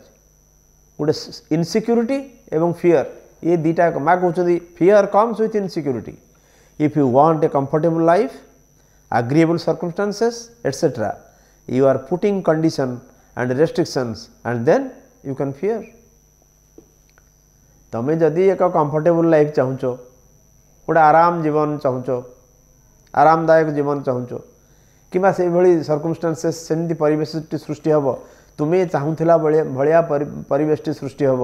गए इनसिक्यूरीटी एवं फिअर ये दुटा माँ कौन fear comes with insecurity if you want a comfortable life agreeable circumstances etcetera you are putting condition and restrictions and then you can fear तुम्हें जदि एक कम्फर्टेबुल लाइफ चाहच गोटे आराम जीवन चाहो आरामदायक जीवन चाहो कि सर्कमस्टासेस परेश सृष्टि हे तुम्हें चाहूला भाया परेश सृष्टि हाँ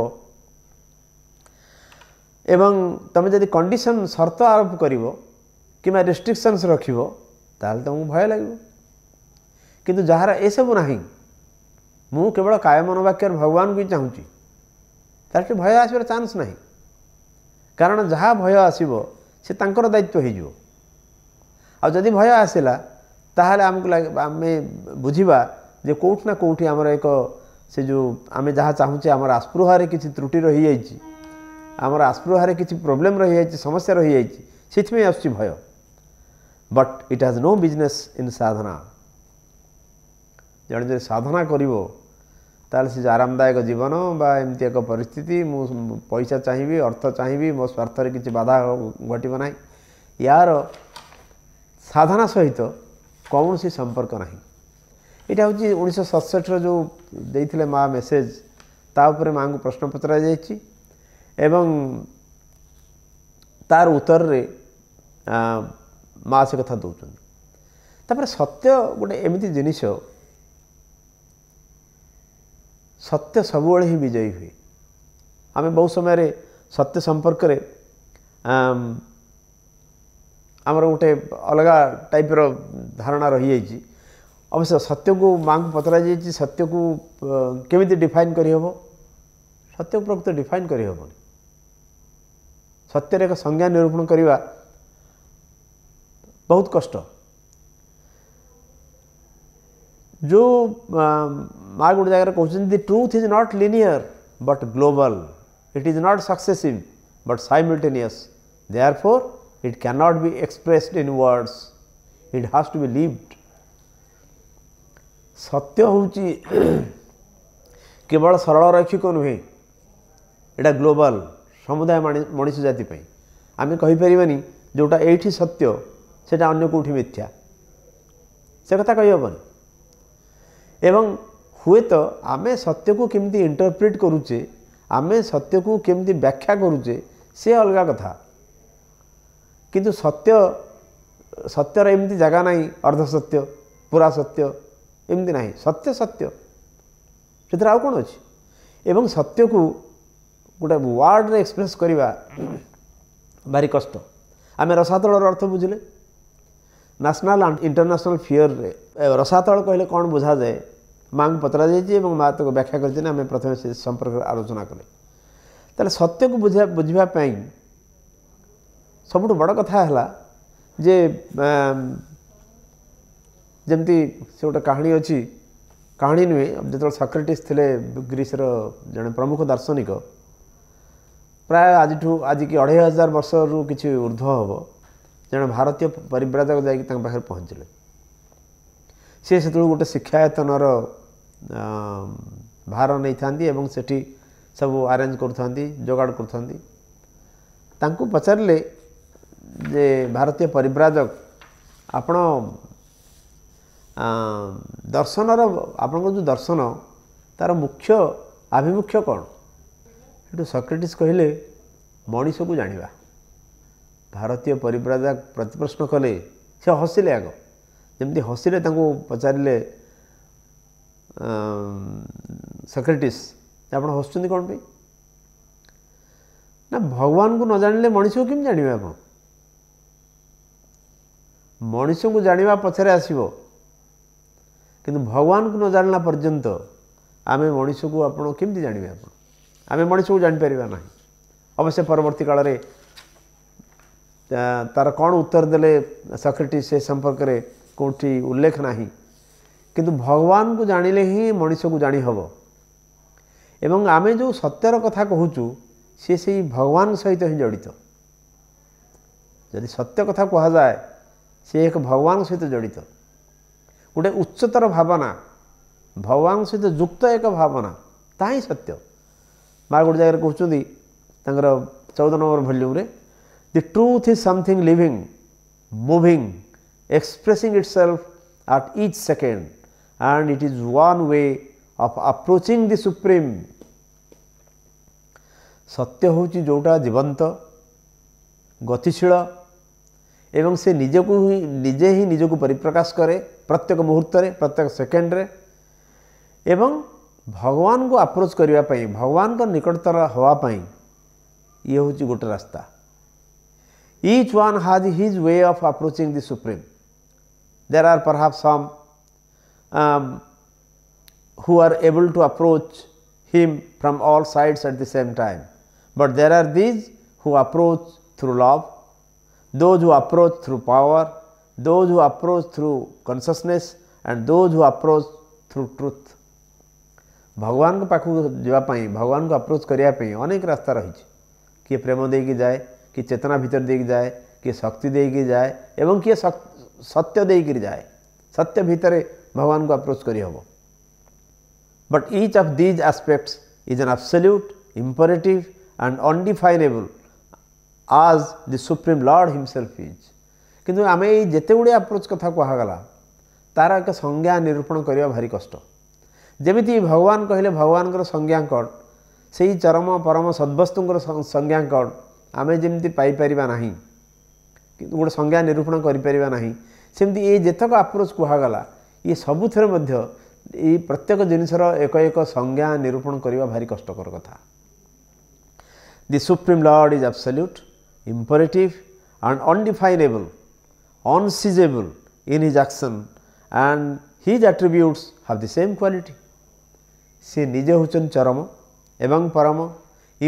এবং তুমি যদি কন্ডিশন সর্ত আরোপ করিব কিংবা রেস্ট্রিকশনস রখিব তাহলে তোমাকে ভয় লাগিব কিন্তু যাହାର ଏସବୁ ନାହିଁ ମୁଁ କେବଳ କାୟ ମନବାକ୍ୟରେ ଭଗବାନଙ୍କୁ ହିଁ ଚାହୁଁଛି ତାର ଟିକେ ଭୟ ଆସିବାର ଚାନ୍ସ ନାହିଁ କାରଣ ଯାହା ଭୟ ଆସିବ ସେ ତାଙ୍କର ଦାୟିତ୍ୱ ହେଇଯିବ ଆଉ ଯଦି ଭୟ ଆସିଲା ତାହେଲେ ଆମକୁ ଆମେ ବୁଝିବା ଯେ କେଉଁଠି ନା କେଉଁଠି ଆମର ଏକ ସେ ଯେଉଁ ଆମେ ଯାହା ଚାହୁଁଛେ ଆମର ଆସ୍ପୃହାରେ କିଛି ତ୍ରୁଟି ରହିଯାଇଛି आमर आस्पृहार किसी प्रोब्लेम रही समस्या रही जाइए से आय but it has no business in sadhana जड़े जो साधना कर आरामदायक जीवन वमती एक पार्थित मु पैसा चाहिए अर्थ चाहिए मो स्वार्थ किसी बाधा घटव ना यार कौन सी संपर्क ना यहाँ हूँ उन्नीस सतसठ रो ଯେଉଁ माँ मेसेज ताप माँ को प्रश्न ପ୍ରଶ୍ନ ପଚରାଯାଇଛି ଏବଂ ତାର ଉତ୍ତରରେ ମାଆ ସେ କଥା ଦେଉଛନ୍ତି ତାପରେ ସତ୍ୟ ଗୋଟେ ଏମିତି ଜିନିଷ ସତ୍ୟ ସବୁବେଳେ ହିଁ ବିଜୟୀ ହୁଏ ଆମେ ବହୁ ସମୟରେ ସତ୍ୟ ସମ୍ପର୍କରେ ଆମର ଗୋଟେ ଅଲଗା ଟାଇପ୍ର ଧାରଣା ରହିଯାଇଛି ଅବଶ୍ୟ ସତ୍ୟକୁ ମାଆଙ୍କୁ ପଚରାଯାଇଛି ସତ୍ୟକୁ କେମିତି ଡିଫାଇନ୍ କରିହେବ ସତ୍ୟ ପ୍ରକୃତ ଡିଫାଇନ୍ କରିହେବନି सत्यर एक संज्ञा निरूपण करवा बहुत कष्ट जो माँ गोटे जगह कहते the truth is not linear but global it is not successive but simultaneous for it can not be expressed in words it has to be lived सत्य हूँ केवल सरल रैक्षिक नुहे यहाँ ग्लोबल ସମୁଦାୟ ମଣିଷ ଜାତି ପାଇଁ ଆମେ କହିପାରିବାନି ଯେଉଁଟା ଏଇଠି ସତ୍ୟ ସେଇଟା ଅନ୍ୟ କେଉଁଠି ମିଥ୍ୟା ସେ କଥା କହିହେବନି ଏବଂ ହୁଏତ ଆମେ ସତ୍ୟକୁ କେମିତି ଇଣ୍ଟରପ୍ରିଟ୍ କରୁଛେ ଆମେ ସତ୍ୟକୁ କେମିତି ବ୍ୟାଖ୍ୟା କରୁଛେ ସେ ଅଲଗା କଥା କିନ୍ତୁ ସତ୍ୟ ସତ୍ୟର ଏମିତି ଜାଗା ନାହିଁ ଅର୍ଦ୍ଧସତ୍ୟ ପୁରା ସତ୍ୟ ଏମିତି ନାହିଁ ସତ୍ୟ ସତ୍ୟ ସେଥିରେ ଆଉ କ'ଣ ଅଛି ଏବଂ ସତ୍ୟକୁ ଗୋଟେ ୱାର୍ଡ଼ରେ ଏକ୍ସପ୍ରେସ୍ କରିବା ଭାରି କଷ୍ଟ ଆମେ ରସାତଳର ଅର୍ଥ ବୁଝିଲେ ନ୍ୟାସନାଲ୍ ଇଣ୍ଟରନ୍ୟାସନାଲ୍ ଫିୟରରେ ରସାତଳ କହିଲେ କ'ଣ ବୁଝାଯାଏ ମାଆଙ୍କୁ ପଚରାଯାଇଛି ଏବଂ ମା ତାକୁ ବ୍ୟାଖ୍ୟା କରିଛନ୍ତି ଆମେ ପ୍ରଥମେ ସେ ସମ୍ପର୍କରେ ଆଲୋଚନା କଲେ ତାହେଲେ ସତ୍ୟକୁ ବୁଝିବା ବୁଝିବା ପାଇଁ ସବୁଠୁ ବଡ଼ କଥା ହେଲା ଯେ ଯେମିତି ସେ ଗୋଟେ କାହାଣୀ ଅଛି କାହାଣୀ ନୁହେଁ ଯେତେବେଳେ ସକ୍ରେଟିସ୍ ଥିଲେ ଗ୍ରୀସର ଜଣେ ପ୍ରମୁଖ ଦାର୍ଶନିକ ପ୍ରାୟ ଆଜିଠୁ ଆଜିକି ଅଢ଼େଇ ହଜାର ବର୍ଷରୁ କିଛି ଉର୍ଦ୍ଧ୍ୱ ହେବ ଜଣେ ଭାରତୀୟ ପରିବ୍ରାଜକ ଯାଇକି ତାଙ୍କ ପାଖରେ ପହଞ୍ଚିଲେ ସିଏ ସେତେବେଳେ ଗୋଟେ ଶିକ୍ଷାୟତନର ଭାର ନେଇଥାନ୍ତି ଏବଂ ସେଠି ସବୁ ଆରେଞ୍ଜ କରୁଥାନ୍ତି ଯୋଗାଡ଼ କରୁଥାନ୍ତି ତାଙ୍କୁ ପଚାରିଲେ ଯେ ଭାରତୀୟ ପରିବ୍ରାଜକ ଆପଣ ଦର୍ଶନର ଆପଣଙ୍କର ଯେଉଁ ଦର୍ଶନ ତା'ର ମୁଖ୍ୟ ଆଭିମୁଖ୍ୟ କ'ଣ ସେଠୁ ସକ୍ରେଟିସ୍ କହିଲେ ମଣିଷକୁ ଜାଣିବା ଭାରତୀୟ ପରିପ୍ରାଜା ପ୍ରତିପ୍ରଶ୍ନ କଲେ ସେ ହସିଲେ ଆଗ ଯେମିତି ହସିଲେ ତାଙ୍କୁ ପଚାରିଲେ ସକ୍ରେଟିସ୍ ଆପଣ ହସୁଛନ୍ତି କ'ଣ ପାଇଁ ନା ଭଗବାନଙ୍କୁ ନ ଜାଣିଲେ ମଣିଷକୁ କେମିତି ଜାଣିବେ ଆପଣ ମଣିଷକୁ ଜାଣିବା ପଛରେ ଆସିବ କିନ୍ତୁ ଭଗବାନଙ୍କୁ ନ ଜାଣିଲା ପର୍ଯ୍ୟନ୍ତ ଆମେ ମଣିଷକୁ ଆପଣ କେମିତି ଜାଣିବେ ଆପଣ ଆମେ ମଣିଷକୁ ଜାଣିପାରିବା ନାହିଁ ଅବଶ୍ୟ ପରବର୍ତ୍ତୀ କାଳରେ ତା'ର କ'ଣ ଉତ୍ତର ଦେଲେ ସକ୍ରେଟିସ୍ ସେ ସମ୍ପର୍କରେ କେଉଁଠି ଉଲ୍ଲେଖ ନାହିଁ କିନ୍ତୁ ଭଗବାନଙ୍କୁ ଜାଣିଲେ ହିଁ ମଣିଷକୁ ଜାଣିହେବ ଏବଂ ଆମେ ଯେଉଁ ସତ୍ୟର କଥା କହୁଛୁ ସିଏ ସେଇ ଭଗବାନ ସହିତ ହିଁ ଜଡ଼ିତ ଯଦି ସତ୍ୟ କଥା କୁହାଯାଏ ସିଏ ଏକ ଭଗବାନ ସହିତ ଜଡ଼ିତ ଗୋଟେ ଉଚ୍ଚତର ଭାବନା ଭଗବାନଙ୍କ ସହିତ ଯୁକ୍ତ ଏକ ଭାବନା ତାହା ହିଁ ସତ୍ୟ ମାଆ ଗୋଟେ ଜାଗାରେ କହୁଛନ୍ତି ତାଙ୍କର ଚଉଦ ନମ୍ବର ଭଲ୍ୟୁମ୍ରେ the truth is something living moving expressing itself at each second and it is one way of approaching the supreme ସତ୍ୟ ହେଉଛି ଯେଉଁଟା ଜୀବନ୍ତ ଗତିଶୀଳ ଏବଂ ସେ ନିଜକୁ ହିଁ ନିଜେ ହିଁ ନିଜକୁ ପରିପ୍ରକାଶ କରେ ପ୍ରତ୍ୟେକ ମୁହୂର୍ତ୍ତରେ ପ୍ରତ୍ୟେକ ସେକେଣ୍ଡରେ ଏବଂ भगवान को आप्रोच करने भगवान का निकटतर हाँपी ये हूँ गोटे रास्ता each one has his way of approaching the supreme there are पर some who are able to approach him from all sides at the same time but there are these who approach through love those who approach through power those who approach through consciousness and those who approach through truth भगवान पाख जावाई भगवान को approach करने अनेक रास्ता रही किए प्रेम दे कि जाए किए चेतना भितर दे कि जाए किए शक्ति कि जाए एवं किए सत्य दे कि जाए सत्य भितर भगवान को अप्रोच करहब but each of these aspects is an absolute imperative and undefinable as the supreme lord himself is कितु आम ये गुड़े अप्रोच कथा कहगला तार एक संज्ञा निरूपण करवा भारी कष्ट ଯେମିତି ଭଗବାନ କହିଲେ ଭଗବାନଙ୍କର ସଂଜ୍ଞା କ'ଣ ସେଇ ଚରମ ପରମ ସଦ୍ବସ୍ତୁଙ୍କର ସଂଜ୍ଞା କ'ଣ ଆମେ ଯେମିତି ପାଇପାରିବା ନାହିଁ କିନ୍ତୁ ଗୋଟେ ସଂଜ୍ଞା ନିରୂପଣ କରିପାରିବା ନାହିଁ ସେମିତି ଏ ଯେତକ ଆପ୍ରୋଚ୍ କୁହାଗଲା ଇଏ ସବୁଥିରେ ମଧ୍ୟ ଏଇ ପ୍ରତ୍ୟେକ ଜିନିଷର ଏକ ଏକ ସଂଜ୍ଞା ନିରୂପଣ କରିବା ଭାରି କଷ୍ଟକର କଥା the supreme lord is absolute imperative and undefinable unseizable in his action and his attributes have the same quality ସିଏ ନିଜେ ହେଉଛନ୍ତି ଚରମ ଏବଂ ପରମ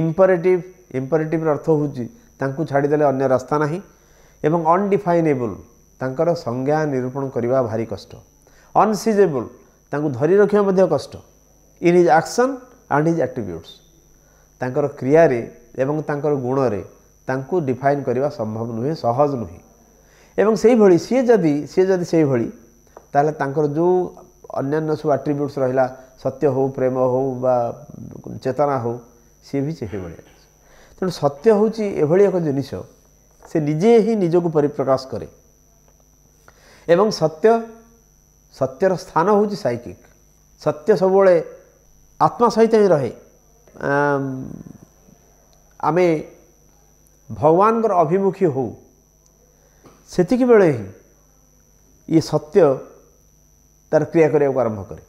ଇମ୍ପରେଟିଭ୍ ଇମ୍ପରେଟିଭ୍ର ଅର୍ଥ ହେଉଛି ତାଙ୍କୁ ଛାଡ଼ିଦେଲେ ଅନ୍ୟ ରାସ୍ତା ନାହିଁ ଏବଂ ଅନ୍ଡିଫାଇନେବୁଲ୍ ତାଙ୍କର ସଂଜ୍ଞା ନିରୂପଣ କରିବା ଭାରି କଷ୍ଟ ଅନ୍ସିଜେବୁଲ୍ ତାଙ୍କୁ ଧରି ରଖିବା ମଧ୍ୟ କଷ୍ଟ in his action and his ଆକ୍ଟିଭ୍ୟୁଟ୍ସ ତାଙ୍କର କ୍ରିୟାରେ ଏବଂ ତାଙ୍କର ଗୁଣରେ ତାଙ୍କୁ ଡିଫାଇନ୍ କରିବା ସମ୍ଭବ ନୁହେଁ ସହଜ ନୁହେଁ ଏବଂ ସେହିଭଳି ସିଏ ଯଦି ସିଏ ଯଦି ସେହିଭଳି ତାହେଲେ ତାଙ୍କର ଯେଉଁ अन्न्य सब आट्रब्यूट्स रहा सत्य हो प्रेम हो बा चेतना हो सी भी तेनाली तेणु सत्य हूँ एभली एक जिनस निजे ही निजक परिप्रकाश करे एवं सत्य सत्यर स्थान हूँ सैकिक सत्य सब आत्मा सहित ही रहे आम भगवान अभिमुखी हो से सत्य For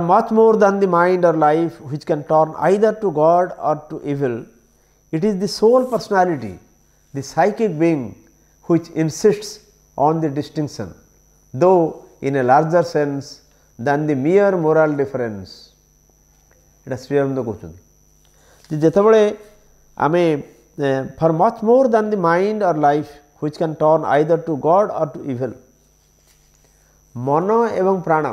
much more than the mind or life which can turn either to God or to evil, it is the soul personality, the psychic being, which insists on the distinction, though in a larger sense than the mere moral difference. এটা ଶ୍ରୀଅରବିନ୍ଦ କହୁଛନ୍ତି the ଯେତେବେଳେ ଆମେ for much more than the mind or life which can turn either to God or to evil मन एवं प्राण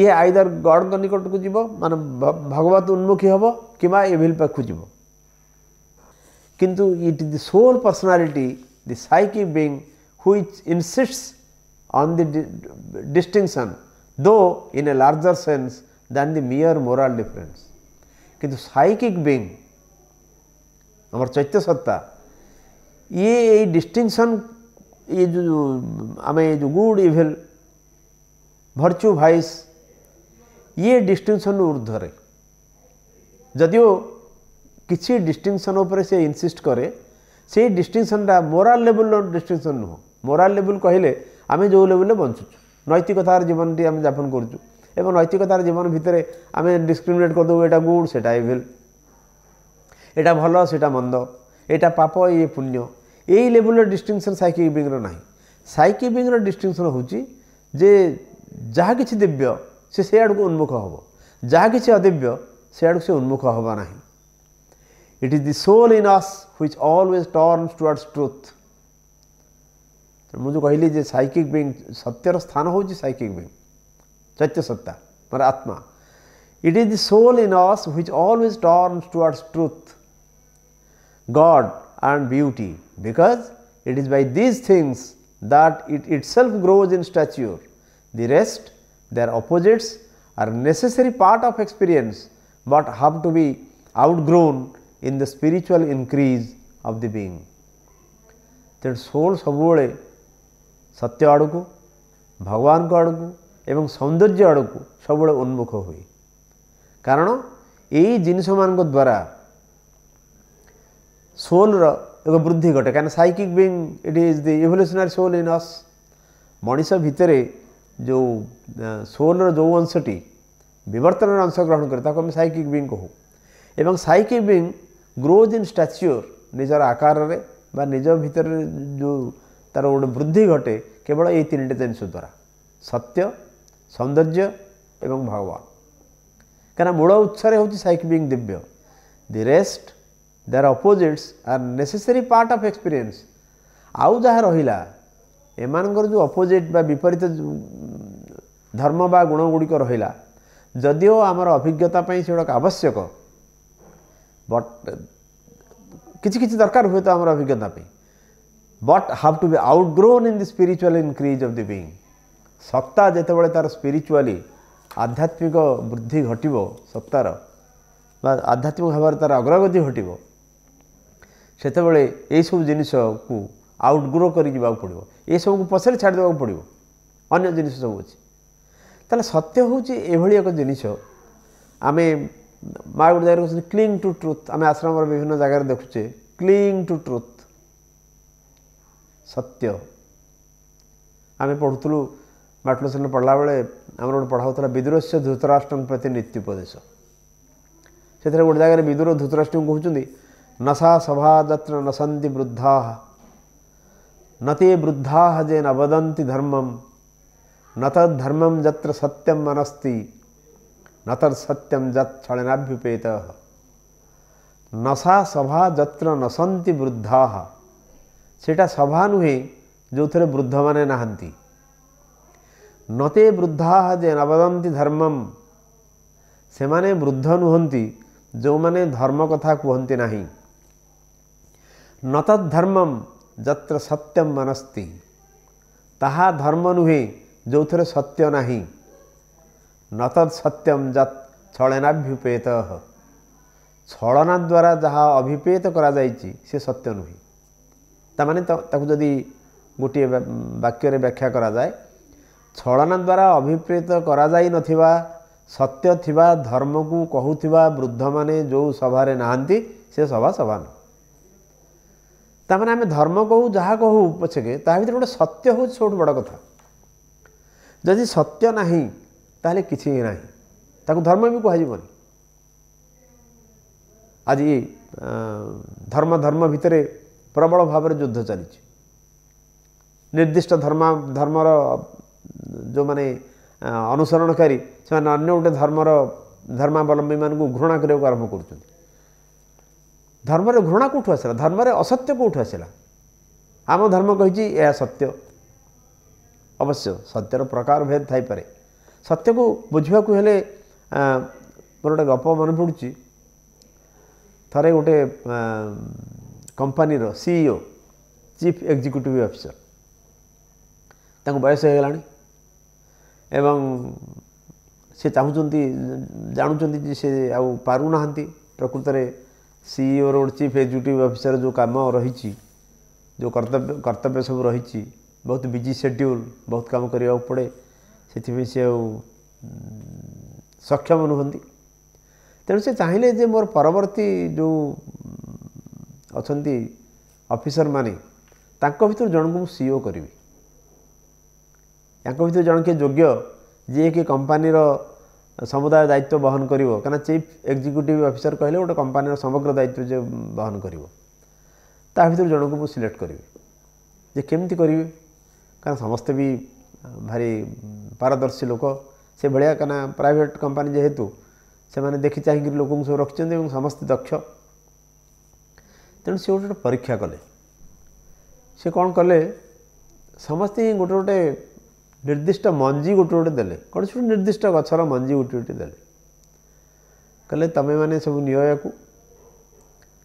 ये either गड निकट को जीव मान भगवत उन्मुखी हम कि एभिल पाखु जीव किंतु it the soul personality the psychic being which insists on the distinction though in a larger sense than the mere moral difference किंतु साइकिक बीइंग चैत्य सत्ता ये ये डिस्टिंक्शन ये जो आम जो गुड इभिल भर्च्यू भाइस ये डिस्टिंक्शन ঊর্ধ্বরে যদিও কিছু ডিস্টিংশন উপরে সে ইনসিস্ট করে সেই ডিস্টিংশনটা মোরাল লেভেলর ডিস্টিংশন নুহ মোরাল লেভেল কহিলে আমি যে লেভেলে বঞ্চুছু নৈতিকতার জীবনটি আমি যাপন করছু এবং নৈতিকতার জীবন ভিতরে আমি ডিসক্রিমিনেট করে দেবু এটা গুড সেটা ইভিল এটা ভালো সেটা মন্দ এটা পাপ ইয়ে পুণ্য यही लेवल डिस्टिंगसन सैकिक बिंग्र ना सैकिक बिंग्र डिस्टिंगशन हो जहाँ कि दिव्य सी से आड़ उन्मुख हे जहाँ कि अदिव्य से आड़ से उन्मुख हेबना it is the soul in us which always turn towards truth मुझे कहली सैकिक बिंग सत्यर स्थान हूँ सैकिक बिंग सत्य सत्ता मैं आत्मा it is the soul in us which always turn towards truth God and beauty, because it is by these things that it itself grows in stature. The rest, their opposites, are necessary part of experience, but have to be outgrown in the spiritual increase of the being. Then soul, ସବୁବେଳେ ସତ୍ୟ ଆଡ଼କୁ ଭଗବାନଙ୍କ ଆଡ଼କୁ ଏବଂ ସୌନ୍ଦର୍ଯ୍ୟ ଆଡ଼କୁ ସବୁବେଳେ ଉନ୍ମୁଖ ହୁଏ କାରଣ ଏଇ ଜିନିଷମାନଙ୍କ ଦ୍ୱାରା सोल्र ଏକ ବୃଦ୍ଧି ଘଟେ କାରଣ psychic being it is the evolutionary soul in us ମଣିଷ ଭିତରେ ଯେଉଁ ସୋଲ୍ର ଯେଉଁ ଅଂଶଟି ବିବର୍ତ୍ତନରେ ଅଂଶଗ୍ରହଣ କରେ ତାକୁ ଆମେ ସାଇକିକ୍ ବିଙ୍ଗ୍ କହୁ ଏବଂ psychic being grows in stature ନିଜର ଆକାରରେ ବା ନିଜ ଭିତରେ ଯେଉଁ ତା'ର ଗୋଟେ ବୃଦ୍ଧି ଘଟେ କେବଳ ଏଇ ତିନିଟା ଜିନିଷ ଦ୍ୱାରା ସତ୍ୟ ସୌନ୍ଦର୍ଯ୍ୟ ଏବଂ ଭଗବାନ କାରଣ ମୂଳ ଉତ୍ସରେ ହେଉଛି ସାଇକିକ୍ ବିଙ୍ଗ୍ ଦିବ୍ୟ the rest their opposites are necessary part of experience ଆଉ ଯାହା ରହିଲା ଏମାନଙ୍କର ଯେଉଁ ଅପୋଜିଟ୍ ବା ବିପରୀତ ଧର୍ମ ବା ଗୁଣଗୁଡ଼ିକ ରହିଲା ଯଦିଓ ଆମର ଅଭିଜ୍ଞତା ପାଇଁ ସେଗୁଡ଼ାକ ଆବଶ୍ୟକ ବଟ୍ କିଛି କିଛି ଦରକାର ହୁଏତ ଆମର ଅଭିଜ୍ଞତା ପାଇଁ but have to be outgrown in the spiritual increase of the being ସତ୍ତା ଯେତେବେଳେ ତା'ର ସ୍ପିରିଚୁଆଲି ଆଧ୍ୟାତ୍ମିକ ବୃଦ୍ଧି ଘଟିବ ସତ୍ତାର ବା ଆଧ୍ୟାତ୍ମିକ ଭାବରେ ତା'ର ଅଗ୍ରଗତି ଘଟିବ ସେତେବେଳେ ଏସବୁ ଜିନିଷକୁ ଆଉଟଗ୍ରୋ କରି ଯିବାକୁ ପଡ଼ିବ ଏସବୁକୁ ପଛରେ ଛାଡ଼ିଦେବାକୁ ପଡ଼ିବ ଅନ୍ୟ ଜିନିଷ ସବୁ ଅଛି ତାହେଲେ ସତ୍ୟ ହେଉଛି ଏଭଳି ଏକ ଜିନିଷ ଆମେ ମା ଗୋଟେ ଜାଗାରେ କହୁଛନ୍ତି କ୍ଲିଙ୍ଗ ଟୁ ଟ୍ରୁଥ୍ ଆମେ ଆଶ୍ରମର ବିଭିନ୍ନ ଜାଗାରେ ଦେଖୁଛେ କ୍ଲିଙ୍ଗ ଟୁ ଟ୍ରୁଥ୍ ସତ୍ୟ ଆମେ ପଢ଼ୁଥିଲୁ ମାଟୁଲସେନ ପଢ଼ିଲାବେଳେ ଆମର ଗୋଟେ ପଢ଼ା ହେଉଥିଲା ବିଦୁରସ୍ୟ ଧୃତରାଷ୍ଟ୍ରଙ୍କ ପ୍ରତି ନୀତି ଉପଦେଶ ସେଥିରେ ଗୋଟେ ଜାଗାରେ ବିଦୁର ଧୃତରାଷ୍ଟ୍ରଙ୍କୁ କହୁଛନ୍ତି न सा सभा त्र न सन्ति वृद्धा न ते वृद्धा जे न वदंति धर्म न तम जत्र सत्यम मनस्ती न तत्सत्यम जत्नाभ्युपेत नसा सभा जत्र न सन्ति वृद्धा सेटा सभा नुहे जो थे वृद्ध मैने नहांती नते वृद्धा जे न वदंति धर्म से वृद्ध नुहंती जो मैंने धर्म कथा कहते नहीं ନତଧର୍ମମ୍ ଯତ୍ର ସତ୍ୟମ ମନସ୍ତି ତାହା ଧର୍ମ ନୁହେଁ ଯେଉଁଥିରେ ସତ୍ୟ ନାହିଁ ନତତ୍ ସତ୍ୟମ ଯତ୍ ଛଳନାଭ୍ୟୁପେତ ଛଳନା ଦ୍ୱାରା ଯାହା ଅଭିପେତ କରାଯାଇଛି ସେ ସତ୍ୟ ନୁହେଁ ତାମାନେ ତାକୁ ଯଦି ଗୋଟିଏ ବାକ୍ୟରେ ବ୍ୟାଖ୍ୟା କରାଯାଏ ଛଳନା ଦ୍ୱାରା ଅଭିପ୍ରେତ କରାଯାଇନଥିବା ସତ୍ୟ ଥିବା ଧର୍ମକୁ କହୁଥିବା ବୃଦ୍ଧମାନେ ଯେଉଁ ସଭାରେ ନାହାନ୍ତି ସେ ସଭା ସଭା ନୁହଁ ତାମାନେ ଆମେ ଧର୍ମ କହୁ ଯାହା କହୁ ପଛକେ ତା ଭିତରେ ଗୋଟେ ସତ୍ୟ ହେଉଛି ସବୁଠୁ ବଡ଼ କଥା ଯଦି ସତ୍ୟ ନାହିଁ ତାହେଲେ କିଛି ନାହିଁ ତାକୁ ଧର୍ମ ବି କୁହାଯିବନି ଆଜି ଧର୍ମ ଧର୍ମ ଭିତରେ ପ୍ରବଳ ଭାବରେ ଯୁଦ୍ଧ ଚାଲିଛି ନିର୍ଦ୍ଦିଷ୍ଟ ଧର୍ମ ଧର୍ମର ଯେଉଁମାନେ ଅନୁସରଣକାରୀ ସେମାନେ ଅନ୍ୟ ଗୋଟେ ଧର୍ମର ଧର୍ମାବଲମ୍ବୀମାନଙ୍କୁ ଘୃଣା କରିବାକୁ ଆରମ୍ଭ କରୁଛନ୍ତି ଧର୍ମରେ ଘୃଣା କେଉଁଠୁ ଆସିଲା ଧର୍ମରେ ଅସତ୍ୟ କେଉଁଠୁ ଆସିଲା ଆମ ଧର୍ମ କହିଛି ଏହା ସତ୍ୟ ଅବଶ୍ୟ ସତ୍ୟର ପ୍ରକାର ଭେଦ ଥାଇପାରେ ସତ୍ୟକୁ ବୁଝିବାକୁ ହେଲେ ମୋର ଗୋଟେ ଗପ ମନେ ପଡ଼ୁଛି ଥରେ ଗୋଟେ କମ୍ପାନୀର ସିଇଓ ଚିଫ୍ ଏକ୍ଜିକ୍ୟୁଟିଭ୍ ଅଫିସର ତାଙ୍କ ବୟସ ହୋଇଗଲାଣି ଏବଂ ସେ ଚାହୁଁଛନ୍ତି ଜାଣୁଛନ୍ତି ଯେ ସେ ଆଉ ପାରୁନାହାନ୍ତି ପ୍ରକୃତରେ सीईओ रोड चीफ एक्जिक्यूटिव अफिसर जो कम रही जो कर्तव्य कर्तव्य सब रही बहुत बिजी शेड्यूल बहुत कम करने पड़े से सक्षम नुहत तेणु से चाहिए जे मोर परवर्ती जो अच्छा अफिसर मानी भितर जन को सीईओ करी भी। जन के योग्य जी कि कंपानी ସମୁଦାୟ ଦାୟିତ୍ୱ ବହନ କରିବ କାରଣ ଚିଫ୍ ଏକ୍ଜିକ୍ୟୁଟିଭ୍ ଅଫିସର କହିଲେ ଗୋଟେ କମ୍ପାନୀର ସମଗ୍ର ଦାୟିତ୍ୱ ଯେ ବହନ କରିବ ତା ଭିତରୁ ଜଣକୁ ମୁଁ ସିଲେକ୍ଟ କରିବି ଯେ କେମିତି କରିବି କାରଣ ସମସ୍ତେ ବି ଭାରି ପାରଦର୍ଶୀ ଲୋକ ସେଭଳିଆ କାରଣ ପ୍ରାଇଭେଟ୍ କମ୍ପାନୀ ଯେହେତୁ ସେମାନେ ଦେଖି ଚାହିଁକିରି ଲୋକଙ୍କୁ ସବୁ ରଖିଛନ୍ତି ଏବଂ ସମସ୍ତେ ଦକ୍ଷ ତେଣୁ ସେ ଗୋଟେ ଗୋଟେ ପରୀକ୍ଷା କଲେ ସେ କ'ଣ କଲେ ସମସ୍ତେ ହିଁ ଗୋଟେ ଗୋଟେ ନିର୍ଦ୍ଦିଷ୍ଟ ମଞ୍ଜି ଗୋଟେ ଗୋଟେ ଦେଲେ କ'ଣ ସେଠୁ ନିର୍ଦ୍ଦିଷ୍ଟ ଗଛର ମଞ୍ଜି ଗୋଟେ ଗୋଟେ ଦେଲେ କହିଲେ ତୁମେମାନେ ସବୁ ନିଅ ୟାକୁ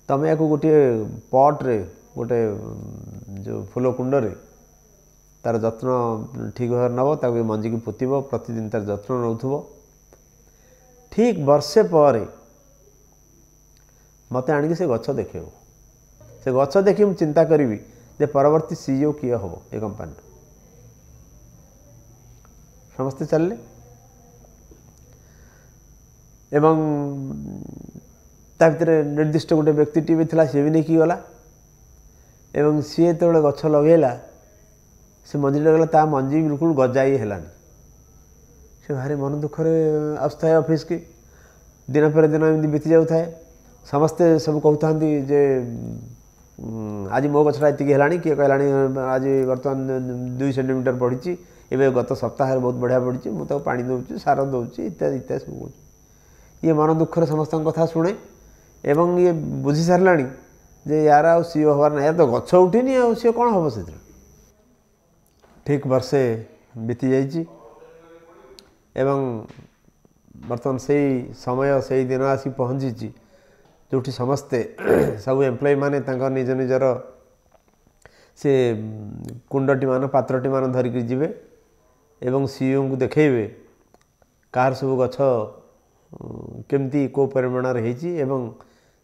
ତୁମେ ୟାକୁ ଗୋଟିଏ ପଟ୍ରେ ଗୋଟେ ଯେଉଁ ଫୁଲ କୁଣ୍ଡରେ ତାର ଯତ୍ନ ଠିକ୍ ଭାବରେ ନେବ ତାକୁ ମଞ୍ଜିକି ପୋତିବ ପ୍ରତିଦିନ ତାର ଯତ୍ନ ନେଉଥିବ ଠିକ୍ ବର୍ଷେ ପରେ ମୋତେ ଆଣିକି ସେ ଗଛ ଦେଖେଇବ ସେ ଗଛ ଦେଖି ମୁଁ ଚିନ୍ତା କରିବି ଯେ ପରବର୍ତ୍ତୀ ସିଇଓ କିଏ ହେବ ଏ କମ୍ପାନୀର समस्ते चलने एवं तर निर्दिष्ट गोटे व्यक्ति टी भी सी भी नहीं गला एवं सी जो गच लगेगा से मंजिटा गला ता मंजी बिलकुल गजाई है से भारी मन दुखरे आसता है अफिस् दिन पर दिन एम बीती जाए समस्ते सब कहते जे आज मो गाला किए कहला आज बर्तमान दुई सेमिटर बढ़ी ଏବେ ଗତ ସପ୍ତାହରେ ବହୁତ ବଢ଼ିଆ ପଡ଼ିଛି ମୁଁ ତାକୁ ପାଣି ଦେଉଛି ସାର ଦେଉଛି ଇତ୍ୟାଦି ଇତ୍ୟାଦି ସବୁ କରୁଛି ଇଏ ମନ ଦୁଃଖରେ ସମସ୍ତଙ୍କ କଥା ଶୁଣେ ଏବଂ ଇଏ ବୁଝିସାରିଲାଣି ଯେ ୟାର ଆଉ ସିଏ ହେବାର ନାହିଁ ୟାର ତ ଗଛ ଉଠିନି ଆଉ ସିଏ କ'ଣ ହେବ ସେଥିରେ ଠିକ୍ ବର୍ଷେ ବିତିଯାଇଛି ଏବଂ ବର୍ତ୍ତମାନ ସେଇ ସମୟ ସେଇ ଦିନ ଆସି ପହଞ୍ଚିଛି ଯେଉଁଠି ସମସ୍ତେ ସବୁ ଏମ୍ପ୍ଲୟିମାନେ ତାଙ୍କ ନିଜ ନିଜର ସେ କୁଣ୍ଡଟିମାନ ପାତ୍ରଟିମାନ ଧରିକି ଯିବେ एवं सीईओ को देखे कार सब गमती कौ परिमाणर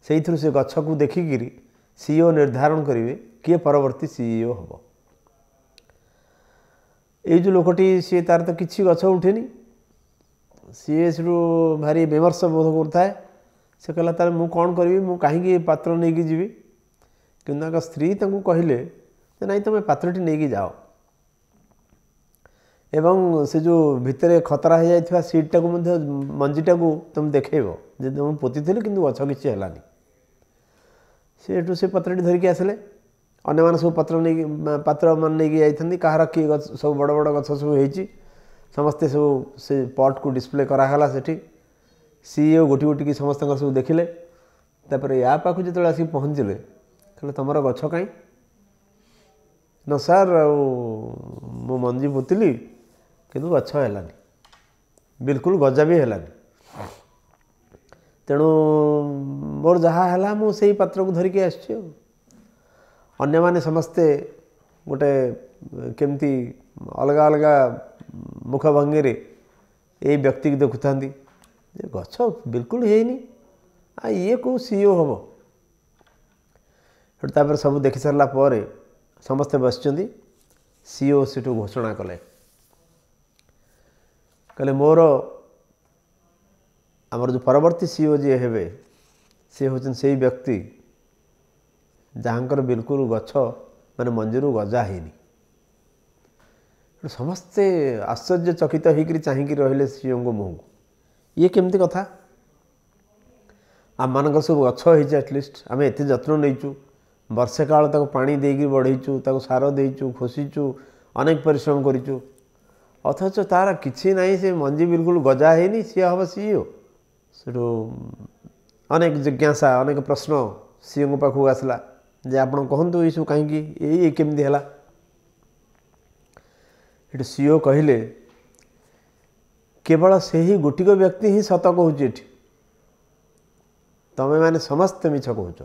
से गुखिकी सीईओ निर्धारण करेंगे किए परवर्त सीईओ हम यो लोकटी सी तार तो किसी गच्छ उठे सीए सी भारी विमर्श बोध कर से मु कौन करी मु कहीं पत्र नहीं कि स्त्री कहले ना तुम पात्र नहीं कि जाओ एवं से जो भितर खतरा हो जाता सीटा को मंजीटा को तुम देख पोती कि गच किसी है सीटू से पत्री धरिकी आसे अने सब पत्र पत्र मान नहीं कहार किए सब बड़ बड़ गच समस्ते सब से पट को डिस्प्ले कराला से गोटी गोटी की समस्त सब देखिले या पाख जो आसिक पहुँचले कहे तुम गच कहीं न सार मो मंजी पोतली କିନ୍ତୁ ଗଛ ହେଲାନି ବିଲକୁଲ ଗଜା ବି ହେଲାନି ତେଣୁ ମୋର ଯାହା ହେଲା ମୁଁ ସେଇ ପାତ୍ରକୁ ଧରିକି ଆସିଛି ଆଉ ଅନ୍ୟମାନେ ସମସ୍ତେ ଗୋଟେ କେମିତି ଅଲଗା ଅଲଗା ମୁଖଭଙ୍ଗୀରେ ଏଇ ବ୍ୟକ୍ତିକୁ ଦେଖୁଥାନ୍ତି ଯେ ଗଛ ବିଲକୁଲ ହେଇନି ଆଉ ଇଏ କେଉଁ ସିଇଓ ହେବ ସେଠୁ ତାପରେ ସବୁ ଦେଖିସାରିଲା ପରେ ସମସ୍ତେ ବସିଛନ୍ତି ସିଇଓ ସେଠୁ ଘୋଷଣା କଲେ କହିଲେ ମୋର ଆମର ଯେଉଁ ପରବର୍ତ୍ତୀ ସିଓ ଯିଏ ହେବେ ସିଏ ହେଉଛନ୍ତି ସେଇ ବ୍ୟକ୍ତି ଯାହାଙ୍କର ବିଲକୁଲ ଗଛ ମାନେ ମଞ୍ଜିରୁ ଗଜା ହେଇନି ସମସ୍ତେ ଆଶ୍ଚର୍ଯ୍ୟ ଚକିତ ହୋଇକରି ଚାହିଁକି ରହିଲେ ସିଓଙ୍କ ମୁହଁକୁ ଇଏ କେମିତି କଥା ଆମମାନଙ୍କର ସବୁ ଗଛ ହେଇଛି ଆଟଲିଷ୍ଟ ଆମେ ଏତେ ଯତ୍ନ ନେଇଛୁ ବର୍ଷେ କାଳ ତାକୁ ପାଣି ଦେଇକି ବଢ଼େଇଛୁ ତାକୁ ସାର ଦେଇଛୁ ଖୋସିଛୁ ଅନେକ ପରିଶ୍ରମ କରିଛୁ অথচ তার কিছু নাই সে মঞ্জি বিলকুল গজা হয়নি সি হব সিইও সেটু অনেক জিজ্ঞাসা অনেক প্রশ্ন সিও পাখু আসলা যে আপনার কহতু এইসব কী এই কেমি হল এটু সিও কহিলে কেবল সেই গোটিক ব্যক্তি হি সত কুচি এটি তুমি মানে সমস্তে মিছ কুচ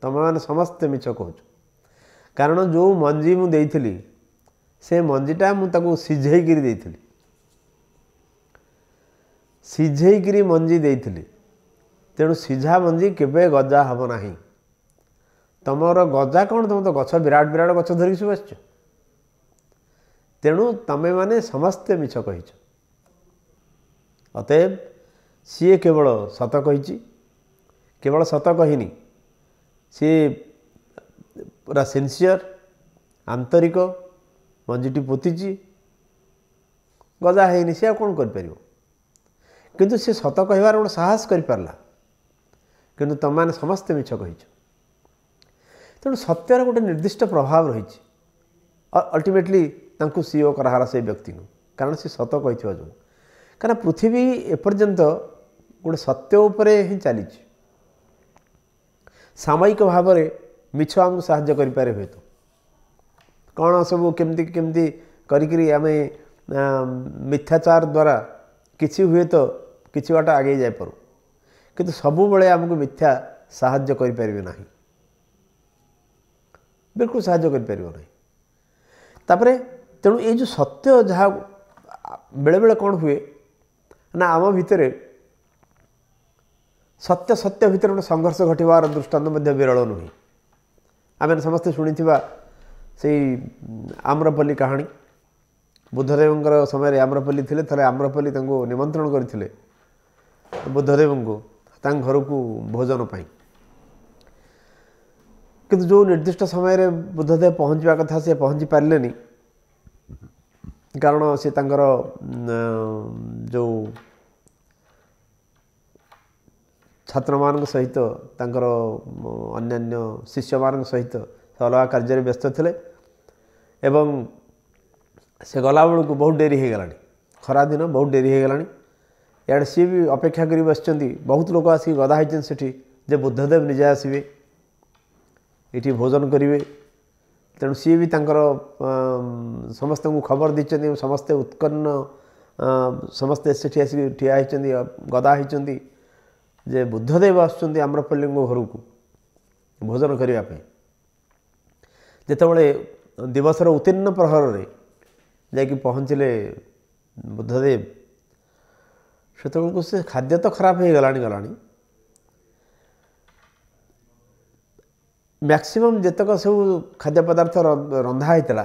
তুমি মানে সমস্তে মিছ কুচ কারণ যে মঞ্জি মু ସେ ମଞ୍ଜିଟା ମୁଁ ତାକୁ ସିଝେଇକିରି ଦେଇଥିଲି ସିଝେଇକିରି ମଞ୍ଜି ଦେଇଥିଲି ତେଣୁ ସିଝା ମଞ୍ଜି କେବେ ଗଜା ହେବ ନାହିଁ ତୁମର ଗଜା କ'ଣ ତୁମେ ତ ଗଛ ବିରାଟ ବିରାଟ ଗଛ ଧରିକି ସବୁ ଆସିଛ ତେଣୁ ତୁମେମାନେ ସମସ୍ତେ ମିଛ କହିଛ ଅତେବ ସିଏ କେବଳ ସତ କହିଛି କେବଳ ସତ କହିନି ସିଏ ପୁରା ସିନ୍ସିୟର ଆନ୍ତରିକ ମଞ୍ଜିଟି ପୋତିଛି ଗଜା ହେଇନି ସେ ଆଉ କ'ଣ କରିପାରିବ କିନ୍ତୁ ସେ ସତ କହିବାର ଗୋଟେ ସାହସ କରିପାରିଲା କିନ୍ତୁ ତୁମମାନେ ସମସ୍ତେ ମିଛ କହିଛ ତେଣୁ ସତ୍ୟର ଗୋଟେ ନିର୍ଦ୍ଦିଷ୍ଟ ପ୍ରଭାବ ରହିଛି ଅଲ୍ଟିମେଟଲି ତାଙ୍କୁ ସିଓ କରାହେଲା ସେ ବ୍ୟକ୍ତିଙ୍କୁ କାରଣ ସେ ସତ କହିଥିବା ଯୋଗୁଁ କାରଣ ପୃଥିବୀ ଏପର୍ଯ୍ୟନ୍ତ ଗୋଟେ ସତ୍ୟ ଉପରେ ହିଁ ଚାଲିଛି ସାମୟିକ ଭାବରେ ମିଛ ଆମକୁ ସାହାଯ୍ୟ କରିପାରେ ହୁଏତ କ'ଣ ସବୁ କେମିତି କେମିତି କରିକିରି ଆମେ ମିଥ୍ୟାଚାର ଦ୍ୱାରା କିଛି ହୁଏତ କିଛି ବାଟ ଆଗେଇ ଯାଇପାରୁ କିନ୍ତୁ ସବୁବେଳେ ଆମକୁ ମିଥ୍ୟା ସାହାଯ୍ୟ କରିପାରିବେ ନାହିଁ ବିଲକୁଲ ସାହାଯ୍ୟ କରିପାରିବ ନାହିଁ ତାପରେ ତେଣୁ ଏଇ ଯେଉଁ ସତ୍ୟ ଯାହା ବେଳେବେଳେ କ'ଣ ହୁଏ ନା ଆମ ଭିତରେ ସତ୍ୟ ସତ୍ୟ ଭିତରେ ଗୋଟେ ସଂଘର୍ଷ ଘଟିବାର ଦୃଷ୍ଟାନ୍ତ ମଧ୍ୟ ବିରଳ ନୁହେଁ ଆମେ ସମସ୍ତେ ଶୁଣିଥିବା ସେଇ ଆମ୍ରପଲ୍ଲୀ କାହାଣୀ ବୁଦ୍ଧଦେବଙ୍କର ସମୟରେ ଆମ୍ରପଲ୍ଲୀ ଥିଲେ ଥରେ ଆମ୍ରପଲ୍ଲୀ ତାଙ୍କୁ ନିମନ୍ତ୍ରଣ କରିଥିଲେ ବୁଦ୍ଧଦେବଙ୍କୁ ତାଙ୍କ ଘରକୁ ଭୋଜନ ପାଇଁ କିନ୍ତୁ ଯେଉଁ ନିର୍ଦ୍ଦିଷ୍ଟ ସମୟରେ ବୁଦ୍ଧଦେବ ପହଞ୍ଚିବା କଥା ସେ ପହଞ୍ଚି ପାରିଲେନି କାରଣ ସେ ତାଙ୍କର ଯେଉଁ ଛାତ୍ରମାନଙ୍କ ସହିତ ତାଙ୍କର ଅନ୍ୟାନ୍ୟ ଶିଷ୍ୟମାନଙ୍କ ସହିତ ଅଲଗା କାର୍ଯ୍ୟରେ ବ୍ୟସ୍ତ ଥିଲେ ଏବଂ ସେ ଗଲାବେଳକୁ ବହୁତ ଡେରି ହୋଇଗଲାଣି ଖରାଦିନ ବହୁତ ଡେରି ହୋଇଗଲାଣି ଇଆଡ଼େ ସିଏ ବି ଅପେକ୍ଷା କରି ବସିଛନ୍ତି ବହୁତ ଲୋକ ଆସିକି ଗଦା ହୋଇଛନ୍ତି ସେଠି ଯେ ବୁଦ୍ଧଦେବ ନିଜେ ଆସିବେ ଏଠି ଭୋଜନ କରିବେ ତେଣୁ ସିଏ ବି ତାଙ୍କର ସମସ୍ତଙ୍କୁ ଖବର ଦେଇଛନ୍ତି ସମସ୍ତେ ଉତ୍କର୍ଣ୍ଣ ସମସ୍ତେ ସେଠି ଆସିକି ଠିଆ ହୋଇଛନ୍ତି ଗଦା ହୋଇଛନ୍ତି ଯେ ବୁଦ୍ଧଦେବ ଆସୁଛନ୍ତି ଆମ୍ରପଲ୍ଲୀଙ୍କ ଘରକୁ ଭୋଜନ କରିବା ପାଇଁ ଯେତେବେଳେ ଦିବସର ଉତ୍ତୀର୍ଣ୍ଣ ପ୍ରହରରେ ଯାଇକି ପହଞ୍ଚିଲେ ବୁଦ୍ଧଦେବ ସେତେବେଳକୁ ସେ ଖାଦ୍ୟ ତ ଖରାପ ହୋଇଗଲାଣି ଗଲାଣି ମ୍ୟାକ୍ସିମମ୍ ଯେତେକ ସବୁ ଖାଦ୍ୟ ପଦାର୍ଥ ରନ୍ଧା ହୋଇଥିଲା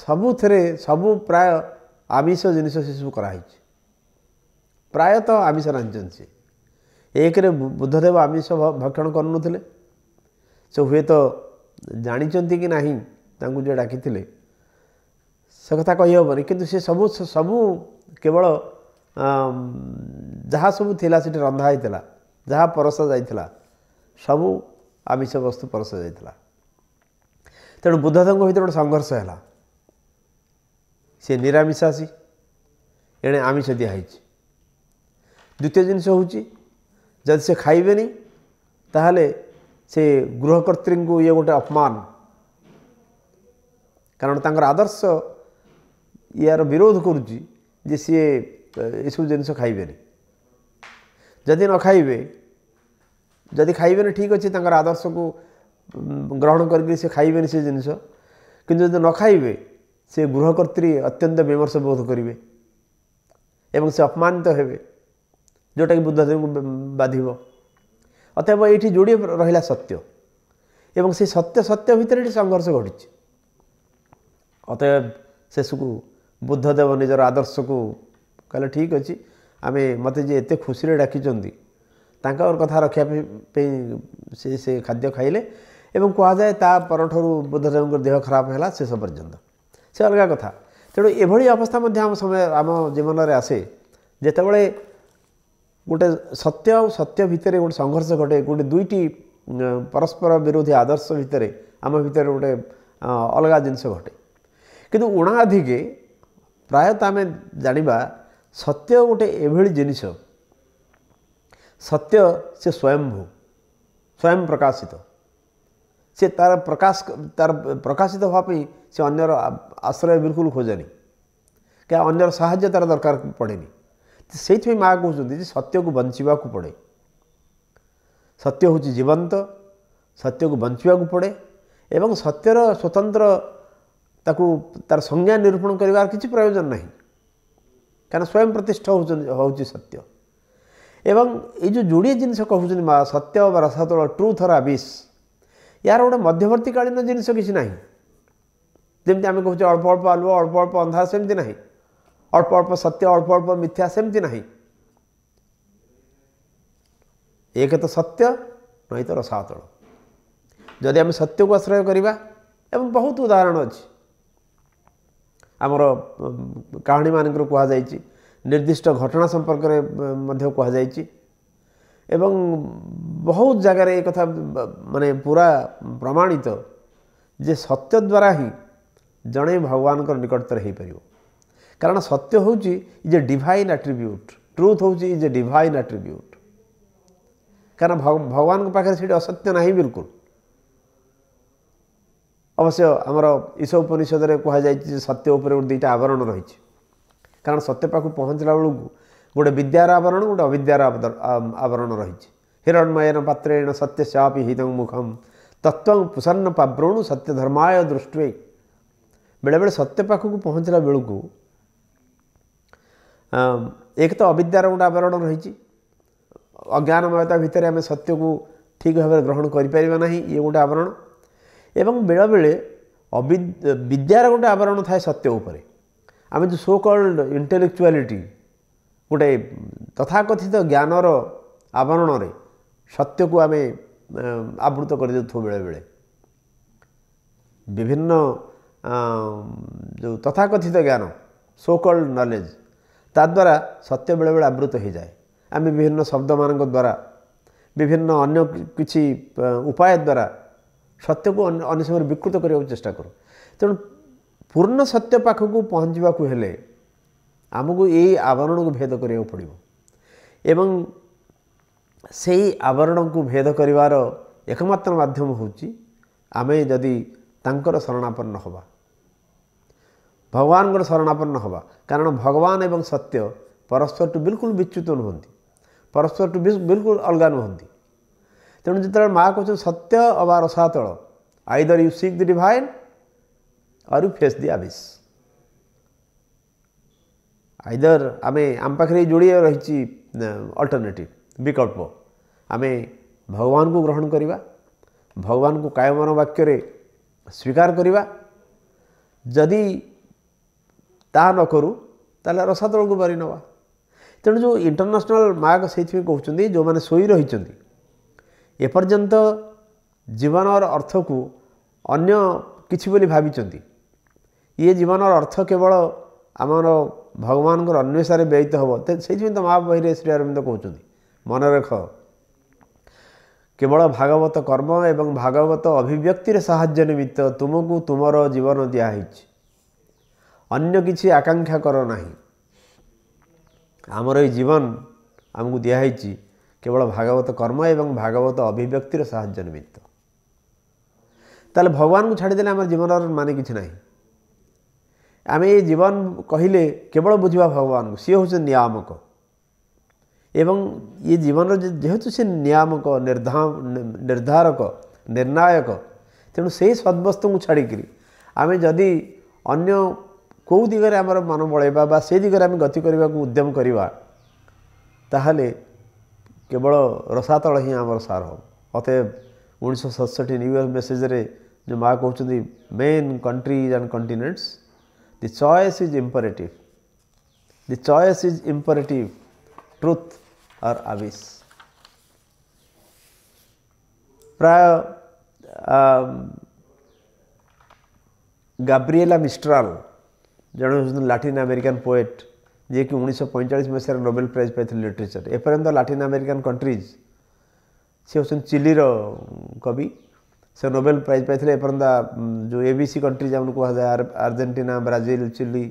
ସବୁଥିରେ ସବୁ ପ୍ରାୟ ଆମିଷ ଜିନିଷ ସେସବୁ କରାହୋଇଛି ପ୍ରାୟତଃ ଆମିଷ ରାନ୍ଧିଛନ୍ତି ସେ ଏକରେ ବୁଦ୍ଧଦେବ ଆମିଷ ଭକ୍ଷଣ କରୁନଥିଲେ ସେ ହୁଏତ ଜାଣିଛନ୍ତି କି ନାହିଁ ତାଙ୍କୁ ଯିଏ ଡାକିଥିଲେ ସେ କଥା କହିହେବନି କିନ୍ତୁ ସେ ସବୁ ସବୁ କେବଳ ଯାହା ସବୁ ଥିଲା ସେଠି ରନ୍ଧା ହେଇଥିଲା ଯାହା ପରସା ଯାଇଥିଲା ସବୁ ଆମିଷ ବସ୍ତୁ ପରସା ଯାଇଥିଲା ତେଣୁ ବୁଦ୍ଧ ତାଙ୍କ ଭିତରେ ଗୋଟେ ସଂଘର୍ଷ ହେଲା ସେ ନିରାମିଷାସୀ ଏଣେ ଆମିଷ ଦିଆହେଇଛି ଦ୍ୱିତୀୟ ଜିନିଷ ହେଉଛି ଯଦି ସେ ଖାଇବେନି ତାହେଲେ से गृहकर्त्री को ये गोटे अपमान कारण तर आदर्श यार विरोध कर सी ये सब जिनस खाइबे जदि न खाइबे जदि खाइबे ठीक अच्छे आदर्श को ग्रहण कर जिनस कि न खाइबे से गृहकर्त्री अत्यंत विमर्शबोध करेंगे एवं से अपमानित तो हे जोटा कि बुद्धदेव को बाधि অতএব এইটি যোড়িয়ে রহিলা সত্য এবং সেই সত্য সত্য ভিতরে এটি সংঘর্ষ ঘটুଛି অতএব শেষକୁ ବୁଦ୍ଧଦେବ ନିଜର ଆଦର୍ଶକୁ କହିଲେ ଠିକ୍ ଅଛି ଆମେ ମୋତେ ଯେ ଏତେ ଖୁସିରେ ଡାକିଛନ୍ତି ତାଙ୍କ କଥା ରଖିବା ପାଇଁ ସେ ସେ ଖାଦ୍ୟ ଖାଇଲେ ଏବଂ କୁହାଯାଏ ତା ପରଠାରୁ ବୁଦ୍ଧଦେବଙ୍କର ଦେହ ଖରାପ ହେଲା ଶେଷ ପର୍ଯ୍ୟନ୍ତ ସେ ଅଲଗା କଥା ତେଣୁ ଏଭଳି ଅବସ୍ଥା ମଧ୍ୟ ଆମ ସମୟ ଆମ ଜୀବନରେ ଆସେ ଯେତେବେଳେ ଗୋଟେ ସତ୍ୟ ଆଉ ସତ୍ୟ ଭିତରେ ଗୋଟେ ସଂଘର୍ଷ ଘଟେ ଗୋଟେ ଦୁଇଟି ପରସ୍ପର ବିରୋଧୀ ଆଦର୍ଶ ଭିତରେ ଆମ ଭିତରେ ଗୋଟେ ଅଲଗା ଜିନିଷ ଘଟେ କିନ୍ତୁ ଉଣା ଅଧିକେ ପ୍ରାୟତଃ ଆମେ ଜାଣିବା ସତ୍ୟ ଗୋଟେ ଏଭଳି ଜିନିଷ ସତ୍ୟ ସେ ସ୍ୱୟଂଭୂ ସ୍ୱୟଂ ପ୍ରକାଶିତ ସେ ତା'ର ପ୍ରକାଶ ତା'ର ପ୍ରକାଶିତ ହେବା ପାଇଁ ସେ ଅନ୍ୟର ଆଶ୍ରୟ ବିଲକୁଲ ଖୋଜେନି କି ଅନ୍ୟର ସାହାଯ୍ୟ ତା'ର ଦରକାର ପଡ଼େନି ସେଇଥିପାଇଁ ମା' କହୁଛନ୍ତି ଯେ ସତ୍ୟକୁ ବଞ୍ଚିବାକୁ ପଡ଼େ ସତ୍ୟ ହେଉଛି ଜୀବନ୍ତ ସତ୍ୟକୁ ବଞ୍ଚିବାକୁ ପଡ଼େ ଏବଂ ସତ୍ୟର ସ୍ୱତନ୍ତ୍ର ତାକୁ ତା'ର ସଂଜ୍ଞା ନିରୂପଣ କରିବାର କିଛି ପ୍ରୟୋଜନ ନାହିଁ କାରଣ ସ୍ୱୟଂ ପ୍ରତିଷ୍ଠା ହେଉଛନ୍ତି ହେଉଛି ସତ୍ୟ ଏବଂ ଏଇ ଯେଉଁ ଯୋଡ଼ିଏ ଜିନିଷ କହୁଛନ୍ତି ମା' ସତ୍ୟ ବା ରସାତଳ ଟ୍ରୁଥ୍ ଅର୍ ଆବିସ୍ ଏହାର ଗୋଟେ ମଧ୍ୟବର୍ତ୍ତୀକାଳୀନ ଜିନିଷ କିଛି ନାହିଁ ଯେମିତି ଆମେ କହୁଛେ ଅଳ୍ପ ଅଳ୍ପ ଆଲୁଅ ଅଳ୍ପ ଅଳ୍ପ ଅନ୍ଧାର ସେମିତି ନାହିଁ ଅଳ୍ପ ଅଳ୍ପ ସତ୍ୟ ଅଳ୍ପ ଅଳ୍ପ ମିଥ୍ୟା ସେମିତି ନାହିଁ ଏକ ତ ସତ୍ୟ ନହିଁ ତ ରସାତଳ ଯଦି ଆମେ ସତ୍ୟକୁ ଆଶ୍ରୟ କରିବା ଏବଂ ବହୁତ ଉଦାହରଣ ଅଛି ଆମର କାହାଣୀମାନଙ୍କରୁ କୁହାଯାଇଛି ନିର୍ଦ୍ଦିଷ୍ଟ ଘଟଣା ସମ୍ପର୍କରେ ମଧ୍ୟ କୁହାଯାଇଛି ଏବଂ ବହୁତ ଜାଗାରେ ଏ କଥା ମାନେ ପୁରା ପ୍ରମାଣିତ ଯେ ସତ୍ୟ ଦ୍ୱାରା ହିଁ ଜଣେ ଭଗବାନଙ୍କର ନିକଟତର ହୋଇପାରିବ କାରଣ ସତ୍ୟ ହେଉଛି is a divine attribute truth ହେଉଛି ଇଜ୍ ଏ ଡିଭାଇନ୍ ଆଟ୍ରିବ୍ୟୁଟ୍ କାରଣ ଭଗବାନଙ୍କ ପାଖରେ ସେଇଠି ଅସତ୍ୟ ନାହିଁ ବିଲକୁଲ ଅବଶ୍ୟ ଆମର ଈଶ ଉପନିଷଦରେ କୁହାଯାଇଛି ଯେ ସତ୍ୟ ଉପରେ ଗୋଟେ ଦୁଇଟା ଆବରଣ ରହିଛି କାରଣ ସତ୍ୟ ପାଖକୁ ପହଞ୍ଚିଲା ବେଳକୁ ଗୋଟେ ବିଦ୍ୟାର ଆବରଣ ଗୋଟେ ଅବିଦ୍ୟାର ଆବରଣ ରହିଛି ହିରଣ୍ମୟନ ପାତ୍ରେଣ ସତ୍ୟ ସାପି ହିତଂ ମୁଖମ୍ ତତ୍ତ୍ୱଂ ପ୍ରସନ୍ନ ପାବ୍ରଣୁ ସତ୍ୟ ଧର୍ମାୟ ଦୃଷ୍ଟି ବେଳେବେଳେ ସତ୍ୟ ପାଖକୁ ପହଞ୍ଚିଲା ବେଳକୁ ଏକ ତ ଅବିଦ୍ୟାର ଗୋଟେ ଆବରଣ ରହିଛି ଅଜ୍ଞାନମୟତା ଭିତରେ ଆମେ ସତ୍ୟକୁ ଠିକ୍ ଭାବରେ ଗ୍ରହଣ କରିପାରିବା ନାହିଁ ଇଏ ଗୋଟେ ଆବରଣ ଏବଂ ବେଳେବେଳେ ଅବି ବିଦ୍ୟାର ଗୋଟେ ଆବରଣ ଥାଏ ସତ୍ୟ ଉପରେ ଆମେ ଯେଉଁ ସୋ କଲ୍ଡ ଇଣ୍ଟେଲେକ୍ଚୁଆଲିଟି ଗୋଟେ ତଥାକଥିତ ଜ୍ଞାନର ଆବରଣରେ ସତ୍ୟକୁ ଆମେ ଆବୃତ କରିଦେଉଥାଉ ବେଳେବେଳେ ବିଭିନ୍ନ ଯେଉଁ ତଥାକଥିତ ଜ୍ଞାନ ସୋ କଲ୍ଡ ନଲେଜ୍ ତାଦ୍ୱାରା ସତ୍ୟ ବେଳେବେଳେ ଆବୃତ ହୋଇଯାଏ ଆମେ ବିଭିନ୍ନ ଶବ୍ଦମାନଙ୍କ ଦ୍ୱାରା ବିଭିନ୍ନ ଅନ୍ୟ କିଛି ଉପାୟ ଦ୍ୱାରା ସତ୍ୟକୁ ଅନ୍ୟ ସମୟରେ ବିକୃତ କରିବାକୁ ଚେଷ୍ଟା କରୁ ତେଣୁ ପୂର୍ଣ୍ଣ ସତ୍ୟ ପାଖକୁ ପହଞ୍ଚିବାକୁ ହେଲେ ଆମକୁ ଏଇ ଆବରଣକୁ ଭେଦ କରିବାକୁ ପଡ଼ିବ ଏବଂ ସେଇ ଆବରଣକୁ ଭେଦ କରିବାର ଏକମାତ୍ର ମାଧ୍ୟମ ହେଉଛି ଆମେ ଯଦି ତାଙ୍କର ଶରଣାପନ୍ନ ହେବା ଭଗବାନଙ୍କର ଶରଣାପନ୍ନ ହେବା କାରଣ ଭଗବାନ ଏବଂ ସତ୍ୟ ପରସ୍ପରଠୁ ବିଲକୁଲ ବିଚ୍ୟୁତ ନୁହନ୍ତି ପରସ୍ପରଠୁ ବିଲକୁଲ ଅଲଗା ନୁହନ୍ତି ତେଣୁ ଯେତେବେଳେ ମା' କହୁଛନ୍ତି ସତ୍ୟ ଅବା ରସାତଳ either you seek the divine or you face the abyss either ଆମେ ଆମ ପାଖରେ ଏଇ ଯୋଡ଼ିଏ ରହିଛି ଅଲ୍ଟରନେଟିଭ୍ ବିକଳ୍ପ ଆମେ ଭଗବାନଙ୍କୁ ଗ୍ରହଣ କରିବା ଭଗବାନଙ୍କୁ କାୟମନ ବାକ୍ୟରେ ସ୍ୱୀକାର କରିବା ଯଦି ତାହା ନ କରୁ ତାହେଲେ ରସାତଳକୁ ବାରି ନେବା ତେଣୁ ଯେଉଁ ଇଣ୍ଟରନ୍ୟାସନାଲ୍ ମାର୍କ ସେଇଥିପାଇଁ କହୁଛନ୍ତି ଯେଉଁମାନେ ଶୋଇ ରହିଛନ୍ତି ଏପର୍ଯ୍ୟନ୍ତ ଜୀବନର ଅର୍ଥକୁ ଅନ୍ୟ କିଛି ବୋଲି ଭାବିଛନ୍ତି ଇଏ ଜୀବନର ଅର୍ଥ କେବଳ ଆମର ଭଗବାନଙ୍କର ଅନ୍ୱେଷାରେ ବ୍ୟୟିତ ହେବ ସେଇଥିପାଇଁ ତ ମା ବହିରେ ଶ୍ରୀ ଅରବିନ୍ଦ କହୁଛନ୍ତି ମନେ ରଖ କେବଳ ଭାଗବତ କର୍ମ ଏବଂ ଭାଗବତ ଅଭିବ୍ୟକ୍ତିରେ ସାହାଯ୍ୟ ନିମିତ୍ତ ତୁମକୁ ତୁମର ଜୀବନ ଦିଆହେଇଛି ଅନ୍ୟ କିଛି ଆକାଂକ୍ଷା କର ନାହିଁ ଆମର ଏଇ ଜୀବନ ଆମକୁ ଦିଆହେଇଛି କେବଳ ଭାଗବତ କର୍ମ ଏବଂ ଭାଗବତ ଅଭିବ୍ୟକ୍ତିର ସାହାଯ୍ୟ ନିମିତ୍ତ ତାହେଲେ ଭଗବାନଙ୍କୁ ଛାଡ଼ିଦେଲେ ଆମର ଜୀବନର ମାନେ କିଛି ନାହିଁ ଆମେ ଏ ଜୀବନ କହିଲେ କେବଳ ବୁଝିବା ଭଗବାନଙ୍କୁ ସିଏ ହେଉଛନ୍ତି ନିୟାମକ ଏବଂ ଏ ଜୀବନର ଯେହେତୁ ସେ ନିୟାମକ ନିର୍ଧାରକ ନିର୍ଣ୍ଣାୟକ ତେଣୁ ସେହି ସଦ୍ବସ୍ତୁଙ୍କୁ ଛାଡ଼ିକରି ଆମେ ଯଦି ଅନ୍ୟ कौ दिगरे आम मन बल से दिगरे आम गति उद्यम करवा केवल रसातल ही आम सार हम अत उतष्टि मेसेज जो माँ कहते हैं main countries and continents the choice is imperative the choice is imperative truth or abyss प्राय गाब्रिएला मिस्ट्राल जड़े हूँ लाटिन आमेरिकान पोएट जीक उन्नीस पैंचाश मसीह नोबेल प्राइज पाई लिटरेचर एपर्त लाटिन आमेरिकान कंट्रीज सी हूँ चिलीर कवि से नोबेल प्राइज पाई एपर्त जो ए सी कंट्रीज आम कह जाए Argentina Brazil Chile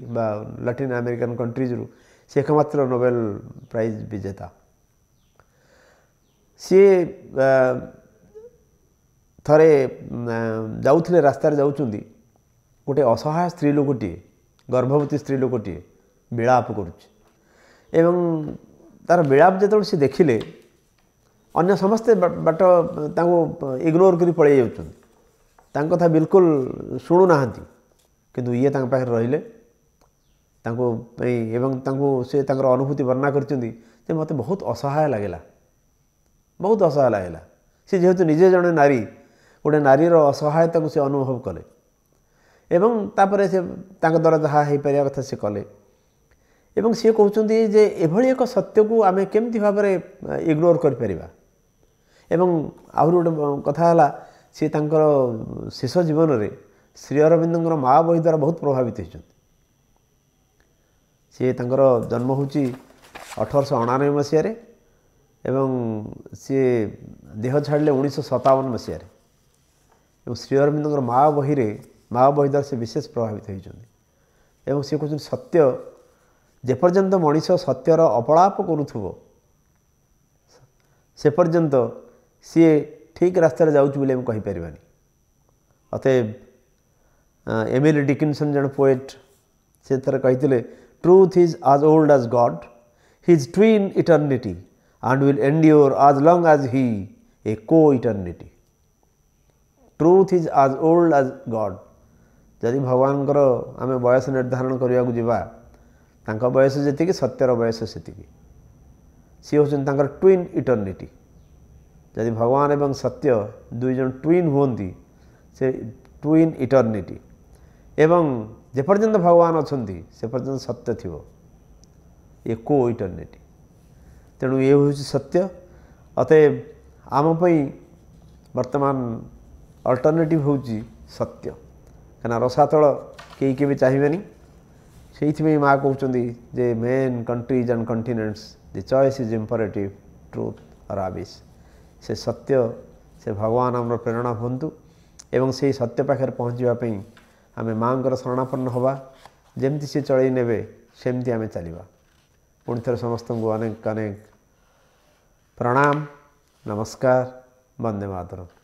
Latin American कंट्रीज्रु सी एकम्र नोबेल प्राइज विजेता सी थे जा रास्त जा गोटे असहाय स्त्री ଗର୍ଭବତୀ ସ୍ତ୍ରୀ ଲୋକଟିଏ ବିଳାପ କରୁଛି ଏବଂ ତା'ର ବିଳାପ ଯେତେବେଳେ ସେ ଦେଖିଲେ ଅନ୍ୟ ସମସ୍ତେ ବାଟ ତାଙ୍କୁ ଇଗ୍ନୋର କରି ପଳେଇ ଯାଉଛନ୍ତି ତାଙ୍କ କଥା ବିଲକୁଲ ଶୁଣୁନାହାନ୍ତି କିନ୍ତୁ ଇଏ ତାଙ୍କ ପାଖରେ ରହିଲେ ତାଙ୍କୁ ପାଇଁ ଏବଂ ତାଙ୍କୁ ସେ ତାଙ୍କର ଅନୁଭୂତି ବର୍ଣ୍ଣନା କରିଛନ୍ତି ଯେ ମୋତେ ବହୁତ ଅସହାୟ ଲାଗିଲା ବହୁତ ଅସହାୟ ଲାଗିଲା ସେ ଯେହେତୁ ନିଜେ ଜଣେ ନାରୀ ଗୋଟେ ନାରୀର ଅସହାୟତାକୁ ସେ ଅନୁଭବ କଲେ ଏବଂ ତାପରେ ସେ ତାଙ୍କ ଦ୍ୱାରା ଯାହା ହୋଇପାରିବା କଥା ସେ କଲେ ଏବଂ ସିଏ କହୁଛନ୍ତି ଯେ ଏଭଳି ଏକ ସତ୍ୟକୁ ଆମେ କେମିତି ଭାବରେ ଇଗ୍ନୋର କରିପାରିବା ଏବଂ ଆହୁରି ଗୋଟେ କଥା ହେଲା ସିଏ ତାଙ୍କର ଶେଷ ଜୀବନରେ ଶ୍ରୀ ଅରବିନ୍ଦଙ୍କର ମା ବହି ଦ୍ୱାରା ବହୁତ ପ୍ରଭାବିତ ହୋଇଛନ୍ତି ସିଏ ତାଙ୍କର ଜନ୍ମ ହେଉଛି ଅଠରଶହ ଅଣାନବେ ମସିହାରେ ଏବଂ ସିଏ ଦେହ ଛାଡ଼ିଲେ ଉଣେଇଶହ ସତାବନ ମସିହାରେ ଏବଂ ଶ୍ରୀ ଅରବିନ୍ଦଙ୍କର ମା ବହିରେ ମାଓବାଦୀ ଦ୍ୱାରା ସେ ବିଶେଷ ପ୍ରଭାବିତ ହୋଇଛନ୍ତି ଏବଂ ସେ କହୁଛନ୍ତି ସତ୍ୟ ଯେପର୍ଯ୍ୟନ୍ତ ମଣିଷ ସତ୍ୟର ଅପଳାପ କରୁଥିବ ସେ ପର୍ଯ୍ୟନ୍ତ ସିଏ ଠିକ୍ ରାସ୍ତାରେ ଯାଉଛି ବୋଲି ଆମେ କହିପାରିବାନି ଅତଏବ ଏମିଲି ଡିକିନସନ୍ ଜଣେ ପୋଏଟ୍ ସେ ଥରେ କହିଥିଲେ truth is as old as God his twin eternity and will endure as long as he a coeternity truth is as old as God ଯଦି ଭଗବାନଙ୍କର ଆମେ ବୟସ ନିର୍ଦ୍ଧାରଣ କରିବାକୁ ଯିବା ତାଙ୍କ ବୟସ ଯେତିକି ସତ୍ୟର ବୟସ ସେତିକି ସିଏ ହେଉଛନ୍ତି ତାଙ୍କର ଟ୍ୱିନ୍ ଇଟର୍ନିଟି ଯଦି ଭଗବାନ ଏବଂ ସତ୍ୟ ଦୁଇ ଜଣ ଟ୍ୱିନ୍ ହୁଅନ୍ତି ସେ ଟ୍ୱିନ୍ ଇଟର୍ନିଟି ଏବଂ ଯେପର୍ଯ୍ୟନ୍ତ ଭଗବାନ ଅଛନ୍ତି ସେ ପର୍ଯ୍ୟନ୍ତ ସତ୍ୟ ଥିବ ଏ କୋ ଇଟର୍ନିଟି ତେଣୁ ଏ ହେଉଛି ସତ୍ୟ ଅତେ ଆମ ପାଇଁ ବର୍ତ୍ତମାନ ଅଲ୍ଟରନେଟିଭ୍ ହେଉଛି ସତ୍ୟ क्या रसात कहीं के चाहे से माँ कहते जे main countries and continents the choice is imperative truth और आविस से सत्य से भगवान आम प्रेरणा हूँ एवं से सत्य पाखे पहुँचापी आम माँ शरणापन्न हवा जमी सी चल सेमती आम चल पुणर समस्त अनेक अनेक प्रणाम नमस्कार वंदे मातरम